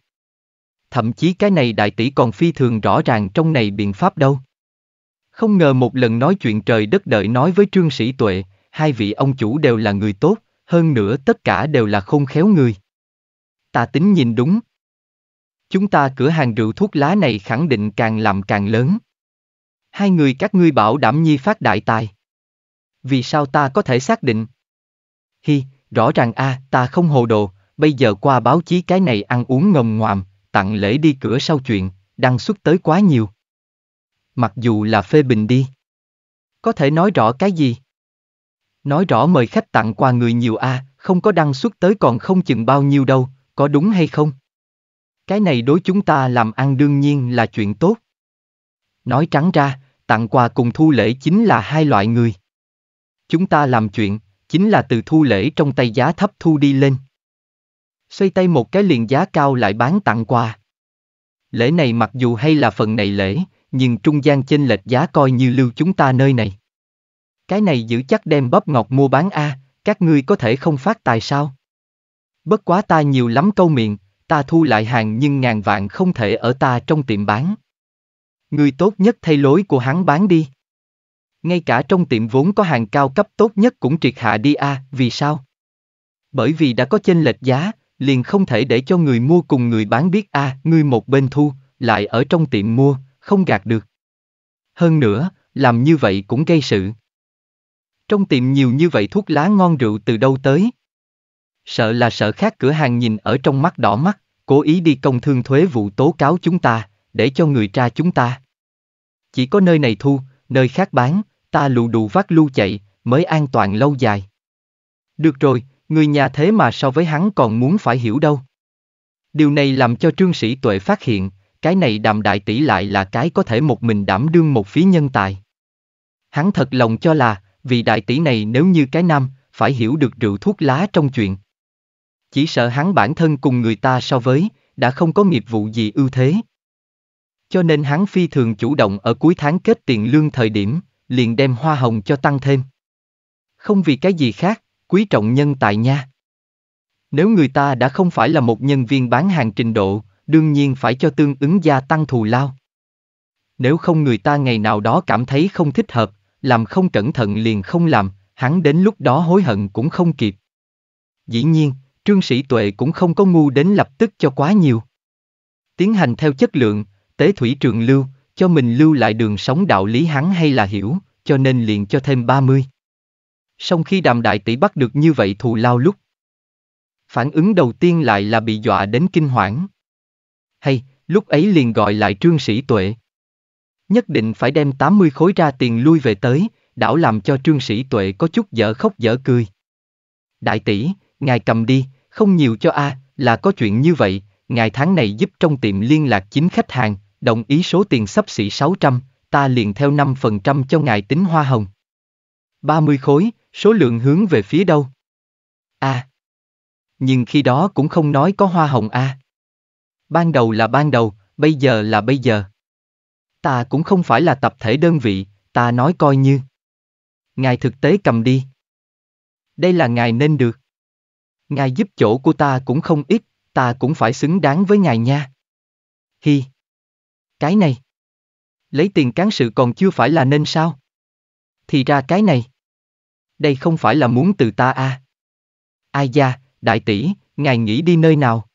Thậm chí cái này đại tỷ còn phi thường rõ ràng trong này biện pháp đâu. Không ngờ một lần nói chuyện trời đất đợi nói với Trương Sĩ Tuệ, hai vị ông chủ đều là người tốt, hơn nữa tất cả đều là khôn khéo người. Ta tính nhìn đúng. Chúng ta cửa hàng rượu thuốc lá này khẳng định càng làm càng lớn. Hai người các ngươi bảo đảm nhi phát đại tài. Vì sao ta có thể xác định? Hi, rõ ràng a, à, ta không hồ đồ, bây giờ qua báo chí cái này ăn uống ngầm ngoàm, tặng lễ đi cửa sau chuyện, đăng xuất tới quá nhiều. Mặc dù là phê bình đi. Có thể nói rõ cái gì? Nói rõ mời khách tặng quà người nhiều a, à, không có đăng xuất tới còn không chừng bao nhiêu đâu, có đúng hay không? Cái này đối chúng ta làm ăn đương nhiên là chuyện tốt. Nói trắng ra, tặng quà cùng thu lễ chính là hai loại người. Chúng ta làm chuyện, chính là từ thu lễ trong tay giá thấp thu đi lên. Xoay tay một cái liền giá cao lại bán tặng quà. Lễ này mặc dù hay là phần này lễ, nhưng trung gian chênh lệch giá coi như lưu chúng ta nơi này. Cái này giữ chắc đem bắp ngọt mua bán a, à, các ngươi có thể không phát tài sao? Bất quá ta nhiều lắm câu miệng, ta thu lại hàng nhưng ngàn vạn không thể ở ta trong tiệm bán. Người tốt nhất thay lối của hắn bán đi. Ngay cả trong tiệm vốn có hàng cao cấp tốt nhất cũng triệt hạ đi a, à, vì sao? Bởi vì đã có chênh lệch giá, liền không thể để cho người mua cùng người bán biết a, à, ngươi một bên thu, lại ở trong tiệm mua, không gạt được. Hơn nữa, làm như vậy cũng gây sự. Trong tiệm nhiều như vậy thuốc lá ngon rượu từ đâu tới? Sợ là sợ khác cửa hàng nhìn ở trong mắt đỏ mắt, cố ý đi công thương thuế vụ tố cáo chúng ta, để cho người tra chúng ta. Chỉ có nơi này thu, nơi khác bán, ta lù đù vác lưu chạy, mới an toàn lâu dài. Được rồi, người nhà thế mà so với hắn còn muốn phải hiểu đâu. Điều này làm cho trương sĩ tuệ phát hiện, cái này đàm đại tỷ lại là cái có thể một mình đảm đương một phí nhân tài. Hắn thật lòng cho là, vì đại tỷ này nếu như cái nam, phải hiểu được rượu thuốc lá trong chuyện. Chỉ sợ hắn bản thân cùng người ta so với, đã không có nghiệp vụ gì ưu thế. Cho nên hắn phi thường chủ động ở cuối tháng kết tiền lương thời điểm, liền đem hoa hồng cho tăng thêm. Không vì cái gì khác, quý trọng nhân tài nha. Nếu người ta đã không phải là một nhân viên bán hàng trình độ, đương nhiên phải cho tương ứng gia tăng thù lao. Nếu không người ta ngày nào đó cảm thấy không thích hợp, làm không cẩn thận liền không làm, hắn đến lúc đó hối hận cũng không kịp. Dĩ nhiên, trương sĩ tuệ cũng không có ngu đến lập tức cho quá nhiều. Tiến hành theo chất lượng, tế thủy trường lưu, cho mình lưu lại đường sống đạo lý hắn hay là hiểu, cho nên liền cho thêm 30. Song khi đàm đại tỷ bắt được như vậy thù lao lúc. Phản ứng đầu tiên lại là bị dọa đến kinh hoảng. Hay, lúc ấy liền gọi lại trương sĩ tuệ, nhất định phải đem 80 khối ra tiền lui về tới, đảo làm cho trương sĩ tuệ có chút dở khóc dở cười. Đại tỷ, ngài cầm đi, không nhiều cho a, là có chuyện như vậy, ngài tháng này giúp trong tiệm liên lạc chính khách hàng, đồng ý số tiền sắp xỉ 600, ta liền theo 5% cho ngài tính hoa hồng. 30 khối, số lượng hướng về phía đâu? A. Nhưng khi đó cũng không nói có hoa hồng a. Ban đầu là ban đầu, bây giờ là bây giờ. Ta cũng không phải là tập thể đơn vị, ta nói coi như. Ngài thực tế cầm đi. Đây là ngài nên được. Ngài giúp chỗ của ta cũng không ít, ta cũng phải xứng đáng với ngài nha. Hi. Cái này. Lấy tiền cán sự còn chưa phải là nên sao? Thì ra cái này. Đây không phải là muốn từ ta à. Ai da, đại tỷ, ngài nghĩ đi nơi nào?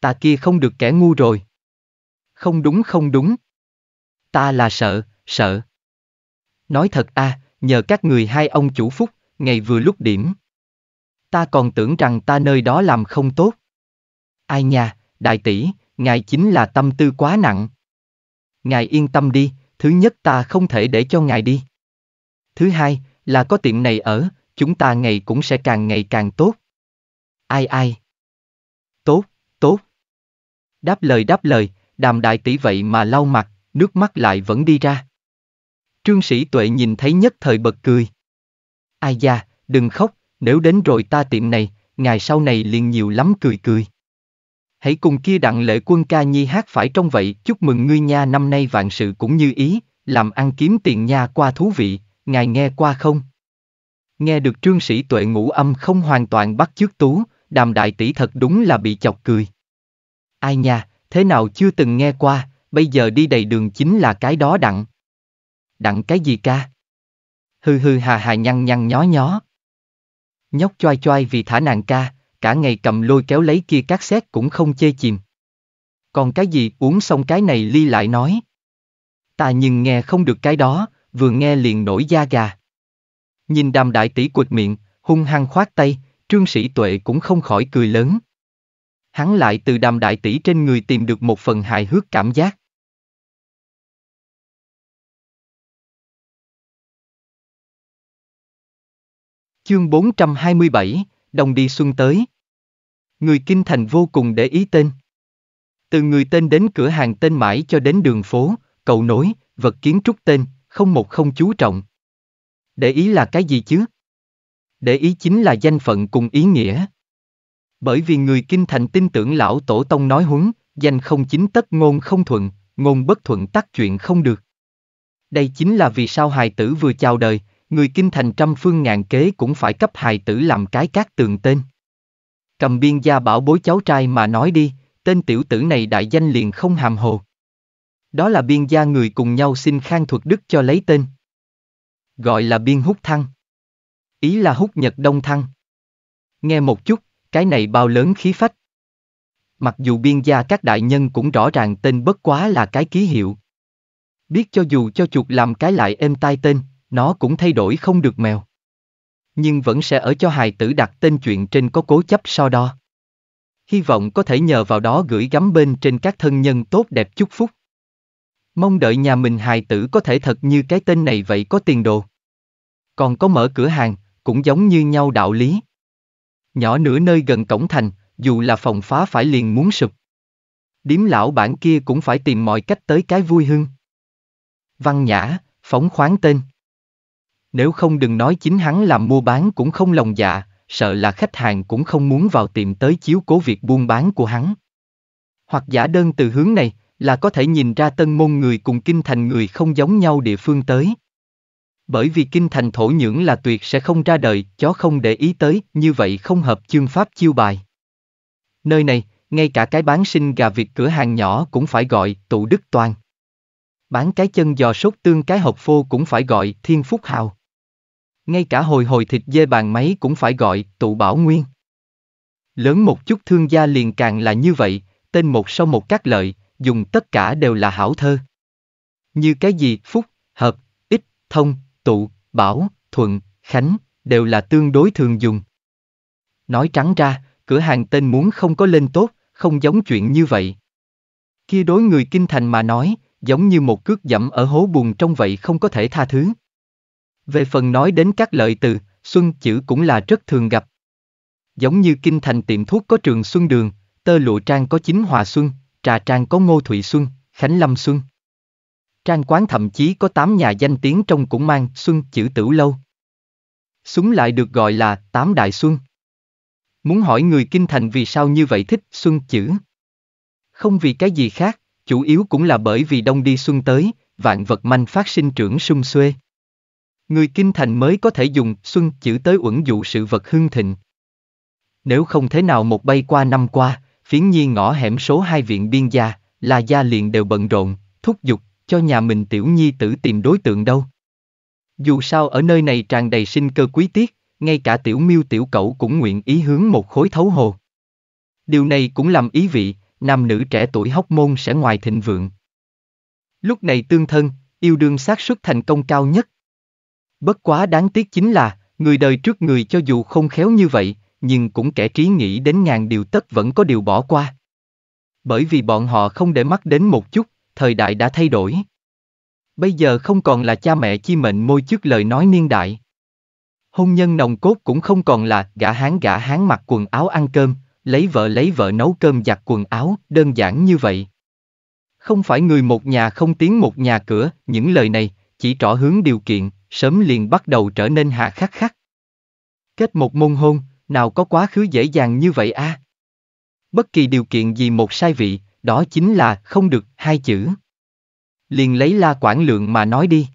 Ta kia không được kẻ ngu rồi. Không đúng không đúng ta là sợ, sợ. Nói thật a, à, nhờ các người hai ông chủ phúc, ngày vừa lúc điểm. Ta còn tưởng rằng ta nơi đó làm không tốt. Ai nha, đại tỷ, ngài chính là tâm tư quá nặng. Ngài yên tâm đi, thứ nhất ta không thể để cho ngài đi. Thứ hai, là có tiệm này ở, chúng ta ngày cũng sẽ càng ngày càng tốt. Ai ai? Tốt, tốt. Đáp lời đáp lời, đàm đại tỷ vậy mà lau mặt, nước mắt lại vẫn đi ra. Trương sĩ tuệ nhìn thấy nhất thời bật cười. Ai da, đừng khóc, nếu đến rồi ta tiệm này, ngày sau này liền nhiều lắm cười cười. Hãy cùng kia đặng lệ quân ca nhi hát phải trong vậy, chúc mừng ngươi nha năm nay vạn sự cũng như ý, làm ăn kiếm tiền nha qua thú vị, ngài nghe qua không? Nghe được trương sĩ tuệ ngũ âm không hoàn toàn bắt chước tú, đàm đại tỷ thật đúng là bị chọc cười. Ai nha, thế nào chưa từng nghe qua, bây giờ đi đầy đường chính là cái đó đặng. Đặng cái gì ca? Hư hư hà hà nhăn nhăn nhó nhó. Nhóc choai choai vì thả nàng ca, cả ngày cầm lôi kéo lấy kia cát xét cũng không chê chìm. Còn cái gì uống xong cái này ly lại nói. Ta nhưng nghe không được cái đó, vừa nghe liền nổi da gà. Nhìn đàm đại tỷ quệt miệng, hung hăng khoát tay, trương sĩ tuệ cũng không khỏi cười lớn. Hắn lại từ đàm đại tỷ trên người tìm được một phần hài hước cảm giác. Chương 427, Đồng đi xuân tới. Người kinh thành vô cùng để ý tên. Từ người tên đến cửa hàng tên mãi cho đến đường phố, cầu nối, vật kiến trúc tên, không một không chú trọng. Để ý là cái gì chứ? Để ý chính là danh phận cùng ý nghĩa. Bởi vì người kinh thành tin tưởng lão tổ tông nói huấn, danh không chính tất ngôn không thuận, ngôn bất thuận tắc chuyện không được. Đây chính là vì sao hài tử vừa chào đời, người kinh thành trăm phương ngàn kế cũng phải cấp hài tử làm cái cát tường tên. Cầm biên gia bảo bối cháu trai mà nói đi, tên tiểu tử này đại danh liền không hàm hồ. Đó là biên gia người cùng nhau xin khang thuật đức cho lấy tên. Gọi là biên hút thăng. Ý là hút nhật đông thăng. Nghe một chút, cái này bao lớn khí phách. Mặc dù biên gia các đại nhân cũng rõ ràng tên bất quá là cái ký hiệu. Biết cho dù cho chuột làm cái lại êm tai tên, nó cũng thay đổi không được mèo. Nhưng vẫn sẽ ở cho hài tử đặt tên chuyện trên có cố chấp so đo. Hy vọng có thể nhờ vào đó gửi gắm bên trên các thân nhân tốt đẹp chúc phúc. Mong đợi nhà mình hài tử có thể thật như cái tên này vậy có tiền đồ. Còn có mở cửa hàng, cũng giống như nhau đạo lý. Nhỏ nửa nơi gần cổng thành, dù là phòng phá phải liền muốn sụp. Điếm lão bản kia cũng phải tìm mọi cách tới cái vui hưng. Văn nhã, phóng khoáng tên nếu không đừng nói chính hắn làm mua bán cũng không lòng dạ, sợ là khách hàng cũng không muốn vào tiệm tới chiếu cố việc buôn bán của hắn. Hoặc giả đơn từ hướng này, là có thể nhìn ra tân môn người cùng kinh thành người không giống nhau địa phương tới. Bởi vì kinh thành thổ nhưỡng là tuyệt sẽ không ra đời, chó không để ý tới, như vậy không hợp chương pháp chiêu bài. Nơi này, ngay cả cái bán sinh gà vịt cửa hàng nhỏ cũng phải gọi tụ đức toàn. Bán cái chân giò sốt tương cái hộp phô cũng phải gọi thiên phúc hào. Ngay cả hồi hồi thịt dê bàn máy cũng phải gọi tụ bảo nguyên. Lớn một chút thương gia liền càng là như vậy, tên một sau một các lợi, dùng tất cả đều là hảo thơ. Như cái gì phúc, hợp, ích, thông, tụ, bảo, thuận, khánh, đều là tương đối thường dùng. Nói trắng ra, cửa hàng tên muốn không có lên tốt, không giống chuyện như vậy. Kia đối người kinh thành mà nói, giống như một cước dẫm ở hố buồn trong vậy không có thể tha thứ. Về phần nói đến các lợi từ, xuân chữ cũng là rất thường gặp. Giống như kinh thành tiệm thuốc có trường xuân đường, tơ lụa trang có chính hòa xuân, trà trang có ngô thụy xuân, khánh lâm xuân. Trang quán thậm chí có tám nhà danh tiếng trong cũng mang xuân chữ tửu lâu. Súng lại được gọi là tám đại xuân. Muốn hỏi người kinh thành vì sao như vậy thích xuân chữ? Không vì cái gì khác, chủ yếu cũng là bởi vì đông đi xuân tới, vạn vật manh phát sinh trưởng sung xuê. Người kinh thành mới có thể dùng xuân chữ tới uẩn dụ sự vật hưng thịnh. Nếu không thế nào một bay qua năm qua, phiến nhi ngõ hẻm số hai viện biên gia, là gia liền đều bận rộn, thúc giục, cho nhà mình tiểu nhi tử tìm đối tượng đâu. Dù sao ở nơi này tràn đầy sinh cơ quý tiết, ngay cả tiểu miêu tiểu cậu cũng nguyện ý hướng một khối thấu hồ. Điều này cũng làm ý vị, nam nữ trẻ tuổi hóc môn sẽ ngoài thịnh vượng. Lúc này tương thân, yêu đương xác suất thành công cao nhất, Bất quá đáng tiếc chính là, người đời trước người cho dù không khéo như vậy, nhưng cũng kẻ trí nghĩ đến ngàn điều tất vẫn có điều bỏ qua. Bởi vì bọn họ không để mắt đến một chút, thời đại đã thay đổi. Bây giờ không còn là cha mẹ chi mệnh môi trước lời nói niên đại. Hôn nhân nồng cốt cũng không còn là gã hán gã hán mặc quần áo ăn cơm, lấy vợ lấy vợ nấu cơm giặt quần áo, đơn giản như vậy. Không phải người một nhà không tiến một nhà cửa, những lời này, chỉ rõ hướng điều kiện, sớm liền bắt đầu trở nên hà khắc khắc. Kết một môn hôn, nào có quá khứ dễ dàng như vậy a? À? Bất kỳ điều kiện gì một sai vị, đó chính là không được hai chữ. Liền lấy la quản lượng mà nói đi.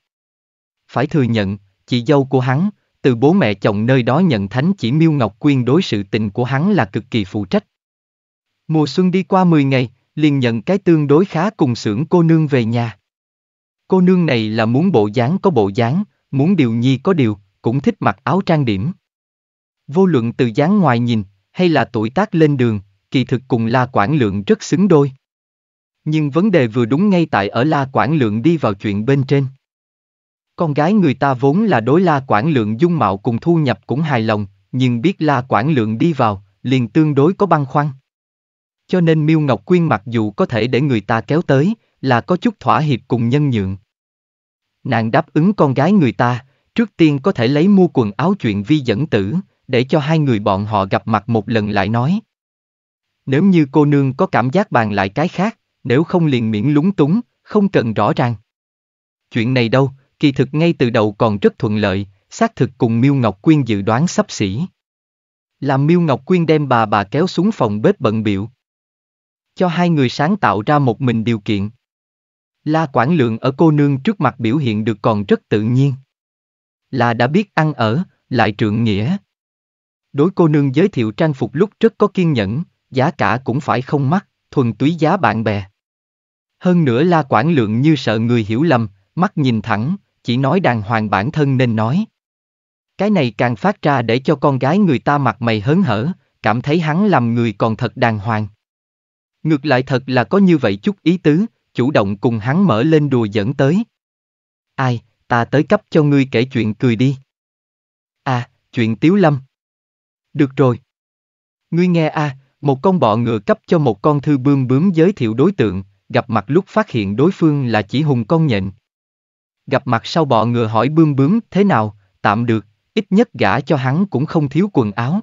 Phải thừa nhận, chị dâu của hắn, từ bố mẹ chồng nơi đó nhận thánh chỉ miêu ngọc quyên đối sự tình của hắn là cực kỳ phụ trách. Mùa xuân đi qua 10 ngày, liền nhận cái tương đối khá cùng xưởng cô nương về nhà. Cô nương này là muốn bộ dáng có bộ dáng, muốn điều nhi có điều, cũng thích mặc áo trang điểm. Vô luận từ dáng ngoài nhìn, hay là tuổi tác lên đường, kỳ thực cùng La Quảng Lượng rất xứng đôi. Nhưng vấn đề vừa đúng ngay tại ở La Quảng Lượng đi vào chuyện bên trên. Con gái người ta vốn là đối La Quảng Lượng dung mạo cùng thu nhập cũng hài lòng, nhưng biết La Quảng Lượng đi vào, liền tương đối có băn khoăn. Cho nên Miêu Ngọc Quyên mặc dù có thể để người ta kéo tới, là có chút thỏa hiệp cùng nhân nhượng. Nàng đáp ứng con gái người ta, trước tiên có thể lấy mua quần áo chuyện vi dẫn tử, để cho hai người bọn họ gặp mặt một lần lại nói. Nếu như cô nương có cảm giác bàn lại cái khác, nếu không liền miễn lúng túng, không cần rõ ràng. Chuyện này đâu, kỳ thực ngay từ đầu còn rất thuận lợi, xác thực cùng Miêu Ngọc Quyên dự đoán sắp xỉ. Làm Miêu Ngọc Quyên đem bà bà kéo xuống phòng bếp bận biểu, Cho hai người sáng tạo ra một mình điều kiện. La quản Lượng ở cô nương trước mặt biểu hiện được còn rất tự nhiên. Là đã biết ăn ở, lại trượng nghĩa. Đối cô nương giới thiệu trang phục lúc rất có kiên nhẫn, giá cả cũng phải không mắc, thuần túy giá bạn bè. Hơn nữa La quản Lượng như sợ người hiểu lầm, mắt nhìn thẳng, chỉ nói đàng hoàng bản thân nên nói. Cái này càng phát ra để cho con gái người ta mặt mày hớn hở, cảm thấy hắn làm người còn thật đàng hoàng. Ngược lại thật là có như vậy chút ý tứ, chủ động cùng hắn mở lên đùa dẫn tới. Ai, ta tới cấp cho ngươi kể chuyện cười đi. À, chuyện Tiếu Lâm. Được rồi. Ngươi nghe a, à, một con bọ ngựa cấp cho một con thư bươm bướm giới thiệu đối tượng, gặp mặt lúc phát hiện đối phương là chỉ hùng con nhện. Gặp mặt sau bọ ngựa hỏi bươm bướm thế nào, tạm được, ít nhất gã cho hắn cũng không thiếu quần áo.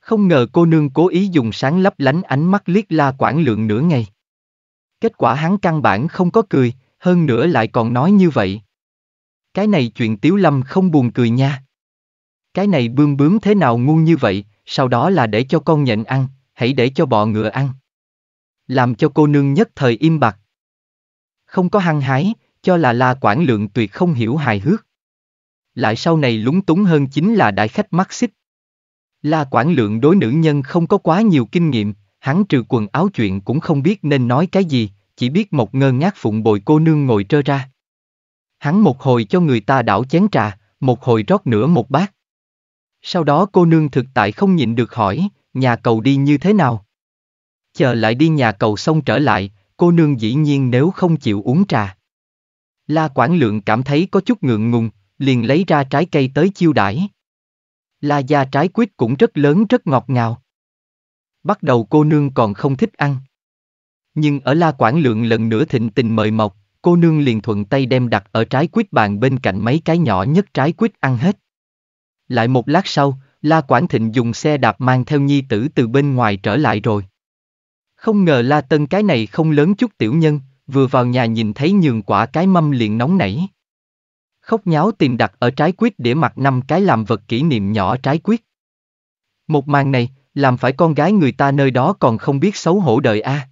Không ngờ cô nương cố ý dùng sáng lấp lánh ánh mắt liếc la quản lượng nửa ngày. Kết quả hắn căn bản không có cười, hơn nữa lại còn nói như vậy. Cái này chuyện Tiếu Lâm không buồn cười nha. Cái này bươm bướm thế nào ngu như vậy, sau đó là để cho con nhện ăn, hãy để cho bọ ngựa ăn. Làm cho cô nương nhất thời im bặt. Không có hăng hái, cho là la quản lượng tuyệt không hiểu hài hước. Lại sau này lúng túng hơn chính là đại khách mắc xích. La quản lượng đối nữ nhân không có quá nhiều kinh nghiệm, hắn trừ quần áo chuyện cũng không biết nên nói cái gì, chỉ biết một ngơ ngác phụng bồi cô nương ngồi trơ ra. Hắn một hồi cho người ta đảo chén trà, một hồi rót nửa một bát. Sau đó cô nương thực tại không nhịn được hỏi, nhà cầu đi như thế nào? Chờ lại đi nhà cầu xong trở lại, cô nương dĩ nhiên nếu không chịu uống trà. La quản Lượng cảm thấy có chút ngượng ngùng, liền lấy ra trái cây tới chiêu đãi. La gia trái quýt cũng rất lớn rất ngọt ngào. Bắt đầu cô nương còn không thích ăn. Nhưng ở La Quảng Lượng lần nữa thịnh tình mời mọc, cô nương liền thuận tay đem đặt ở trái quýt bàn bên cạnh mấy cái nhỏ nhất trái quýt ăn hết. Lại một lát sau, La Quảng Thịnh dùng xe đạp mang theo nhi tử từ bên ngoài trở lại rồi. Không ngờ La Tân cái này không lớn chút tiểu nhân, vừa vào nhà nhìn thấy nhường quả cái mâm liền nóng nảy. Khóc nháo tìm đặt ở trái quýt để mặc năm cái làm vật kỷ niệm nhỏ trái quýt. Một màn này, làm phải con gái người ta nơi đó còn không biết xấu hổ đời a. À.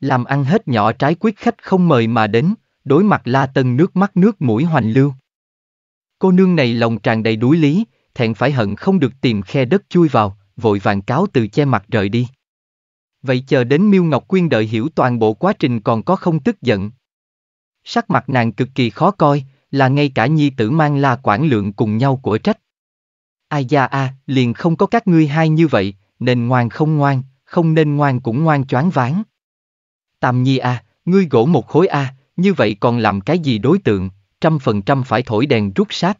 Làm ăn hết nhỏ trái quyết khách không mời mà đến, đối mặt la tân nước mắt nước mũi hoành lưu. Cô nương này lòng tràn đầy đuối lý, thẹn phải hận không được tìm khe đất chui vào, vội vàng cáo từ che mặt rời đi. Vậy chờ đến Miêu Ngọc Quyên đợi hiểu toàn bộ quá trình còn có không tức giận. Sắc mặt nàng cực kỳ khó coi, là ngay cả nhi tử mang la quản lượng cùng nhau của trách. Ai da a, liền không có các ngươi hai như vậy, nên ngoan không ngoan, không nên ngoan cũng ngoan choáng váng. Tam Nhi a, à, ngươi gỗ một khối a, à, như vậy còn làm cái gì đối tượng, trăm phần trăm phải thổi đèn rút sát.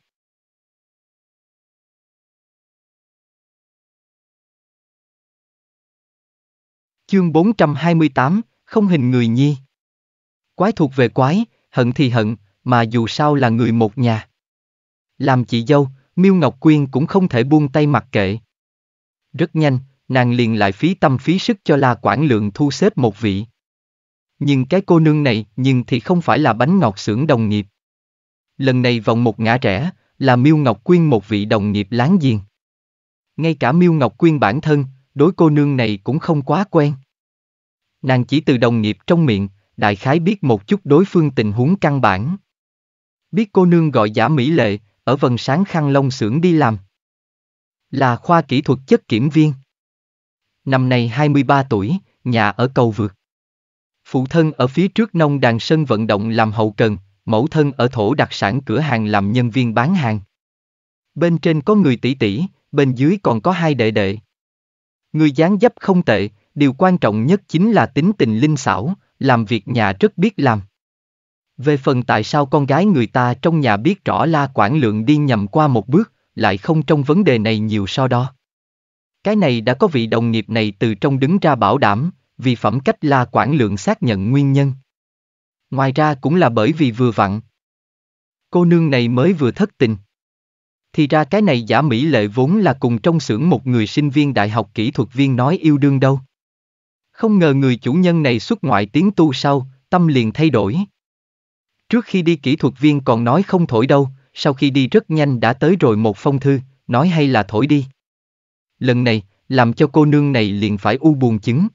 Chương 428, không hình người nhi. Quái thuộc về quái, hận thì hận, mà dù sao là người một nhà. Làm chị dâu, Miêu Ngọc Quyên cũng không thể buông tay mặc kệ. Rất nhanh, nàng liền lại phí tâm phí sức cho La Quảng Lượng thu xếp một vị nhưng cái cô nương này nhưng thì không phải là bánh ngọt xưởng đồng nghiệp. Lần này vòng một ngã rẽ, là Miêu Ngọc Quyên một vị đồng nghiệp láng giềng. Ngay cả Miêu Ngọc Quyên bản thân, đối cô nương này cũng không quá quen. Nàng chỉ từ đồng nghiệp trong miệng, đại khái biết một chút đối phương tình huống căn bản. Biết cô nương gọi giả mỹ lệ, ở vần sáng khăn lông xưởng đi làm. Là khoa kỹ thuật chất kiểm viên. Năm nay 23 tuổi, nhà ở cầu vượt. Phụ thân ở phía trước nông đàn sân vận động làm hậu cần, mẫu thân ở thổ đặc sản cửa hàng làm nhân viên bán hàng. Bên trên có người tỷ tỷ, bên dưới còn có hai đệ đệ. Người dáng dấp không tệ, điều quan trọng nhất chính là tính tình linh xảo, làm việc nhà rất biết làm. Về phần tại sao con gái người ta trong nhà biết rõ la quản lượng đi nhầm qua một bước, lại không trong vấn đề này nhiều so đo. Cái này đã có vị đồng nghiệp này từ trong đứng ra bảo đảm, vì phẩm cách là quản lượng xác nhận nguyên nhân. Ngoài ra cũng là bởi vì vừa vặn. Cô nương này mới vừa thất tình. Thì ra cái này giả mỹ lệ vốn là cùng trong xưởng một người sinh viên đại học kỹ thuật viên nói yêu đương đâu. Không ngờ người chủ nhân này xuất ngoại tiếng tu sau, tâm liền thay đổi. Trước khi đi kỹ thuật viên còn nói không thổi đâu, sau khi đi rất nhanh đã tới rồi một phong thư, nói hay là thổi đi. Lần này, làm cho cô nương này liền phải u buồn chứng.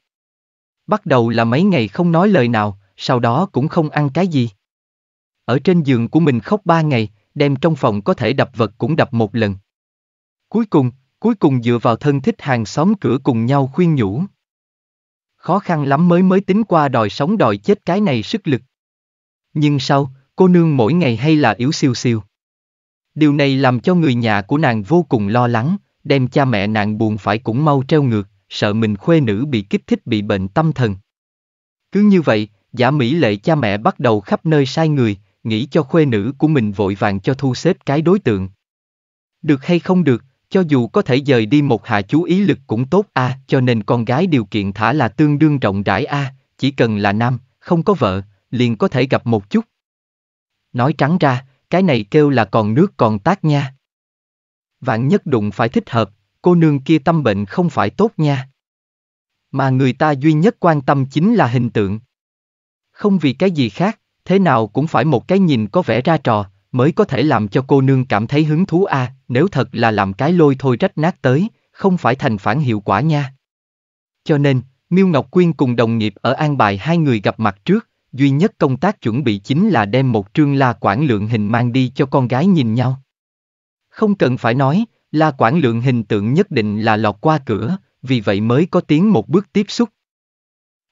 Bắt đầu là mấy ngày không nói lời nào, sau đó cũng không ăn cái gì. Ở trên giường của mình khóc ba ngày, đem trong phòng có thể đập vật cũng đập một lần. Cuối cùng, cuối cùng dựa vào thân thích hàng xóm cửa cùng nhau khuyên nhủ. Khó khăn lắm mới mới tính qua đòi sống đòi chết cái này sức lực. Nhưng sau, cô nương mỗi ngày hay là yếu siêu siêu. Điều này làm cho người nhà của nàng vô cùng lo lắng, đem cha mẹ nàng buồn phải cũng mau treo ngược, sợ mình khuê nữ bị kích thích bị bệnh tâm thần. Cứ như vậy, giả mỹ lệ cha mẹ bắt đầu khắp nơi sai người, nghĩ cho khuê nữ của mình vội vàng cho thu xếp cái đối tượng. Được hay không được, cho dù có thể dời đi một hạ chú ý lực cũng tốt a, à, cho nên con gái điều kiện thả là tương đương rộng rãi a, à, chỉ cần là nam, không có vợ, liền có thể gặp một chút. Nói trắng ra, cái này kêu là còn nước còn tác nha. Vạn nhất đụng phải thích hợp, cô nương kia tâm bệnh không phải tốt nha. Mà người ta duy nhất quan tâm chính là hình tượng. Không vì cái gì khác, thế nào cũng phải một cái nhìn có vẻ ra trò, mới có thể làm cho cô nương cảm thấy hứng thú a à, nếu thật là làm cái lôi thôi rách nát tới, không phải thành phản hiệu quả nha. Cho nên, Miêu Ngọc Quyên cùng đồng nghiệp ở An Bài hai người gặp mặt trước, duy nhất công tác chuẩn bị chính là đem một trương la quản lượng hình mang đi cho con gái nhìn nhau. Không cần phải nói, La Quảng Lượng hình tượng nhất định là lọt qua cửa, vì vậy mới có tiếng một bước tiếp xúc.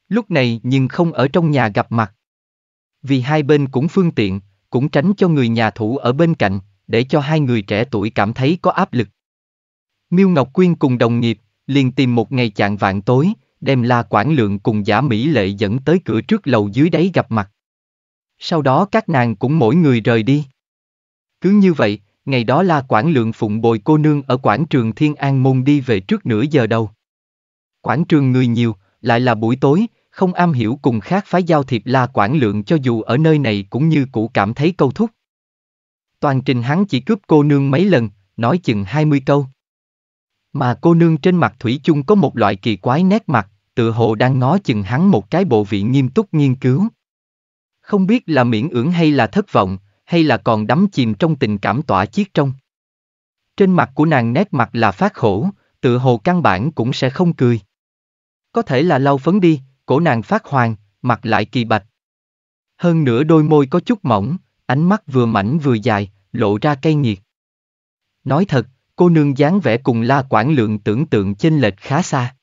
Lúc này nhưng không ở trong nhà gặp mặt. Vì hai bên cũng phương tiện, cũng tránh cho người nhà thủ ở bên cạnh, để cho hai người trẻ tuổi cảm thấy có áp lực. Miêu Ngọc Quyên cùng đồng nghiệp, liền tìm một ngày chạng vạn tối, đem La Quảng Lượng cùng giả Mỹ Lệ dẫn tới cửa trước lầu dưới đáy gặp mặt. Sau đó các nàng cũng mỗi người rời đi. Cứ như vậy, ngày đó la quảng lượng phụng bồi cô nương ở quảng trường Thiên An Môn đi về trước nửa giờ đầu. Quảng trường người nhiều, lại là buổi tối, không am hiểu cùng khác phái giao thiệp la quảng lượng cho dù ở nơi này cũng như cũ cảm thấy câu thúc. Toàn trình hắn chỉ cướp cô nương mấy lần, nói chừng hai mươi câu. Mà cô nương trên mặt Thủy chung có một loại kỳ quái nét mặt, tựa hồ đang ngó chừng hắn một cái bộ vị nghiêm túc nghiên cứu. Không biết là miễn ưỡng hay là thất vọng, hay là còn đắm chìm trong tình cảm tỏa chiếc trong. Trên mặt của nàng nét mặt là phát khổ, tự hồ căn bản cũng sẽ không cười. Có thể là lau phấn đi, cổ nàng phát hoàng, mặt lại kỳ bạch. Hơn nữa đôi môi có chút mỏng, ánh mắt vừa mảnh vừa dài, lộ ra cay nghiệt. Nói thật, cô nương dáng vẻ cùng la quản lượng tưởng tượng chênh lệch khá xa.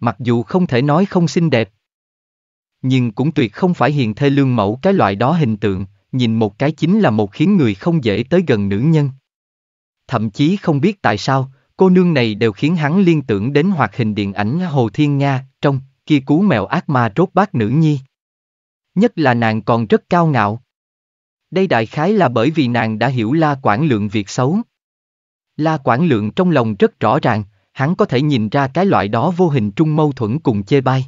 Mặc dù không thể nói không xinh đẹp, nhưng cũng tuyệt không phải hiền thê lương mẫu cái loại đó hình tượng, nhìn một cái chính là một khiến người không dễ tới gần nữ nhân. Thậm chí không biết tại sao, cô nương này đều khiến hắn liên tưởng đến hoạt hình điện ảnh Hồ Thiên Nga, trong kia cú mèo ác ma rốt bát nữ nhi. Nhất là nàng còn rất cao ngạo. Đây đại khái là bởi vì nàng đã hiểu La Quảng Lượng việc xấu. La Quảng Lượng trong lòng rất rõ ràng, hắn có thể nhìn ra cái loại đó vô hình trung mâu thuẫn cùng chê bai.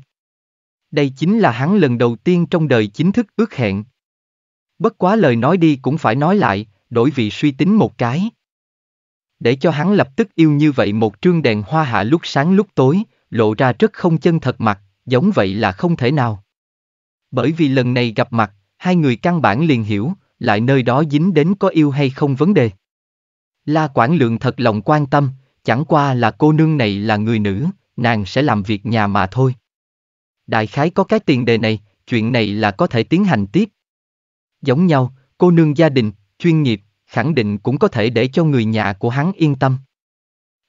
Đây chính là hắn lần đầu tiên trong đời chính thức ước hẹn, Bất quá lời nói đi cũng phải nói lại, đổi vị suy tính một cái. Để cho hắn lập tức yêu như vậy một trương đèn hoa hạ lúc sáng lúc tối, lộ ra rất không chân thật mặt, giống vậy là không thể nào. Bởi vì lần này gặp mặt, hai người căn bản liền hiểu, lại nơi đó dính đến có yêu hay không vấn đề. La quản Lượng thật lòng quan tâm, chẳng qua là cô nương này là người nữ, nàng sẽ làm việc nhà mà thôi. Đại khái có cái tiền đề này, chuyện này là có thể tiến hành tiếp, Giống nhau, cô nương gia đình, chuyên nghiệp, khẳng định cũng có thể để cho người nhà của hắn yên tâm.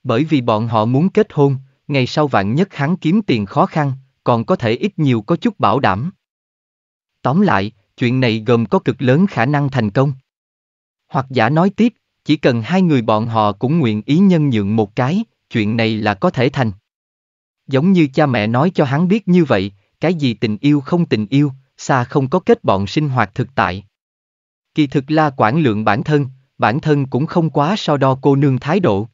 Bởi vì bọn họ muốn kết hôn, ngày sau vạn nhất hắn kiếm tiền khó khăn, còn có thể ít nhiều có chút bảo đảm. Tóm lại, chuyện này gồm có cực lớn khả năng thành công. Hoặc giả nói tiếp, chỉ cần hai người bọn họ cũng nguyện ý nhân nhượng một cái, chuyện này là có thể thành. Giống như cha mẹ nói cho hắn biết như vậy, cái gì tình yêu không tình yêu, xa không có kết bọn sinh hoạt thực tại. Kỳ thực là quản lượng bản thân, bản thân cũng không quá so đo cô nương thái độ.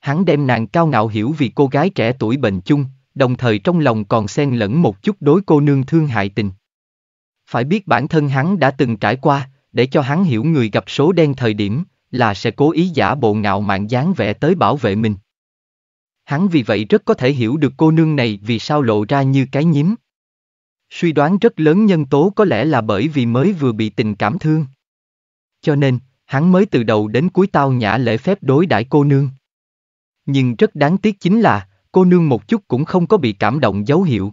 Hắn đem nàng cao ngạo hiểu vì cô gái trẻ tuổi bệnh chung, đồng thời trong lòng còn xen lẫn một chút đối cô nương thương hại tình. Phải biết bản thân hắn đã từng trải qua, để cho hắn hiểu người gặp số đen thời điểm, là sẽ cố ý giả bộ ngạo mạn dáng vẻ tới bảo vệ mình. Hắn vì vậy rất có thể hiểu được cô nương này vì sao lộ ra như cái nhím. Suy đoán rất lớn nhân tố có lẽ là bởi vì mới vừa bị tình cảm thương. Cho nên, hắn mới từ đầu đến cuối tao nhã lễ phép đối đãi cô nương. Nhưng rất đáng tiếc chính là, cô nương một chút cũng không có bị cảm động dấu hiệu.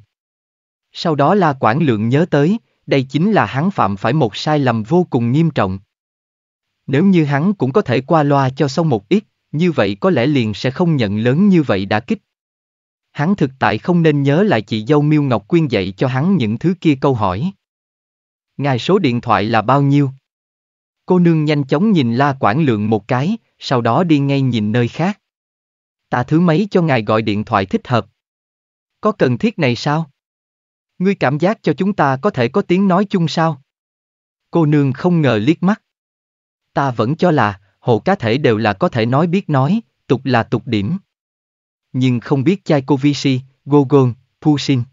Sau đó La quản Lượng nhớ tới, đây chính là hắn phạm phải một sai lầm vô cùng nghiêm trọng. Nếu như hắn cũng có thể qua loa cho xong một ít, như vậy có lẽ liền sẽ không nhận lớn như vậy đã kích hắn thực tại không nên nhớ lại chị dâu Miêu Ngọc Quyên dạy cho hắn những thứ kia câu hỏi. Ngài số điện thoại là bao nhiêu? Cô nương nhanh chóng nhìn La quản Lượng một cái, sau đó đi ngay nhìn nơi khác. Ta thứ mấy cho ngài gọi điện thoại thích hợp. Có cần thiết này sao? Ngươi cảm giác cho chúng ta có thể có tiếng nói chung sao? Cô nương không ngờ liếc mắt. Ta vẫn cho là, hộ cá thể đều là có thể nói biết nói, tục là tục điểm nhưng không biết chai Tchaikovsky, Gogol, Pushkin.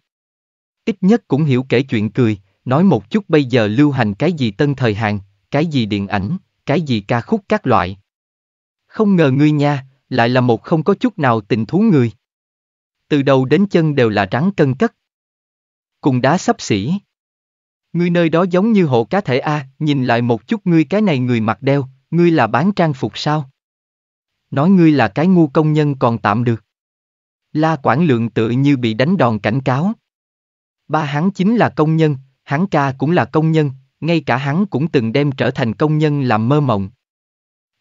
Ít nhất cũng hiểu kể chuyện cười, nói một chút bây giờ lưu hành cái gì tân thời Hàn, cái gì điện ảnh, cái gì ca khúc các loại. Không ngờ ngươi nha, lại là một không có chút nào tình thú người. Từ đầu đến chân đều là trắng cân cất. Cùng đá sắp xỉ. Ngươi nơi đó giống như hộ cá thể A, nhìn lại một chút ngươi cái này người mặc đeo, ngươi là bán trang phục sao? Nói ngươi là cái ngu công nhân còn tạm được. La Quảng Lượng tự như bị đánh đòn cảnh cáo. Ba hắn chính là công nhân, hắn ca cũng là công nhân, ngay cả hắn cũng từng đem trở thành công nhân làm mơ mộng.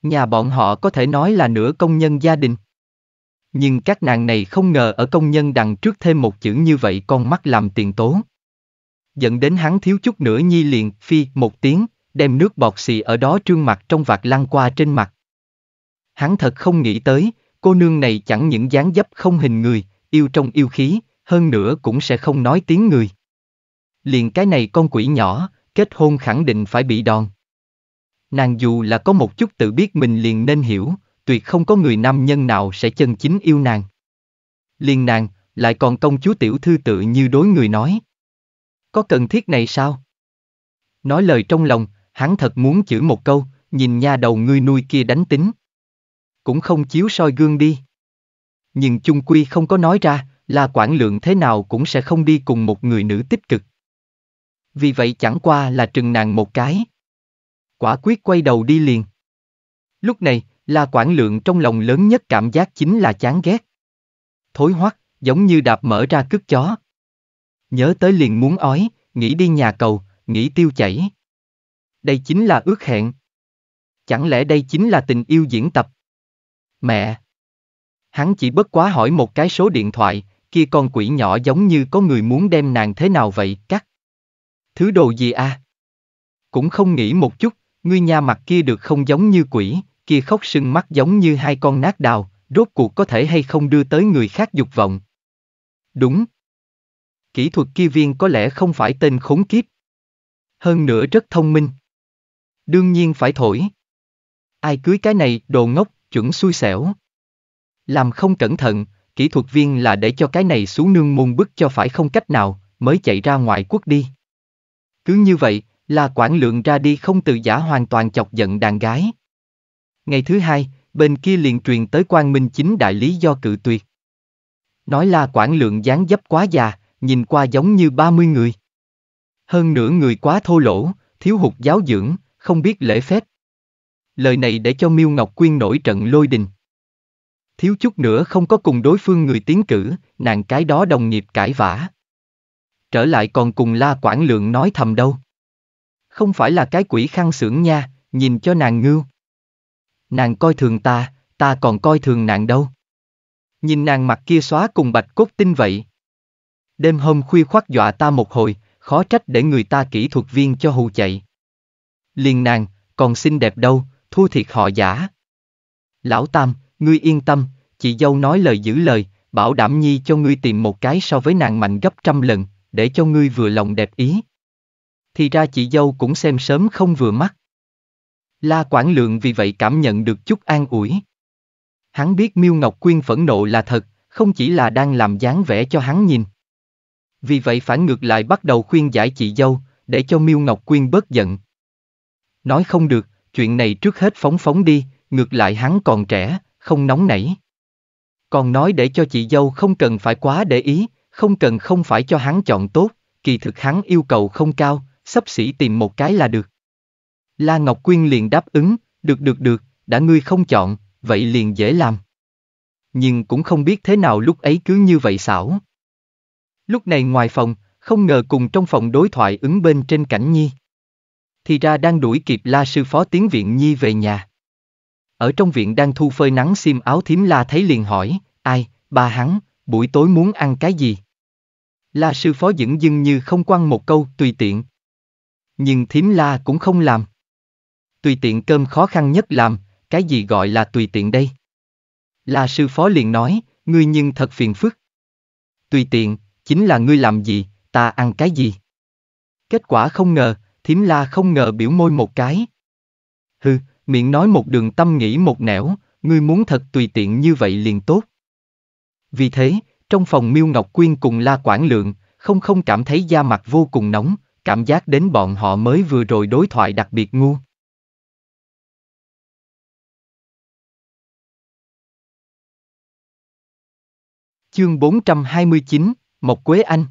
Nhà bọn họ có thể nói là nửa công nhân gia đình. Nhưng các nàng này không ngờ ở công nhân đằng trước thêm một chữ như vậy con mắt làm tiền tố. Dẫn đến hắn thiếu chút nữa nhi liền, phi, một tiếng, đem nước bọt xì ở đó trương mặt trong vạt lăn qua trên mặt. Hắn thật không nghĩ tới, Cô nương này chẳng những dáng dấp không hình người, yêu trong yêu khí, hơn nữa cũng sẽ không nói tiếng người. Liền cái này con quỷ nhỏ, kết hôn khẳng định phải bị đòn. Nàng dù là có một chút tự biết mình liền nên hiểu, tuyệt không có người nam nhân nào sẽ chân chính yêu nàng. Liền nàng, lại còn công chúa tiểu thư tự như đối người nói. Có cần thiết này sao? Nói lời trong lòng, hắn thật muốn chửi một câu, nhìn nha đầu ngươi nuôi kia đánh tính cũng không chiếu soi gương đi. Nhưng chung quy không có nói ra, là quản lượng thế nào cũng sẽ không đi cùng một người nữ tích cực. Vì vậy chẳng qua là trừng nàng một cái. Quả quyết quay đầu đi liền. Lúc này, là quản lượng trong lòng lớn nhất cảm giác chính là chán ghét. Thối hoắc, giống như đạp mở ra cước chó. Nhớ tới liền muốn ói, nghĩ đi nhà cầu, nghĩ tiêu chảy. Đây chính là ước hẹn. Chẳng lẽ đây chính là tình yêu diễn tập? Mẹ! Hắn chỉ bất quá hỏi một cái số điện thoại, kia con quỷ nhỏ giống như có người muốn đem nàng thế nào vậy, cắt. Thứ đồ gì à? Cũng không nghĩ một chút, ngươi nha mặt kia được không giống như quỷ, kia khóc sưng mắt giống như hai con nát đào, rốt cuộc có thể hay không đưa tới người khác dục vọng. Đúng. Kỹ thuật kia viên có lẽ không phải tên khốn kiếp. Hơn nữa rất thông minh. Đương nhiên phải thổi. Ai cưới cái này, đồ ngốc, chuẩn xui xẻo. Làm không cẩn thận, kỹ thuật viên là để cho cái này xuống nương môn bức cho phải không cách nào, mới chạy ra ngoại quốc đi. Cứ như vậy, là quản lượng ra đi không tự giả hoàn toàn chọc giận đàn gái. Ngày thứ hai, bên kia liền truyền tới quan minh chính đại lý do cự tuyệt. Nói là quản lượng dáng dấp quá già, nhìn qua giống như 30 người. Hơn nửa người quá thô lỗ, thiếu hụt giáo dưỡng, không biết lễ phép, lời này để cho Miêu Ngọc Quyên nổi trận lôi đình. Thiếu chút nữa không có cùng đối phương người tiến cử, nàng cái đó đồng nghiệp cãi vã. Trở lại còn cùng La Quảng Lượng nói thầm đâu. Không phải là cái quỷ khăn xưởng nha, nhìn cho nàng ngưu. Nàng coi thường ta, ta còn coi thường nàng đâu. Nhìn nàng mặt kia xóa cùng bạch cốt tinh vậy. Đêm hôm khuya khoác dọa ta một hồi, khó trách để người ta kỹ thuật viên cho hù chạy. Liền nàng, còn xinh đẹp đâu, thua thiệt họ giả. Lão Tam, ngươi yên tâm, chị dâu nói lời giữ lời, bảo đảm nhi cho ngươi tìm một cái so với nàng mạnh gấp trăm lần, để cho ngươi vừa lòng đẹp ý. Thì ra chị dâu cũng xem sớm không vừa mắt. La Quảng Lượng vì vậy cảm nhận được chút an ủi. Hắn biết Miêu Ngọc Quyên phẫn nộ là thật, không chỉ là đang làm dáng vẻ cho hắn nhìn. Vì vậy phản ngược lại bắt đầu khuyên giải chị dâu, để cho Miêu Ngọc Quyên bớt giận. Nói không được, chuyện này trước hết phóng phóng đi, ngược lại hắn còn trẻ, không nóng nảy. Còn nói để cho chị dâu không cần phải quá để ý, không cần không phải cho hắn chọn tốt, kỳ thực hắn yêu cầu không cao, sắp xỉ tìm một cái là được. La Ngọc Quyên liền đáp ứng, được được được, đã ngươi không chọn, vậy liền dễ làm. Nhưng cũng không biết thế nào lúc ấy cứ như vậy xảo. Lúc này ngoài phòng, không ngờ cùng trong phòng đối thoại ứng bên trên cảnh nhi thì ra đang đuổi kịp la sư phó tiến viện nhi về nhà. Ở trong viện đang thu phơi nắng xiêm áo thím la thấy liền hỏi, ai, ba hắn, buổi tối muốn ăn cái gì? La sư phó dững dưng như không quan một câu, tùy tiện. Nhưng thím la cũng không làm. Tùy tiện cơm khó khăn nhất làm, cái gì gọi là tùy tiện đây? La sư phó liền nói, ngươi nhưng thật phiền phức. Tùy tiện, chính là ngươi làm gì, ta ăn cái gì? Kết quả không ngờ, Thím la không ngờ biểu môi một cái. Hừ, miệng nói một đường tâm nghĩ một nẻo, ngươi muốn thật tùy tiện như vậy liền tốt. Vì thế, trong phòng Miêu Ngọc Quyên cùng La Quảng Lượng, không không cảm thấy da mặt vô cùng nóng, cảm giác đến bọn họ mới vừa rồi đối thoại đặc biệt ngu. Chương 429, Mộc Quế Anh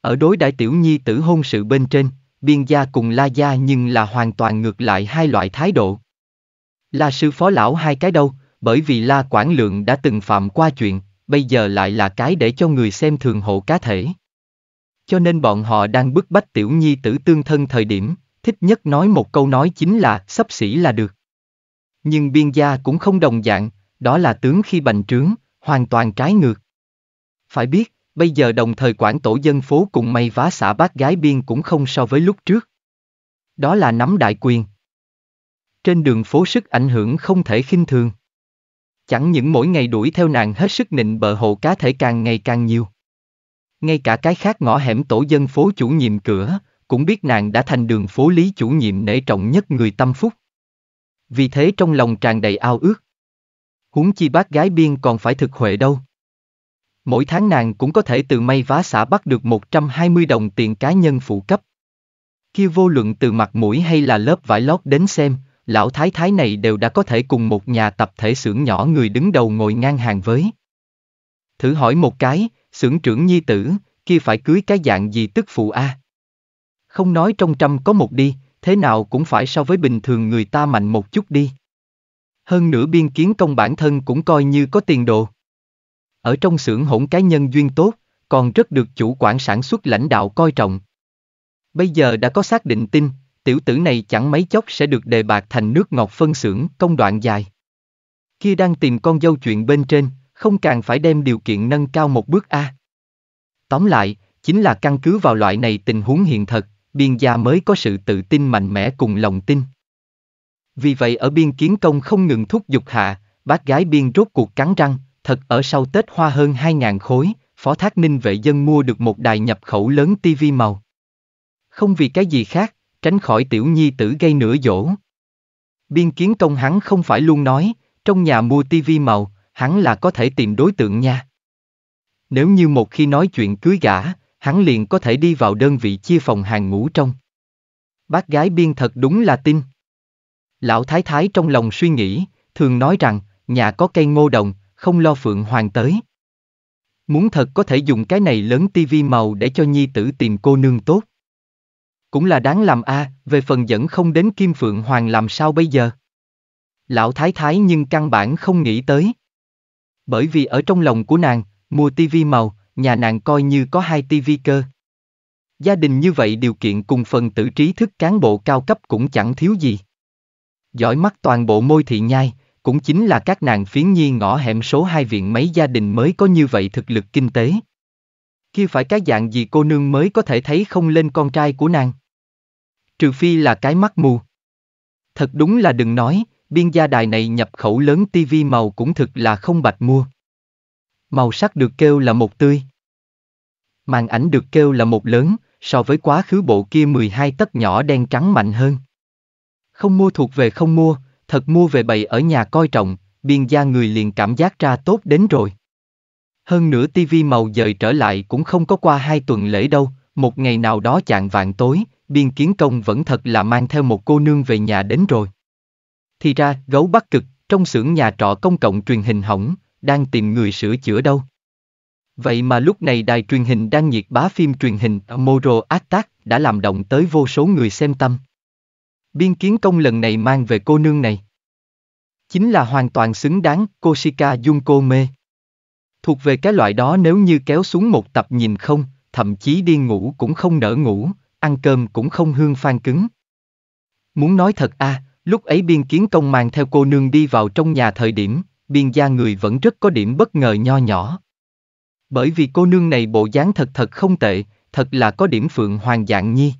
Ở đối đại tiểu nhi tử hôn sự bên trên, biên gia cùng la gia nhưng là hoàn toàn ngược lại hai loại thái độ. La sư phó lão hai cái đâu, bởi vì la quản lượng đã từng phạm qua chuyện, bây giờ lại là cái để cho người xem thường hộ cá thể. Cho nên bọn họ đang bức bách tiểu nhi tử tương thân thời điểm, thích nhất nói một câu nói chính là sắp xỉ là được. Nhưng biên gia cũng không đồng dạng, đó là tướng khi bành trướng, hoàn toàn trái ngược. Phải biết, Bây giờ đồng thời quản tổ dân phố cùng may vá xã bác gái biên cũng không so với lúc trước. Đó là nắm đại quyền. Trên đường phố sức ảnh hưởng không thể khinh thường. Chẳng những mỗi ngày đuổi theo nàng hết sức nịnh bợ hộ cá thể càng ngày càng nhiều. Ngay cả cái khác ngõ hẻm tổ dân phố chủ nhiệm cửa, cũng biết nàng đã thành đường phố lý chủ nhiệm nể trọng nhất người tâm phúc. Vì thế trong lòng tràn đầy ao ước. Huống chi bác gái biên còn phải thực huệ đâu. Mỗi tháng nàng cũng có thể từ may vá xã bắt được 120 đồng tiền cá nhân phụ cấp. Kia vô luận từ mặt mũi hay là lớp vải lót đến xem, lão thái thái này đều đã có thể cùng một nhà tập thể xưởng nhỏ người đứng đầu ngồi ngang hàng với. Thử hỏi một cái, xưởng trưởng nhi tử, kia phải cưới cái dạng gì tức phụ a? À? Không nói trong trăm có một đi, thế nào cũng phải so với bình thường người ta mạnh một chút đi. Hơn nữa biên kiến công bản thân cũng coi như có tiền đồ ở trong xưởng hỗn cái nhân duyên tốt, còn rất được chủ quản sản xuất lãnh đạo coi trọng. Bây giờ đã có xác định tin, tiểu tử này chẳng mấy chốc sẽ được đề bạc thành nước ngọt phân xưởng công đoạn dài. Kia đang tìm con dâu chuyện bên trên, không càng phải đem điều kiện nâng cao một bước a. Tóm lại, chính là căn cứ vào loại này tình huống hiện thực, biên gia mới có sự tự tin mạnh mẽ cùng lòng tin. Vì vậy ở biên kiến công không ngừng thúc giục hạ, bác gái biên rốt cuộc cắn răng, thật ở sau Tết hoa hơn 2.000 khối, Phó Thác Ninh vệ dân mua được một đài nhập khẩu lớn TV màu. Không vì cái gì khác, tránh khỏi tiểu nhi tử gây nửa dỗ. Biên kiến công hắn không phải luôn nói, trong nhà mua TV màu, hắn là có thể tìm đối tượng nha. Nếu như một khi nói chuyện cưới gả, hắn liền có thể đi vào đơn vị chia phòng hàng ngủ trong. Bác gái biên thật đúng là tin. Lão thái thái trong lòng suy nghĩ, thường nói rằng, nhà có cây ngô đồng, không lo Phượng Hoàng tới. Muốn thật có thể dùng cái này lớn tivi màu để cho nhi tử tìm cô nương tốt. Cũng là đáng làm a à, về phần dẫn không đến Kim Phượng Hoàng làm sao bây giờ? Lão thái thái nhưng căn bản không nghĩ tới. Bởi vì ở trong lòng của nàng, mua tivi màu, nhà nàng coi như có hai tivi cơ. Gia đình như vậy điều kiện cùng phần tử trí thức cán bộ cao cấp cũng chẳng thiếu gì. Giỏi mắt toàn bộ môi thị nhai, cũng chính là các nàng phiến nhi ngõ hẻm số hai viện mấy gia đình mới có như vậy thực lực kinh tế. kia phải cái dạng gì cô nương mới có thể thấy không lên con trai của nàng. Trừ phi là cái mắt mù. Thật đúng là đừng nói, biên gia đài này nhập khẩu lớn tivi màu cũng thực là không bạch mua. Màu sắc được kêu là một tươi. Màn ảnh được kêu là một lớn, so với quá khứ bộ kia 12 tấc nhỏ đen trắng mạnh hơn. Không mua thuộc về không mua, thật mua về bày ở nhà coi trọng, biên gia người liền cảm giác ra tốt đến rồi. Hơn nữa TV màu dời trở lại cũng không có qua hai tuần lễ đâu, một ngày nào đó chạng vạn tối, biên kiến công vẫn thật là mang theo một cô nương về nhà đến rồi. Thì ra, gấu bắc cực, trong xưởng nhà trọ công cộng truyền hình hỏng, đang tìm người sửa chữa đâu. Vậy mà lúc này đài truyền hình đang nhiệt bá phim truyền hình Moro Attack đã làm động tới vô số người xem tâm biên kiến công lần này mang về cô nương này. Chính là hoàn toàn xứng đáng, Koshika dung cô mê. Thuộc về cái loại đó nếu như kéo xuống một tập nhìn không, thậm chí đi ngủ cũng không nở ngủ, ăn cơm cũng không hương phan cứng. Muốn nói thật a, à, lúc ấy biên kiến công mang theo cô nương đi vào trong nhà thời điểm, biên gia người vẫn rất có điểm bất ngờ nho nhỏ. Bởi vì cô nương này bộ dáng thật thật không tệ, thật là có điểm phượng hoàng dạng nhi.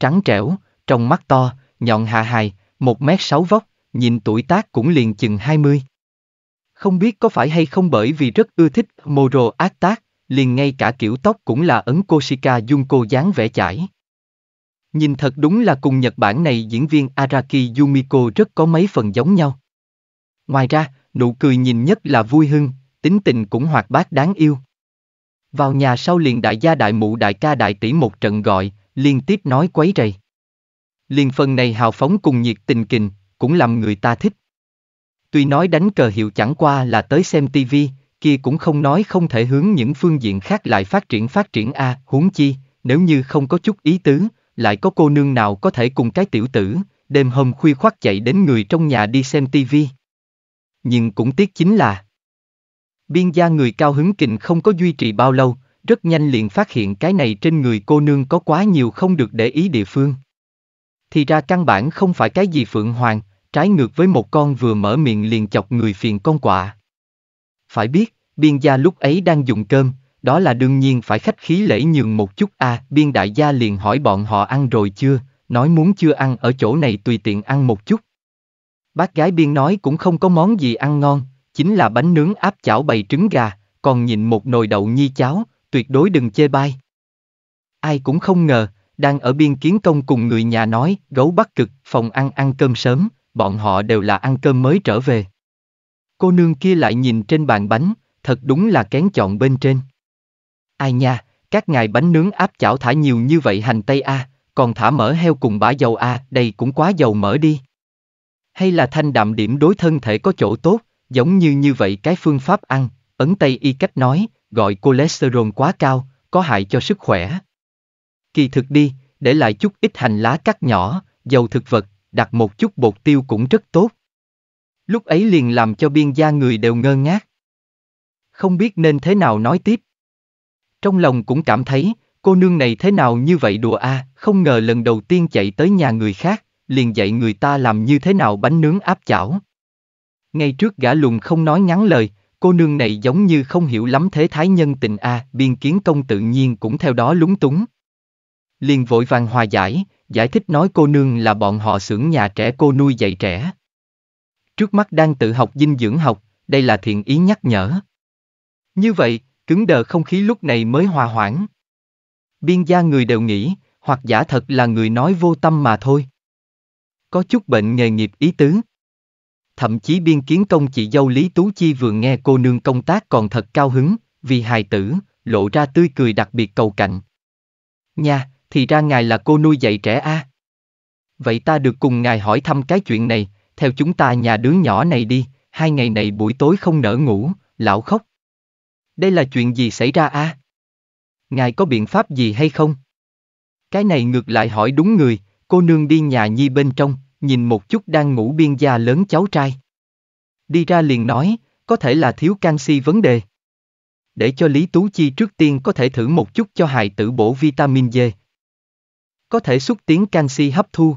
Trắng trẻo, trong mắt to, nhọn hạ hài, một mét sáu vóc, nhìn tuổi tác cũng liền chừng hai mươi. Không biết có phải hay không bởi vì rất ưa thích Moro ác tác, liền ngay cả kiểu tóc cũng là ấn Koshika Junko dáng vẻ chải. Nhìn thật đúng là cùng Nhật Bản này diễn viên Araki Yumiko rất có mấy phần giống nhau. Ngoài ra, nụ cười nhìn nhất là vui hưng, tính tình cũng hoạt bát đáng yêu. Vào nhà sau liền đại gia đại mụ đại ca đại tỷ một trận gọi, liên tiếp nói quấy rầy. Liên phần này hào phóng cùng nhiệt tình kình, cũng làm người ta thích. Tuy nói đánh cờ hiệu chẳng qua là tới xem tivi, kia cũng không nói không thể hướng những phương diện khác lại phát triển phát triển a, à, huống chi, nếu như không có chút ý tứ, lại có cô nương nào có thể cùng cái tiểu tử, đêm hôm khuya khoắt chạy đến người trong nhà đi xem tivi. Nhưng cũng tiếc chính là Biên gia người cao hứng kình không có duy trì bao lâu, rất nhanh liền phát hiện cái này trên người cô nương có quá nhiều không được để ý địa phương thì ra căn bản không phải cái gì phượng hoàng, trái ngược với một con vừa mở miệng liền chọc người phiền con quạ. Phải biết, biên gia lúc ấy đang dùng cơm, đó là đương nhiên phải khách khí lễ nhường một chút à, biên đại gia liền hỏi bọn họ ăn rồi chưa, nói muốn chưa ăn ở chỗ này tùy tiện ăn một chút. Bác gái biên nói cũng không có món gì ăn ngon, chính là bánh nướng áp chảo bày trứng gà, còn nhìn một nồi đậu nhi cháo, tuyệt đối đừng chê bai. Ai cũng không ngờ, đang ở biên kiến công cùng người nhà nói, gấu bắc cực, phòng ăn ăn cơm sớm, bọn họ đều là ăn cơm mới trở về. Cô nương kia lại nhìn trên bàn bánh, thật đúng là kén chọn bên trên. Ai nha, các ngài bánh nướng áp chảo thả nhiều như vậy hành tây a, à, còn thả mỡ heo cùng bã dầu a, à, đây cũng quá dầu mỡ đi. Hay là thanh đạm điểm đối thân thể có chỗ tốt, giống như như vậy cái phương pháp ăn, ấn tây y cách nói, gọi cholesterol quá cao, có hại cho sức khỏe. Kỳ thực đi, để lại chút ít hành lá cắt nhỏ, dầu thực vật, đặt một chút bột tiêu cũng rất tốt. Lúc ấy liền làm cho biên gia người đều ngơ ngác. Không biết nên thế nào nói tiếp. Trong lòng cũng cảm thấy, cô nương này thế nào như vậy đùa a, à, không ngờ lần đầu tiên chạy tới nhà người khác, liền dạy người ta làm như thế nào bánh nướng áp chảo. Ngay trước gã lùng không nói ngắn lời, cô nương này giống như không hiểu lắm thế thái nhân tình a, à, biên kiến công tự nhiên cũng theo đó lúng túng liền vội vàng hòa giải, giải thích nói cô nương là bọn họ xưởng nhà trẻ cô nuôi dạy trẻ. Trước mắt đang tự học dinh dưỡng học, đây là thiện ý nhắc nhở. Như vậy, cứng đờ không khí lúc này mới hòa hoãn. Biên gia người đều nghĩ, hoặc giả thật là người nói vô tâm mà thôi. Có chút bệnh nghề nghiệp ý tứ. Thậm chí biên kiến công chị dâu Lý Tú Chi vừa nghe cô nương công tác còn thật cao hứng, vì hài tử, lộ ra tươi cười đặc biệt cầu cạnh. Nha, thì ra ngài là cô nuôi dạy trẻ a. À? Vậy ta được cùng ngài hỏi thăm cái chuyện này, theo chúng ta nhà đứa nhỏ này đi, hai ngày này buổi tối không nỡ ngủ, lão khóc. Đây là chuyện gì xảy ra a? À? Ngài có biện pháp gì hay không? Cái này ngược lại hỏi đúng người, cô nương đi nhà nhi bên trong, nhìn một chút đang ngủ biên gia lớn cháu trai. Đi ra liền nói, có thể là thiếu canxi vấn đề. Để cho Lý Tú Chi trước tiên có thể thử một chút cho hài tử bổ vitamin D, có thể xúc tiến canxi hấp thu.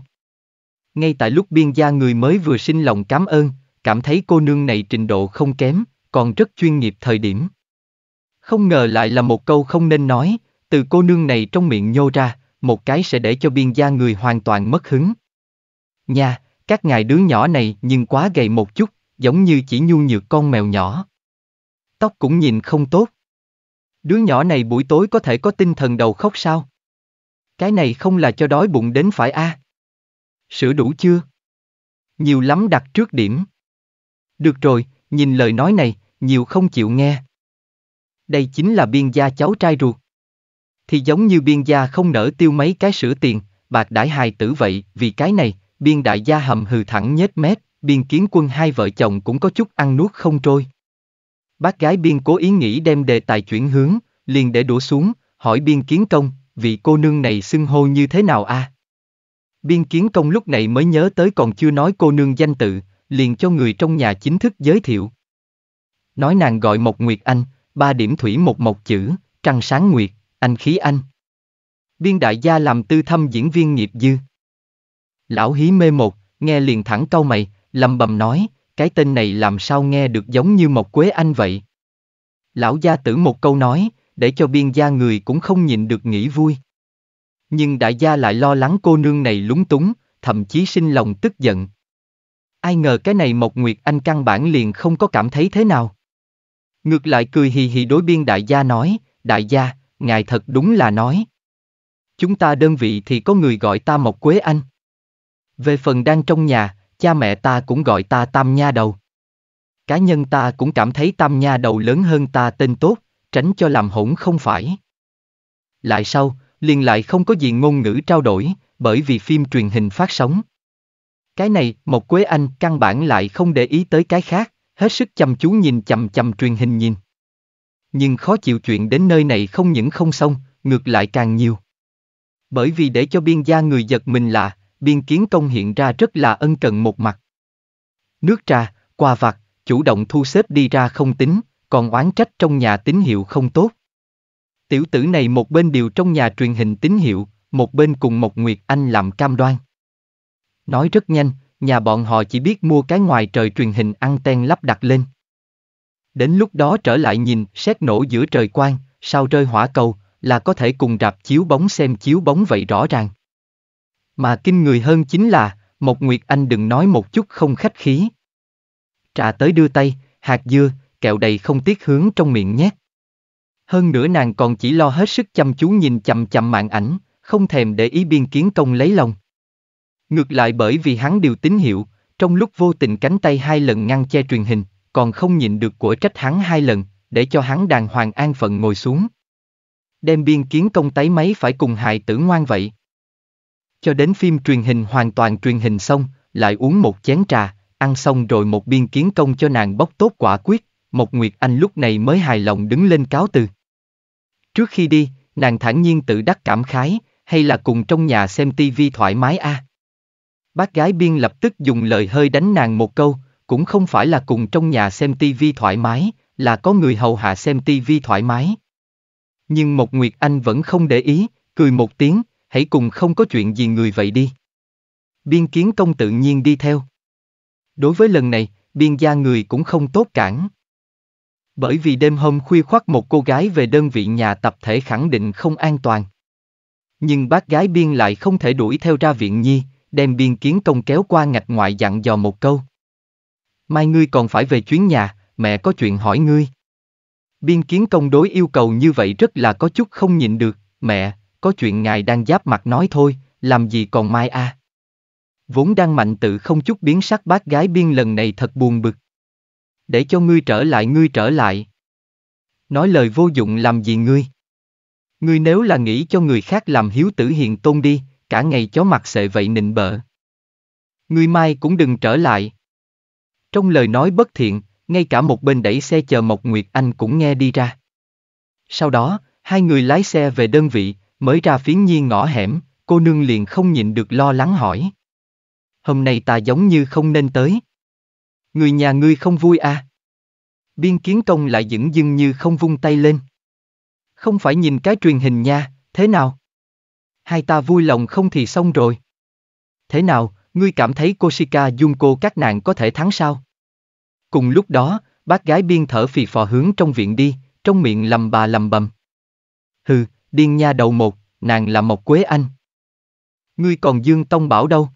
Ngay tại lúc biên gia người mới vừa sinh lòng cảm ơn, cảm thấy cô nương này trình độ không kém, còn rất chuyên nghiệp thời điểm. Không ngờ lại là một câu không nên nói, từ cô nương này trong miệng nhô ra, một cái sẽ để cho biên gia người hoàn toàn mất hứng. Nha, các ngài đứa nhỏ này nhưng quá gầy một chút, giống như chỉ nhu nhược con mèo nhỏ. Tóc cũng nhìn không tốt. Đứa nhỏ này buổi tối có thể có tinh thần đầu khóc sao? Cái này không là cho đói bụng đến phải a? À? Sữa đủ chưa? Nhiều lắm đặt trước điểm. Được rồi, nhìn lời nói này, nhiều không chịu nghe. Đây chính là biên gia cháu trai ruột. Thì giống như biên gia không nỡ tiêu mấy cái sữa tiền, bạc đãi hài tử vậy, vì cái này, biên đại gia hầm hừ thẳng nhếch mép, biên kiến quân hai vợ chồng cũng có chút ăn nuốt không trôi. Bác gái biên cố ý nghĩ đem đề tài chuyển hướng, liền để đổ xuống, hỏi biên kiến công, vị cô nương này xưng hô như thế nào a? À? Biên kiến công lúc này mới nhớ tới còn chưa nói cô nương danh tự, liền cho người trong nhà chính thức giới thiệu. Nói nàng gọi Mộc Nguyệt Anh, ba điểm thủy một mộc chữ, trăng sáng nguyệt, anh khí anh. Biên đại gia làm tư thâm diễn viên nghiệp dư. Lão hí mê một, nghe liền thẳng câu mày, lầm bầm nói, cái tên này làm sao nghe được giống như Mộc Quế Anh vậy. Lão gia tử một câu nói, để cho biên gia người cũng không nhịn được nghĩ vui. Nhưng đại gia lại lo lắng cô nương này lúng túng, thậm chí sinh lòng tức giận. Ai ngờ cái này Mộc Nguyệt Anh căn bản liền không có cảm thấy thế nào. Ngược lại cười hì hì đối biên đại gia nói, đại gia, ngài thật đúng là nói. Chúng ta đơn vị thì có người gọi ta Mộc Quế Anh. Về phần đang trong nhà, cha mẹ ta cũng gọi ta Tam Nha Đầu. Cá nhân ta cũng cảm thấy Tam Nha Đầu lớn hơn ta tên tốt tránh cho làm hỗn không phải. Lại sau, liền lại không có gì ngôn ngữ trao đổi, bởi vì phim truyền hình phát sóng. Cái này, Mộc Quế Anh căn bản lại không để ý tới cái khác, hết sức chăm chú nhìn chầm chầm truyền hình nhìn. Nhưng khó chịu chuyện đến nơi này không những không xong, ngược lại càng nhiều. Bởi vì để cho biên gia người giật mình là, biên kiến công hiện ra rất là ân cần một mặt. Nước trà, quà vặt, chủ động thu xếp đi ra không tính, còn oán trách trong nhà tín hiệu không tốt. Tiểu tử này một bên điều trong nhà truyền hình tín hiệu, một bên cùng Mộc Nguyệt Anh làm cam đoan. Nói rất nhanh, nhà bọn họ chỉ biết mua cái ngoài trời truyền hình ăn anten lắp đặt lên. Đến lúc đó trở lại nhìn, xét nổ giữa trời quang, sao rơi hỏa cầu, là có thể cùng rạp chiếu bóng xem chiếu bóng vậy rõ ràng. Mà kinh người hơn chính là, Mộc Nguyệt Anh đừng nói một chút không khách khí. Trà tới đưa tay, hạt dưa, kẹo đầy không tiếc hướng trong miệng nhét. Hơn nữa nàng còn chỉ lo hết sức chăm chú nhìn chậm chậm màn ảnh, không thèm để ý biên kiến công lấy lòng. Ngược lại bởi vì hắn điều tín hiệu, trong lúc vô tình cánh tay hai lần ngăn che truyền hình, còn không nhịn được của trách hắn hai lần, để cho hắn đàng hoàng an phận ngồi xuống. Đem biên kiến công tái máy phải cùng hại tử ngoan vậy. Cho đến phim truyền hình hoàn toàn truyền hình xong, lại uống một chén trà, ăn xong rồi một biên kiến công cho nàng bóc tốt quả quyết, Mộc Nguyệt Anh lúc này mới hài lòng đứng lên cáo từ. Trước khi đi, nàng thản nhiên tự đắc cảm khái, hay là cùng trong nhà xem tivi thoải mái a. À? Bác gái biên lập tức dùng lời hơi đánh nàng một câu, cũng không phải là cùng trong nhà xem tivi thoải mái, là có người hầu hạ xem tivi thoải mái. Nhưng Mộc Nguyệt Anh vẫn không để ý, cười một tiếng, hãy cùng không có chuyện gì người vậy đi. Biên kiến công tự nhiên đi theo. Đối với lần này, biên gia người cũng không tốt cản bởi vì đêm hôm khuya khoác một cô gái về đơn vị nhà tập thể khẳng định không an toàn. Nhưng bác gái biên lại không thể đuổi theo ra viện nhi, đem biên kiến công kéo qua ngạch ngoại dặn dò một câu. Mai ngươi còn phải về chuyến nhà, mẹ có chuyện hỏi ngươi. Biên kiến công đối yêu cầu như vậy rất là có chút không nhịn được, mẹ, có chuyện ngài đang giáp mặt nói thôi, làm gì còn mai a? À? Vốn đang mạnh tự không chút biến sắc bác gái biên lần này thật buồn bực để cho ngươi trở lại ngươi trở lại. Nói lời vô dụng làm gì ngươi? Ngươi nếu là nghĩ cho người khác làm hiếu tử hiền tôn đi, cả ngày chó mặt sệ vậy nịnh bợ. Ngươi mai cũng đừng trở lại. Trong lời nói bất thiện, ngay cả một bên đẩy xe chờ Mộc Nguyệt Anh cũng nghe đi ra. Sau đó, hai người lái xe về đơn vị, mới ra phiến nhiên ngõ hẻm, cô nương liền không nhịn được lo lắng hỏi. Hôm nay ta giống như không nên tới. Người nhà ngươi không vui à? Biên kiến công lại dững dưng như không vung tay lên. Không phải nhìn cái truyền hình nha, thế nào? Hai ta vui lòng không thì xong rồi. Thế nào, ngươi cảm thấy Kosika Junko các nàng có thể thắng sao? Cùng lúc đó, bác gái biên thở phì phò hướng trong viện đi, trong miệng lầm bà lầm bầm. Hừ, điên nha đầu một, nàng là một quế anh. Ngươi còn dương tông bảo đâu?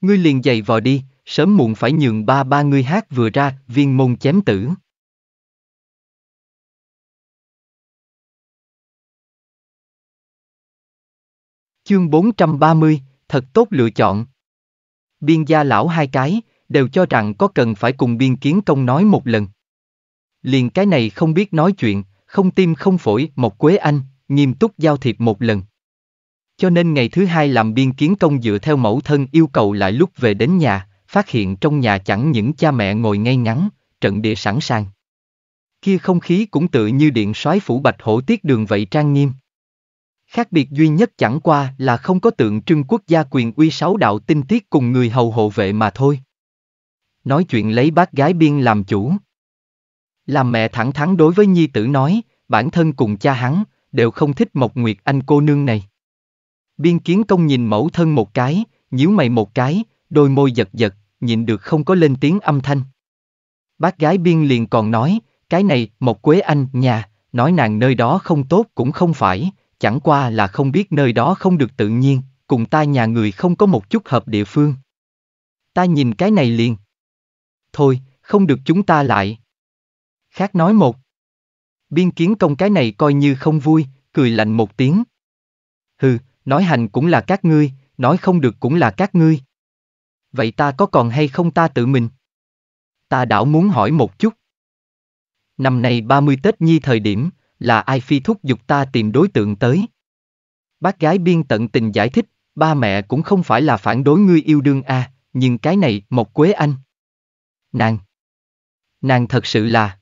Ngươi liền giày vò đi, Sớm muộn phải nhường ba ba ngươi hát vừa ra, viên môn chém tử. Chương 430, thật tốt lựa chọn. Biên gia lão hai cái, đều cho rằng có cần phải cùng biên kiến công nói một lần. Liền cái này không biết nói chuyện, không tim không phổi, một Quế Anh, nghiêm túc giao thiệp một lần. Cho nên ngày thứ hai làm biên kiến công dựa theo mẫu thân yêu cầu lại lúc về đến nhà phát hiện trong nhà chẳng những cha mẹ ngồi ngay ngắn, trận địa sẵn sàng. Kia không khí cũng tự như điện soái phủ bạch hổ tiết đường vậy trang nghiêm. Khác biệt duy nhất chẳng qua là không có tượng trưng quốc gia quyền uy sáu đạo tinh tiết cùng người hầu hộ vệ mà thôi. Nói chuyện lấy bác gái biên làm chủ. Làm mẹ thẳng thắn đối với nhi tử nói, bản thân cùng cha hắn, đều không thích Mộc Nguyệt Anh cô nương này. Biên kiến công nhìn mẫu thân một cái, nhíu mày một cái, đôi môi giật giật, nhịn được không có lên tiếng âm thanh. Bác gái biên liền còn nói, cái này, một Quế Anh, nhà, nói nàng nơi đó không tốt cũng không phải, chẳng qua là không biết nơi đó không được tự nhiên, cùng ta nhà người không có một chút hợp địa phương. Ta nhìn cái này liền. Thôi, không được chúng ta lại. Khác nói một. Biên kiến công cái này coi như không vui, cười lạnh một tiếng. Hừ, nói hành cũng là các ngươi, nói không được cũng là các ngươi. Vậy ta có còn hay không ta tự mình? Ta đảo muốn hỏi một chút. Năm nay 30 Tết Nhi thời điểm, là ai phi thúc giục ta tìm đối tượng tới? Bác gái biên tận tình giải thích, ba mẹ cũng không phải là phản đối ngươi yêu đương a, à, nhưng cái này, một Quế Anh. Nàng. Nàng thật sự là.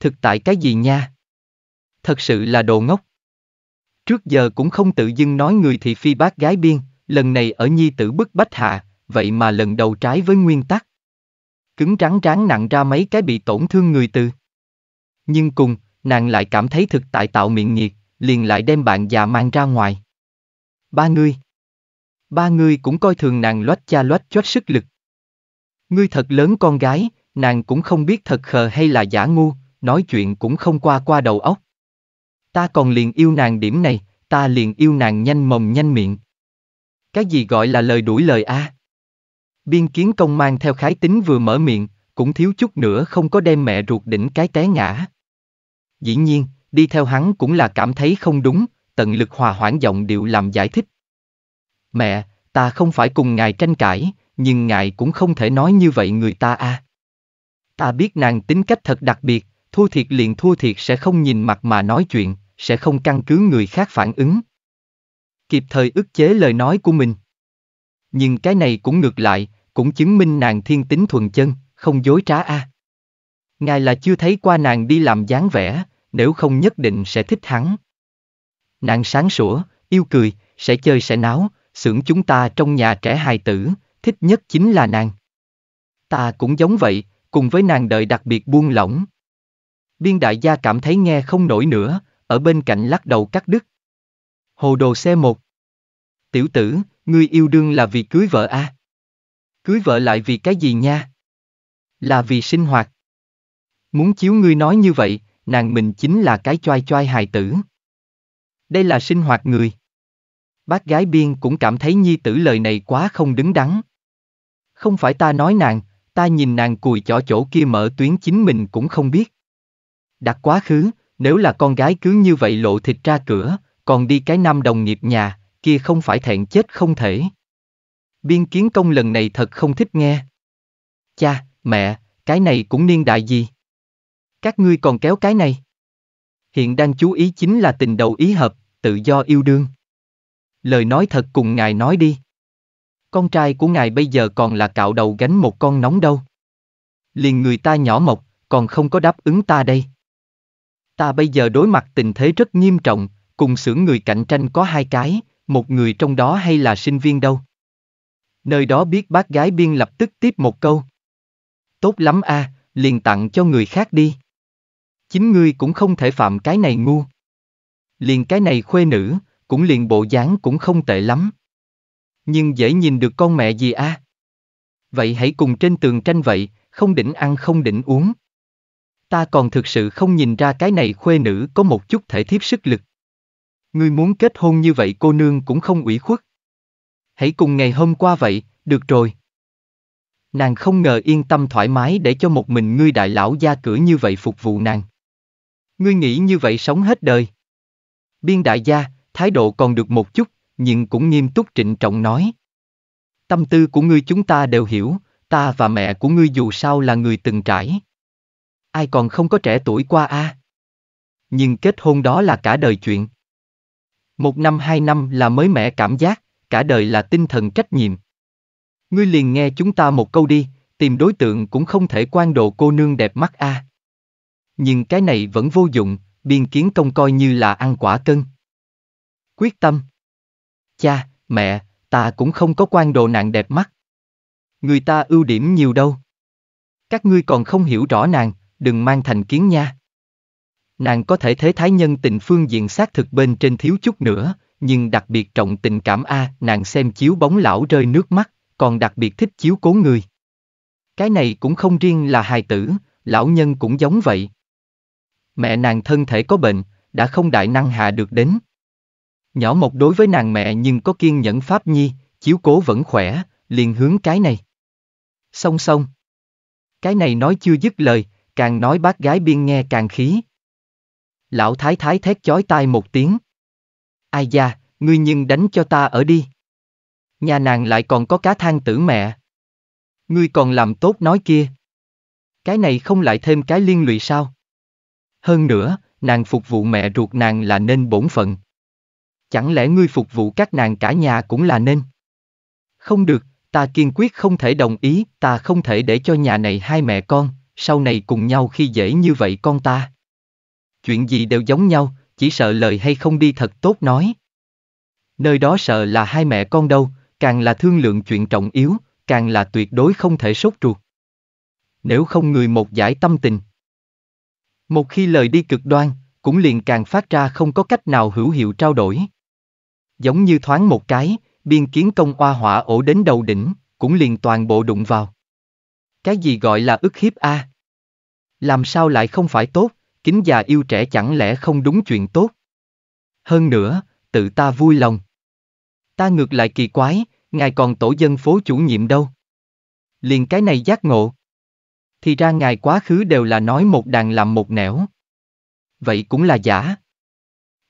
Thực tại cái gì nha? Thật sự là đồ ngốc. Trước giờ cũng không tự dưng nói người thì phi bác gái biên, lần này ở nhi tử bức bách hạ, vậy mà lần đầu trái với nguyên tắc. Cứng rắn tráng nặng ra mấy cái bị tổn thương người từ. Nhưng cùng, nàng lại cảm thấy thực tại tạo miệng nhiệt, liền lại đem bạn già mang ra ngoài. Ba ngươi. Ba ngươi cũng coi thường nàng loách cha loách chót sức lực. Ngươi thật lớn con gái, nàng cũng không biết thật khờ hay là giả ngu, nói chuyện cũng không qua qua đầu óc. Ta còn liền yêu nàng điểm này, ta liền yêu nàng nhanh mồm nhanh miệng. Cái gì gọi là lời đuổi lời a? À? Biên kiến công mang theo khái tính vừa mở miệng, cũng thiếu chút nữa không có đem mẹ ruột đỉnh cái té ngã. Dĩ nhiên, đi theo hắn cũng là cảm thấy không đúng, tận lực hòa hoãn giọng điệu làm giải thích. Mẹ, ta không phải cùng ngài tranh cãi, nhưng ngài cũng không thể nói như vậy người ta a. À. Ta biết nàng tính cách thật đặc biệt, thua thiệt liền thua thiệt sẽ không nhìn mặt mà nói chuyện, sẽ không căn cứ người khác phản ứng. Kịp thời ức chế lời nói của mình. Nhưng cái này cũng ngược lại, cũng chứng minh nàng thiên tính thuần chân, không dối trá a. À. Ngài là chưa thấy qua nàng đi làm dáng vẻ, nếu không nhất định sẽ thích hắn. Nàng sáng sủa, yêu cười, sẽ chơi sẽ náo, xưởng chúng ta trong nhà trẻ hài tử, thích nhất chính là nàng. Ta cũng giống vậy, cùng với nàng đợi đặc biệt buông lỏng. Biên đại gia cảm thấy nghe không nổi nữa, ở bên cạnh lắc đầu cắt đứt. Hồ đồ xe một. Tiểu tử, ngươi yêu đương là vì cưới vợ a. À? Cưới vợ lại vì cái gì nha? Là vì sinh hoạt. Muốn chiếu ngươi nói như vậy, nàng mình chính là cái choai choai hài tử. Đây là sinh hoạt người. Bác gái biên cũng cảm thấy nhi tử lời này quá không đứng đắn. Không phải ta nói nàng, ta nhìn nàng cùi chỏ chỗ kia mở tuyến chính mình cũng không biết. Đặt quá khứ, nếu là con gái cứ như vậy lộ thịt ra cửa, còn đi cái năm đồng nghiệp nhà, kia không phải thẹn chết không thể biên kiến công lần này thật không thích nghe. Cha, mẹ, cái này cũng niên đại gì? Các ngươi còn kéo cái này. Hiện đang chú ý chính là tình đầu ý hợp, tự do yêu đương. Lời nói thật cùng ngài nói đi. Con trai của ngài bây giờ còn là cạo đầu gánh một con nóng đâu. Liền người ta nhỏ mộc, còn không có đáp ứng ta đây. Ta bây giờ đối mặt tình thế rất nghiêm trọng, cùng xưởng người cạnh tranh có hai cái, một người trong đó hay là sinh viên đâu. Nơi đó biết bác gái biên lập tức tiếp một câu. Tốt lắm a, à, liền tặng cho người khác đi. Chính ngươi cũng không thể phạm cái này ngu. Liền cái này khuê nữ, cũng liền bộ dáng cũng không tệ lắm. Nhưng dễ nhìn được con mẹ gì a? À? Vậy hãy cùng trên tường tranh vậy, không định ăn không định uống. Ta còn thực sự không nhìn ra cái này khuê nữ có một chút thể thiếp sức lực. Ngươi muốn kết hôn như vậy cô nương cũng không ủy khuất hãy cùng ngày hôm qua vậy, được rồi. Nàng không ngờ yên tâm thoải mái để cho một mình ngươi đại lão gia cửa như vậy phục vụ nàng. Ngươi nghĩ như vậy sống hết đời. Biên đại gia, thái độ còn được một chút, nhưng cũng nghiêm túc trịnh trọng nói. Tâm tư của ngươi chúng ta đều hiểu, ta và mẹ của ngươi dù sao là người từng trải. Ai còn không có trẻ tuổi qua a? À? Nhưng kết hôn đó là cả đời chuyện. Một năm hai năm là mới mẻ cảm giác cả đời là tinh thần trách nhiệm. Ngươi liền nghe chúng ta một câu đi, tìm đối tượng cũng không thể quan độ cô nương đẹp mắt a. À. Nhưng cái này vẫn vô dụng, biên kiến công coi như là ăn quả cân. Quyết tâm. Cha, mẹ, ta cũng không có quan độ nạn đẹp mắt. Người ta ưu điểm nhiều đâu. Các ngươi còn không hiểu rõ nàng, đừng mang thành kiến nha. Nàng có thể thế thái nhân tình phương diện xác thực bên trên thiếu chút nữa, nhưng đặc biệt trọng tình cảm a, nàng xem chiếu bóng lão rơi nước mắt, còn đặc biệt thích chiếu cố người. Cái này cũng không riêng là hài tử, lão nhân cũng giống vậy. Mẹ nàng thân thể có bệnh, đã không đại năng hạ được đến. Nhỏ một đối với nàng mẹ nhưng có kiên nhẫn pháp nhi, chiếu cố vẫn khỏe, liền hướng cái này. Song song. Cái này nói chưa dứt lời, càng nói bác gái biên nghe càng khí. Lão thái thái thét chói tai một tiếng. Ai da, ngươi nhưng đánh cho ta ở đi. Nhà nàng lại còn có cá than tử mẹ. Ngươi còn làm tốt nói kia. Cái này không lại thêm cái liên lụy sao? Hơn nữa, nàng phục vụ mẹ ruột nàng là nên bổn phận. Chẳng lẽ ngươi phục vụ các nàng cả nhà cũng là nên? Không được, ta kiên quyết không thể đồng ý, ta không thể để cho nhà này hai mẹ con, sau này cùng nhau khi dễ như vậy con ta. Chuyện gì đều giống nhau, chỉ sợ lời hay không đi thật tốt nói. Nơi đó sợ là hai mẹ con đâu, càng là thương lượng chuyện trọng yếu, càng là tuyệt đối không thể sốt ruột. Nếu không người một giải tâm tình. Một khi lời đi cực đoan, cũng liền càng phát ra không có cách nào hữu hiệu trao đổi. Giống như thoáng một cái, biên kiến công oa hỏa ổ đến đầu đỉnh, cũng liền toàn bộ đụng vào. Cái gì gọi là ức hiếp a? À? Làm sao lại không phải tốt? kính già yêu trẻ chẳng lẽ không đúng chuyện tốt? Hơn nữa, tự ta vui lòng. Ta ngược lại kỳ quái, ngài còn tổ dân phố chủ nhiệm đâu. Liền cái này giác ngộ. Thì ra ngài quá khứ đều là nói một đàn làm một nẻo. Vậy cũng là giả.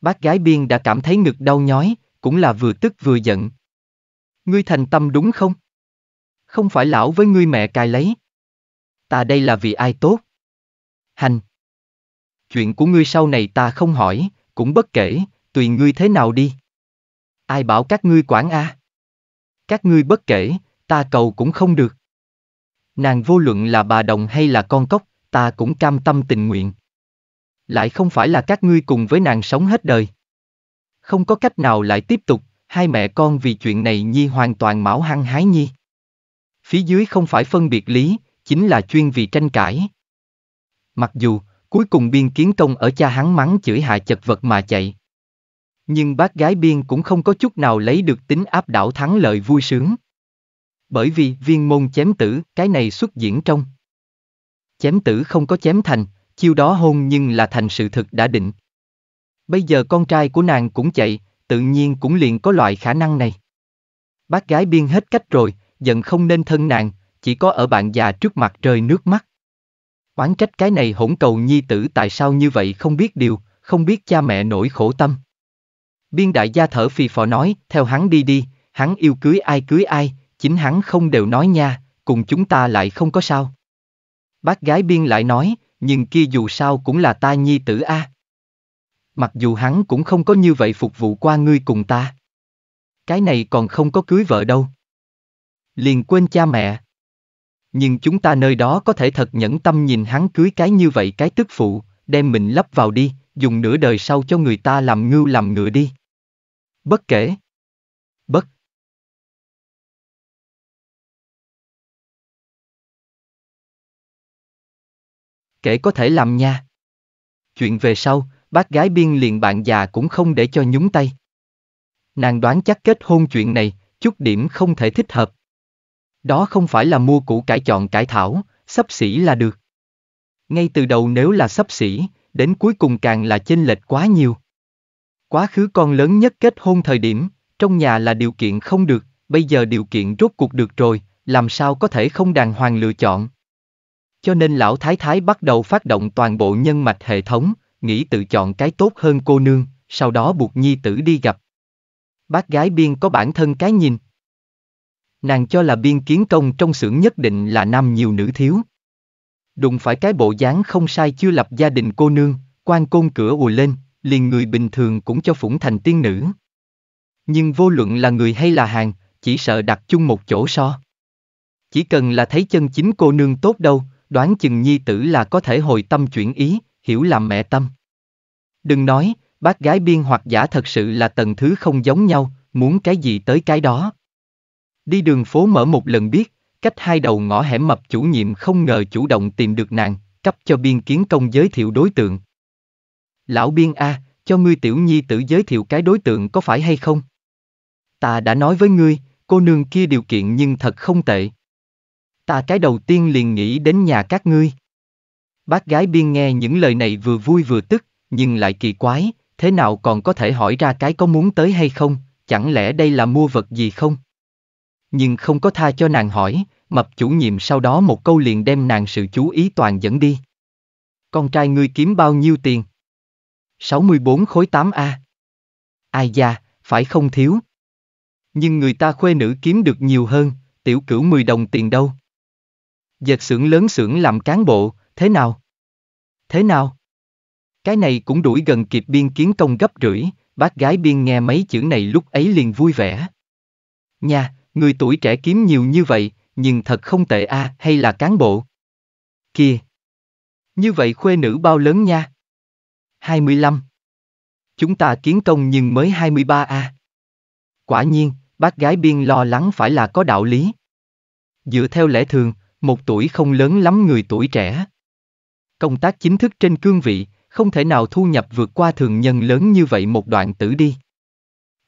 Bác gái biên đã cảm thấy ngực đau nhói, cũng là vừa tức vừa giận. Ngươi thành tâm đúng không? Không phải lão với ngươi mẹ cài lấy. Ta đây là vì ai tốt? Hành chuyện của ngươi sau này ta không hỏi, cũng bất kể, tùy ngươi thế nào đi. Ai bảo các ngươi quản a? À? Các ngươi bất kể, ta cầu cũng không được. Nàng vô luận là bà đồng hay là con cốc, ta cũng cam tâm tình nguyện. Lại không phải là các ngươi cùng với nàng sống hết đời. Không có cách nào lại tiếp tục, hai mẹ con vì chuyện này nhi hoàn toàn mão hăng hái nhi. Phía dưới không phải phân biệt lý, chính là chuyên vì tranh cãi. Mặc dù, Cuối cùng biên kiến công ở cha hắn mắng chửi hạ chật vật mà chạy. Nhưng bác gái biên cũng không có chút nào lấy được tính áp đảo thắng lợi vui sướng. Bởi vì viên môn chém tử, cái này xuất diễn trong. Chém tử không có chém thành, chiêu đó hôn nhưng là thành sự thực đã định. Bây giờ con trai của nàng cũng chạy, tự nhiên cũng liền có loại khả năng này. Bác gái biên hết cách rồi, giận không nên thân nàng, chỉ có ở bạn già trước mặt trời nước mắt oán trách cái này hỗn cầu nhi tử tại sao như vậy không biết điều, không biết cha mẹ nổi khổ tâm. Biên đại gia thở phì phò nói, theo hắn đi đi, hắn yêu cưới ai cưới ai, chính hắn không đều nói nha, cùng chúng ta lại không có sao. Bác gái biên lại nói, nhưng kia dù sao cũng là ta nhi tử a. À. Mặc dù hắn cũng không có như vậy phục vụ qua ngươi cùng ta. Cái này còn không có cưới vợ đâu. Liền quên cha mẹ nhưng chúng ta nơi đó có thể thật nhẫn tâm nhìn hắn cưới cái như vậy cái tức phụ, đem mình lấp vào đi, dùng nửa đời sau cho người ta làm ngưu làm ngựa đi. Bất kể. Bất. Kể có thể làm nha. Chuyện về sau, bác gái biên liền bạn già cũng không để cho nhúng tay. Nàng đoán chắc kết hôn chuyện này, chút điểm không thể thích hợp. Đó không phải là mua củ cải chọn cải thảo, sắp xỉ là được. Ngay từ đầu nếu là sắp xỉ, đến cuối cùng càng là chênh lệch quá nhiều. Quá khứ con lớn nhất kết hôn thời điểm, trong nhà là điều kiện không được, bây giờ điều kiện rốt cuộc được rồi, làm sao có thể không đàng hoàng lựa chọn. Cho nên lão thái thái bắt đầu phát động toàn bộ nhân mạch hệ thống, nghĩ tự chọn cái tốt hơn cô nương, sau đó buộc nhi tử đi gặp. Bác gái biên có bản thân cái nhìn, Nàng cho là biên kiến công trong xưởng nhất định là nam nhiều nữ thiếu. Đụng phải cái bộ dáng không sai chưa lập gia đình cô nương, quan côn cửa ùa lên, liền người bình thường cũng cho phủng thành tiên nữ. Nhưng vô luận là người hay là hàng, chỉ sợ đặt chung một chỗ so. Chỉ cần là thấy chân chính cô nương tốt đâu, đoán chừng nhi tử là có thể hồi tâm chuyển ý, hiểu làm mẹ tâm. Đừng nói, bác gái biên hoặc giả thật sự là tầng thứ không giống nhau, muốn cái gì tới cái đó. Đi đường phố mở một lần biết, cách hai đầu ngõ hẻm mập chủ nhiệm không ngờ chủ động tìm được nàng, cấp cho biên kiến công giới thiệu đối tượng. Lão biên A, cho ngươi tiểu nhi tử giới thiệu cái đối tượng có phải hay không? Ta đã nói với ngươi, cô nương kia điều kiện nhưng thật không tệ. Ta cái đầu tiên liền nghĩ đến nhà các ngươi. Bác gái biên nghe những lời này vừa vui vừa tức, nhưng lại kỳ quái, thế nào còn có thể hỏi ra cái có muốn tới hay không, chẳng lẽ đây là mua vật gì không? nhưng không có tha cho nàng hỏi, mập chủ nhiệm sau đó một câu liền đem nàng sự chú ý toàn dẫn đi. Con trai ngươi kiếm bao nhiêu tiền? 64 khối 8A. Ai da, phải không thiếu. Nhưng người ta khuê nữ kiếm được nhiều hơn, tiểu cửu 10 đồng tiền đâu. Dệt xưởng lớn xưởng làm cán bộ, thế nào? Thế nào? Cái này cũng đuổi gần kịp biên kiến công gấp rưỡi, bác gái biên nghe mấy chữ này lúc ấy liền vui vẻ. Nha, người tuổi trẻ kiếm nhiều như vậy, nhưng thật không tệ a à, hay là cán bộ. Kìa! Như vậy khuê nữ bao lớn nha? 25. Chúng ta kiến công nhưng mới 23 a. À. Quả nhiên, bác gái biên lo lắng phải là có đạo lý. Dựa theo lẽ thường, một tuổi không lớn lắm người tuổi trẻ. Công tác chính thức trên cương vị, không thể nào thu nhập vượt qua thường nhân lớn như vậy một đoạn tử đi.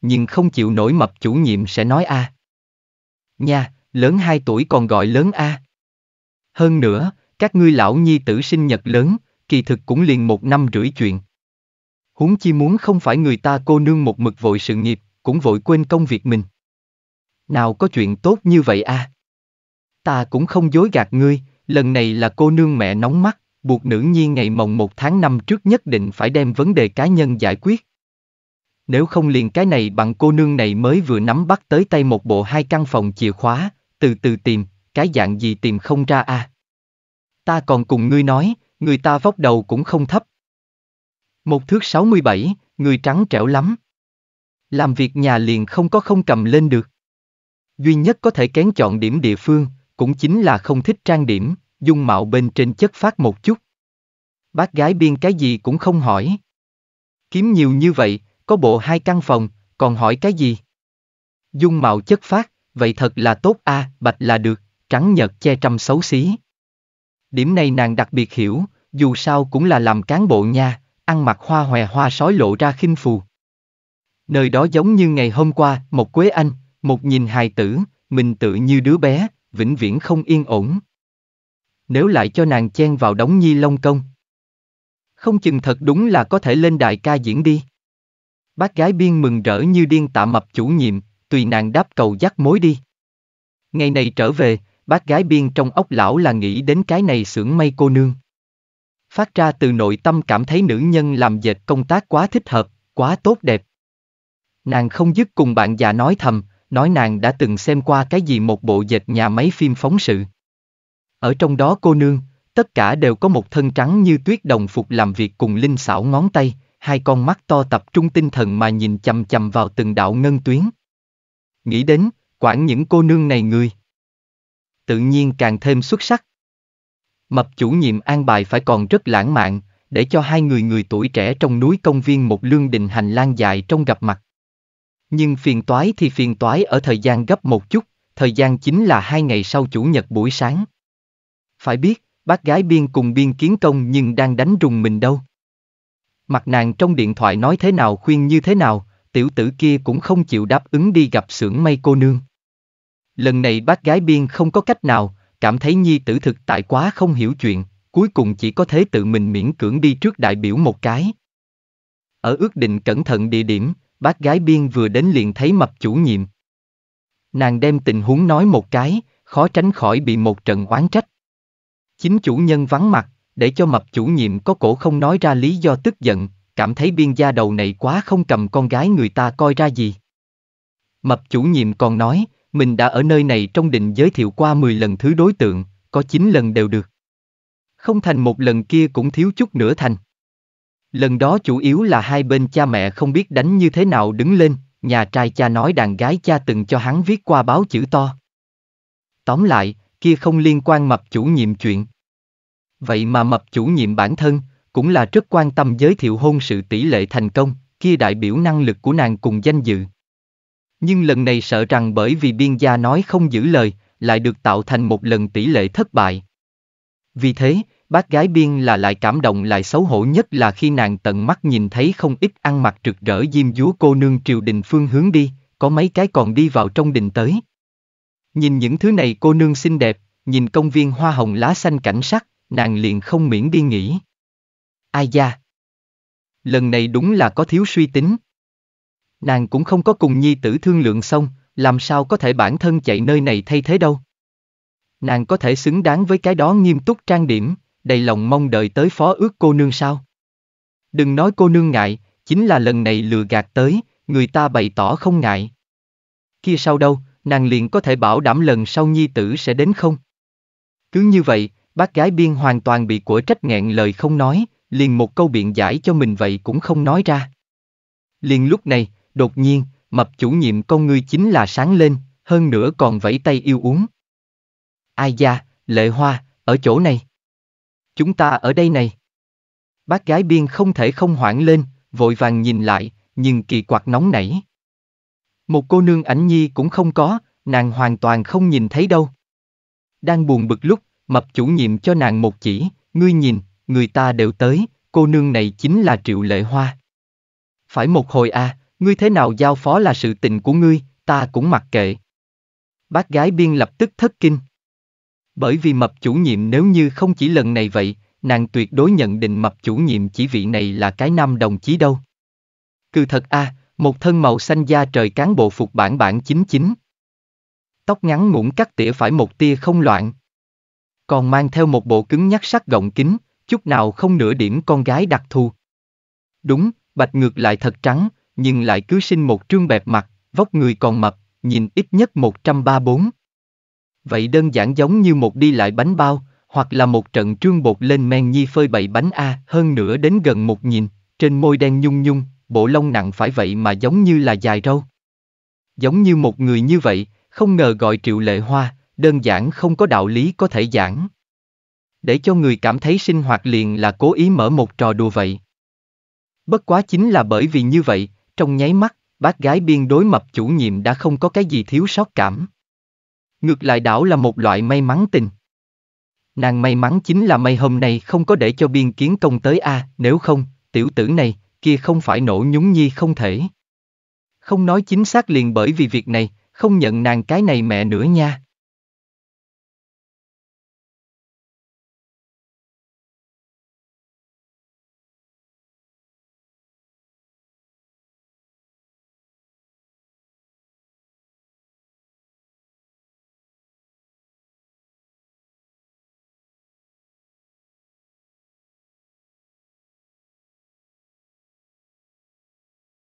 Nhưng không chịu nổi mập chủ nhiệm sẽ nói a. À. Nha, lớn 2 tuổi còn gọi lớn A. Hơn nữa, các ngươi lão nhi tử sinh nhật lớn, kỳ thực cũng liền một năm rưỡi chuyện. Huống chi muốn không phải người ta cô nương một mực vội sự nghiệp, cũng vội quên công việc mình. Nào có chuyện tốt như vậy a? À? Ta cũng không dối gạt ngươi, lần này là cô nương mẹ nóng mắt, buộc nữ nhi ngày mồng một tháng năm trước nhất định phải đem vấn đề cá nhân giải quyết nếu không liền cái này bằng cô nương này mới vừa nắm bắt tới tay một bộ hai căn phòng chìa khóa, từ từ tìm, cái dạng gì tìm không ra à. Ta còn cùng ngươi nói, người ta vóc đầu cũng không thấp. Một thước 67, người trắng trẻo lắm. Làm việc nhà liền không có không cầm lên được. Duy nhất có thể kén chọn điểm địa phương, cũng chính là không thích trang điểm, dung mạo bên trên chất phát một chút. Bác gái biên cái gì cũng không hỏi. Kiếm nhiều như vậy, có bộ hai căn phòng, còn hỏi cái gì? Dung mạo chất phát, vậy thật là tốt a, à, bạch là được, trắng nhật che trăm xấu xí. Điểm này nàng đặc biệt hiểu, dù sao cũng là làm cán bộ nha, ăn mặc hoa hòe hoa sói lộ ra khinh phù. Nơi đó giống như ngày hôm qua, một quế anh, một nhìn hài tử, mình tự như đứa bé, vĩnh viễn không yên ổn. Nếu lại cho nàng chen vào đóng nhi long công. Không chừng thật đúng là có thể lên đại ca diễn đi. Bác gái biên mừng rỡ như điên tạ mập chủ nhiệm, tùy nàng đáp cầu dắt mối đi. Ngày này trở về, bác gái biên trong ốc lão là nghĩ đến cái này sưởng may cô nương. Phát ra từ nội tâm cảm thấy nữ nhân làm dệt công tác quá thích hợp, quá tốt đẹp. Nàng không dứt cùng bạn già nói thầm, nói nàng đã từng xem qua cái gì một bộ dệt nhà máy phim phóng sự. Ở trong đó cô nương, tất cả đều có một thân trắng như tuyết đồng phục làm việc cùng linh xảo ngón tay, hai con mắt to tập trung tinh thần mà nhìn chầm chầm vào từng đạo ngân tuyến. Nghĩ đến, quản những cô nương này người. Tự nhiên càng thêm xuất sắc. Mập chủ nhiệm an bài phải còn rất lãng mạn, để cho hai người người tuổi trẻ trong núi công viên một lương đình hành lang dài trong gặp mặt. Nhưng phiền toái thì phiền toái ở thời gian gấp một chút, thời gian chính là hai ngày sau chủ nhật buổi sáng. Phải biết, bác gái biên cùng biên kiến công nhưng đang đánh rùng mình đâu. Mặt nàng trong điện thoại nói thế nào khuyên như thế nào, tiểu tử kia cũng không chịu đáp ứng đi gặp sưởng mây cô nương. Lần này bác gái biên không có cách nào, cảm thấy nhi tử thực tại quá không hiểu chuyện, cuối cùng chỉ có thể tự mình miễn cưỡng đi trước đại biểu một cái. Ở ước định cẩn thận địa điểm, bác gái biên vừa đến liền thấy mập chủ nhiệm. Nàng đem tình huống nói một cái, khó tránh khỏi bị một trận oán trách. Chính chủ nhân vắng mặt, để cho mập chủ nhiệm có cổ không nói ra lý do tức giận, cảm thấy biên gia đầu này quá không cầm con gái người ta coi ra gì. Mập chủ nhiệm còn nói, mình đã ở nơi này trong định giới thiệu qua 10 lần thứ đối tượng, có 9 lần đều được. Không thành một lần kia cũng thiếu chút nữa thành. Lần đó chủ yếu là hai bên cha mẹ không biết đánh như thế nào đứng lên, nhà trai cha nói đàn gái cha từng cho hắn viết qua báo chữ to. Tóm lại, kia không liên quan mập chủ nhiệm chuyện. Vậy mà mập chủ nhiệm bản thân, cũng là rất quan tâm giới thiệu hôn sự tỷ lệ thành công, kia đại biểu năng lực của nàng cùng danh dự. Nhưng lần này sợ rằng bởi vì biên gia nói không giữ lời, lại được tạo thành một lần tỷ lệ thất bại. Vì thế, bác gái biên là lại cảm động lại xấu hổ nhất là khi nàng tận mắt nhìn thấy không ít ăn mặc rực rỡ diêm dúa cô nương triều đình phương hướng đi, có mấy cái còn đi vào trong đình tới. Nhìn những thứ này cô nương xinh đẹp, nhìn công viên hoa hồng lá xanh cảnh sắc, nàng liền không miễn đi nghĩ. Ai da? Lần này đúng là có thiếu suy tính. Nàng cũng không có cùng nhi tử thương lượng xong, làm sao có thể bản thân chạy nơi này thay thế đâu. Nàng có thể xứng đáng với cái đó nghiêm túc trang điểm, đầy lòng mong đợi tới phó ước cô nương sao. Đừng nói cô nương ngại, chính là lần này lừa gạt tới, người ta bày tỏ không ngại. Kia sau đâu, nàng liền có thể bảo đảm lần sau nhi tử sẽ đến không? Cứ như vậy, Bác gái biên hoàn toàn bị của trách nghẹn lời không nói, liền một câu biện giải cho mình vậy cũng không nói ra. Liền lúc này, đột nhiên, mập chủ nhiệm con ngươi chính là sáng lên, hơn nữa còn vẫy tay yêu uống. Ai da, lệ hoa, ở chỗ này. Chúng ta ở đây này. Bác gái biên không thể không hoảng lên, vội vàng nhìn lại, nhưng kỳ quạt nóng nảy. Một cô nương ảnh nhi cũng không có, nàng hoàn toàn không nhìn thấy đâu. Đang buồn bực lúc, Mập chủ nhiệm cho nàng một chỉ, ngươi nhìn, người ta đều tới, cô nương này chính là Triệu Lệ Hoa. Phải một hồi à, ngươi thế nào giao phó là sự tình của ngươi, ta cũng mặc kệ. Bác gái biên lập tức thất kinh. Bởi vì mập chủ nhiệm nếu như không chỉ lần này vậy, nàng tuyệt đối nhận định mập chủ nhiệm chỉ vị này là cái nam đồng chí đâu. Cư thật a, à, một thân màu xanh da trời cán bộ phục bản bản chính chính, Tóc ngắn ngủn cắt tỉa phải một tia không loạn, còn mang theo một bộ cứng nhắc sắc gọng kính, chút nào không nửa điểm con gái đặc thù. Đúng, bạch ngược lại thật trắng, nhưng lại cứ sinh một trương bẹp mặt, vóc người còn mập, nhìn ít nhất 134. Vậy đơn giản giống như một đi lại bánh bao, hoặc là một trận trương bột lên men nhi phơi bậy bánh A hơn nữa đến gần một nhìn, trên môi đen nhung nhung, bộ lông nặng phải vậy mà giống như là dài râu. Giống như một người như vậy, không ngờ gọi triệu lệ hoa, đơn giản không có đạo lý có thể giảng. Để cho người cảm thấy sinh hoạt liền là cố ý mở một trò đùa vậy. Bất quá chính là bởi vì như vậy, trong nháy mắt, bác gái biên đối mập chủ nhiệm đã không có cái gì thiếu sót cảm. Ngược lại đảo là một loại may mắn tình. Nàng may mắn chính là may hôm nay không có để cho biên kiến công tới A, nếu không, tiểu tử này, kia không phải nổ nhúng nhi không thể. Không nói chính xác liền bởi vì việc này, không nhận nàng cái này mẹ nữa nha.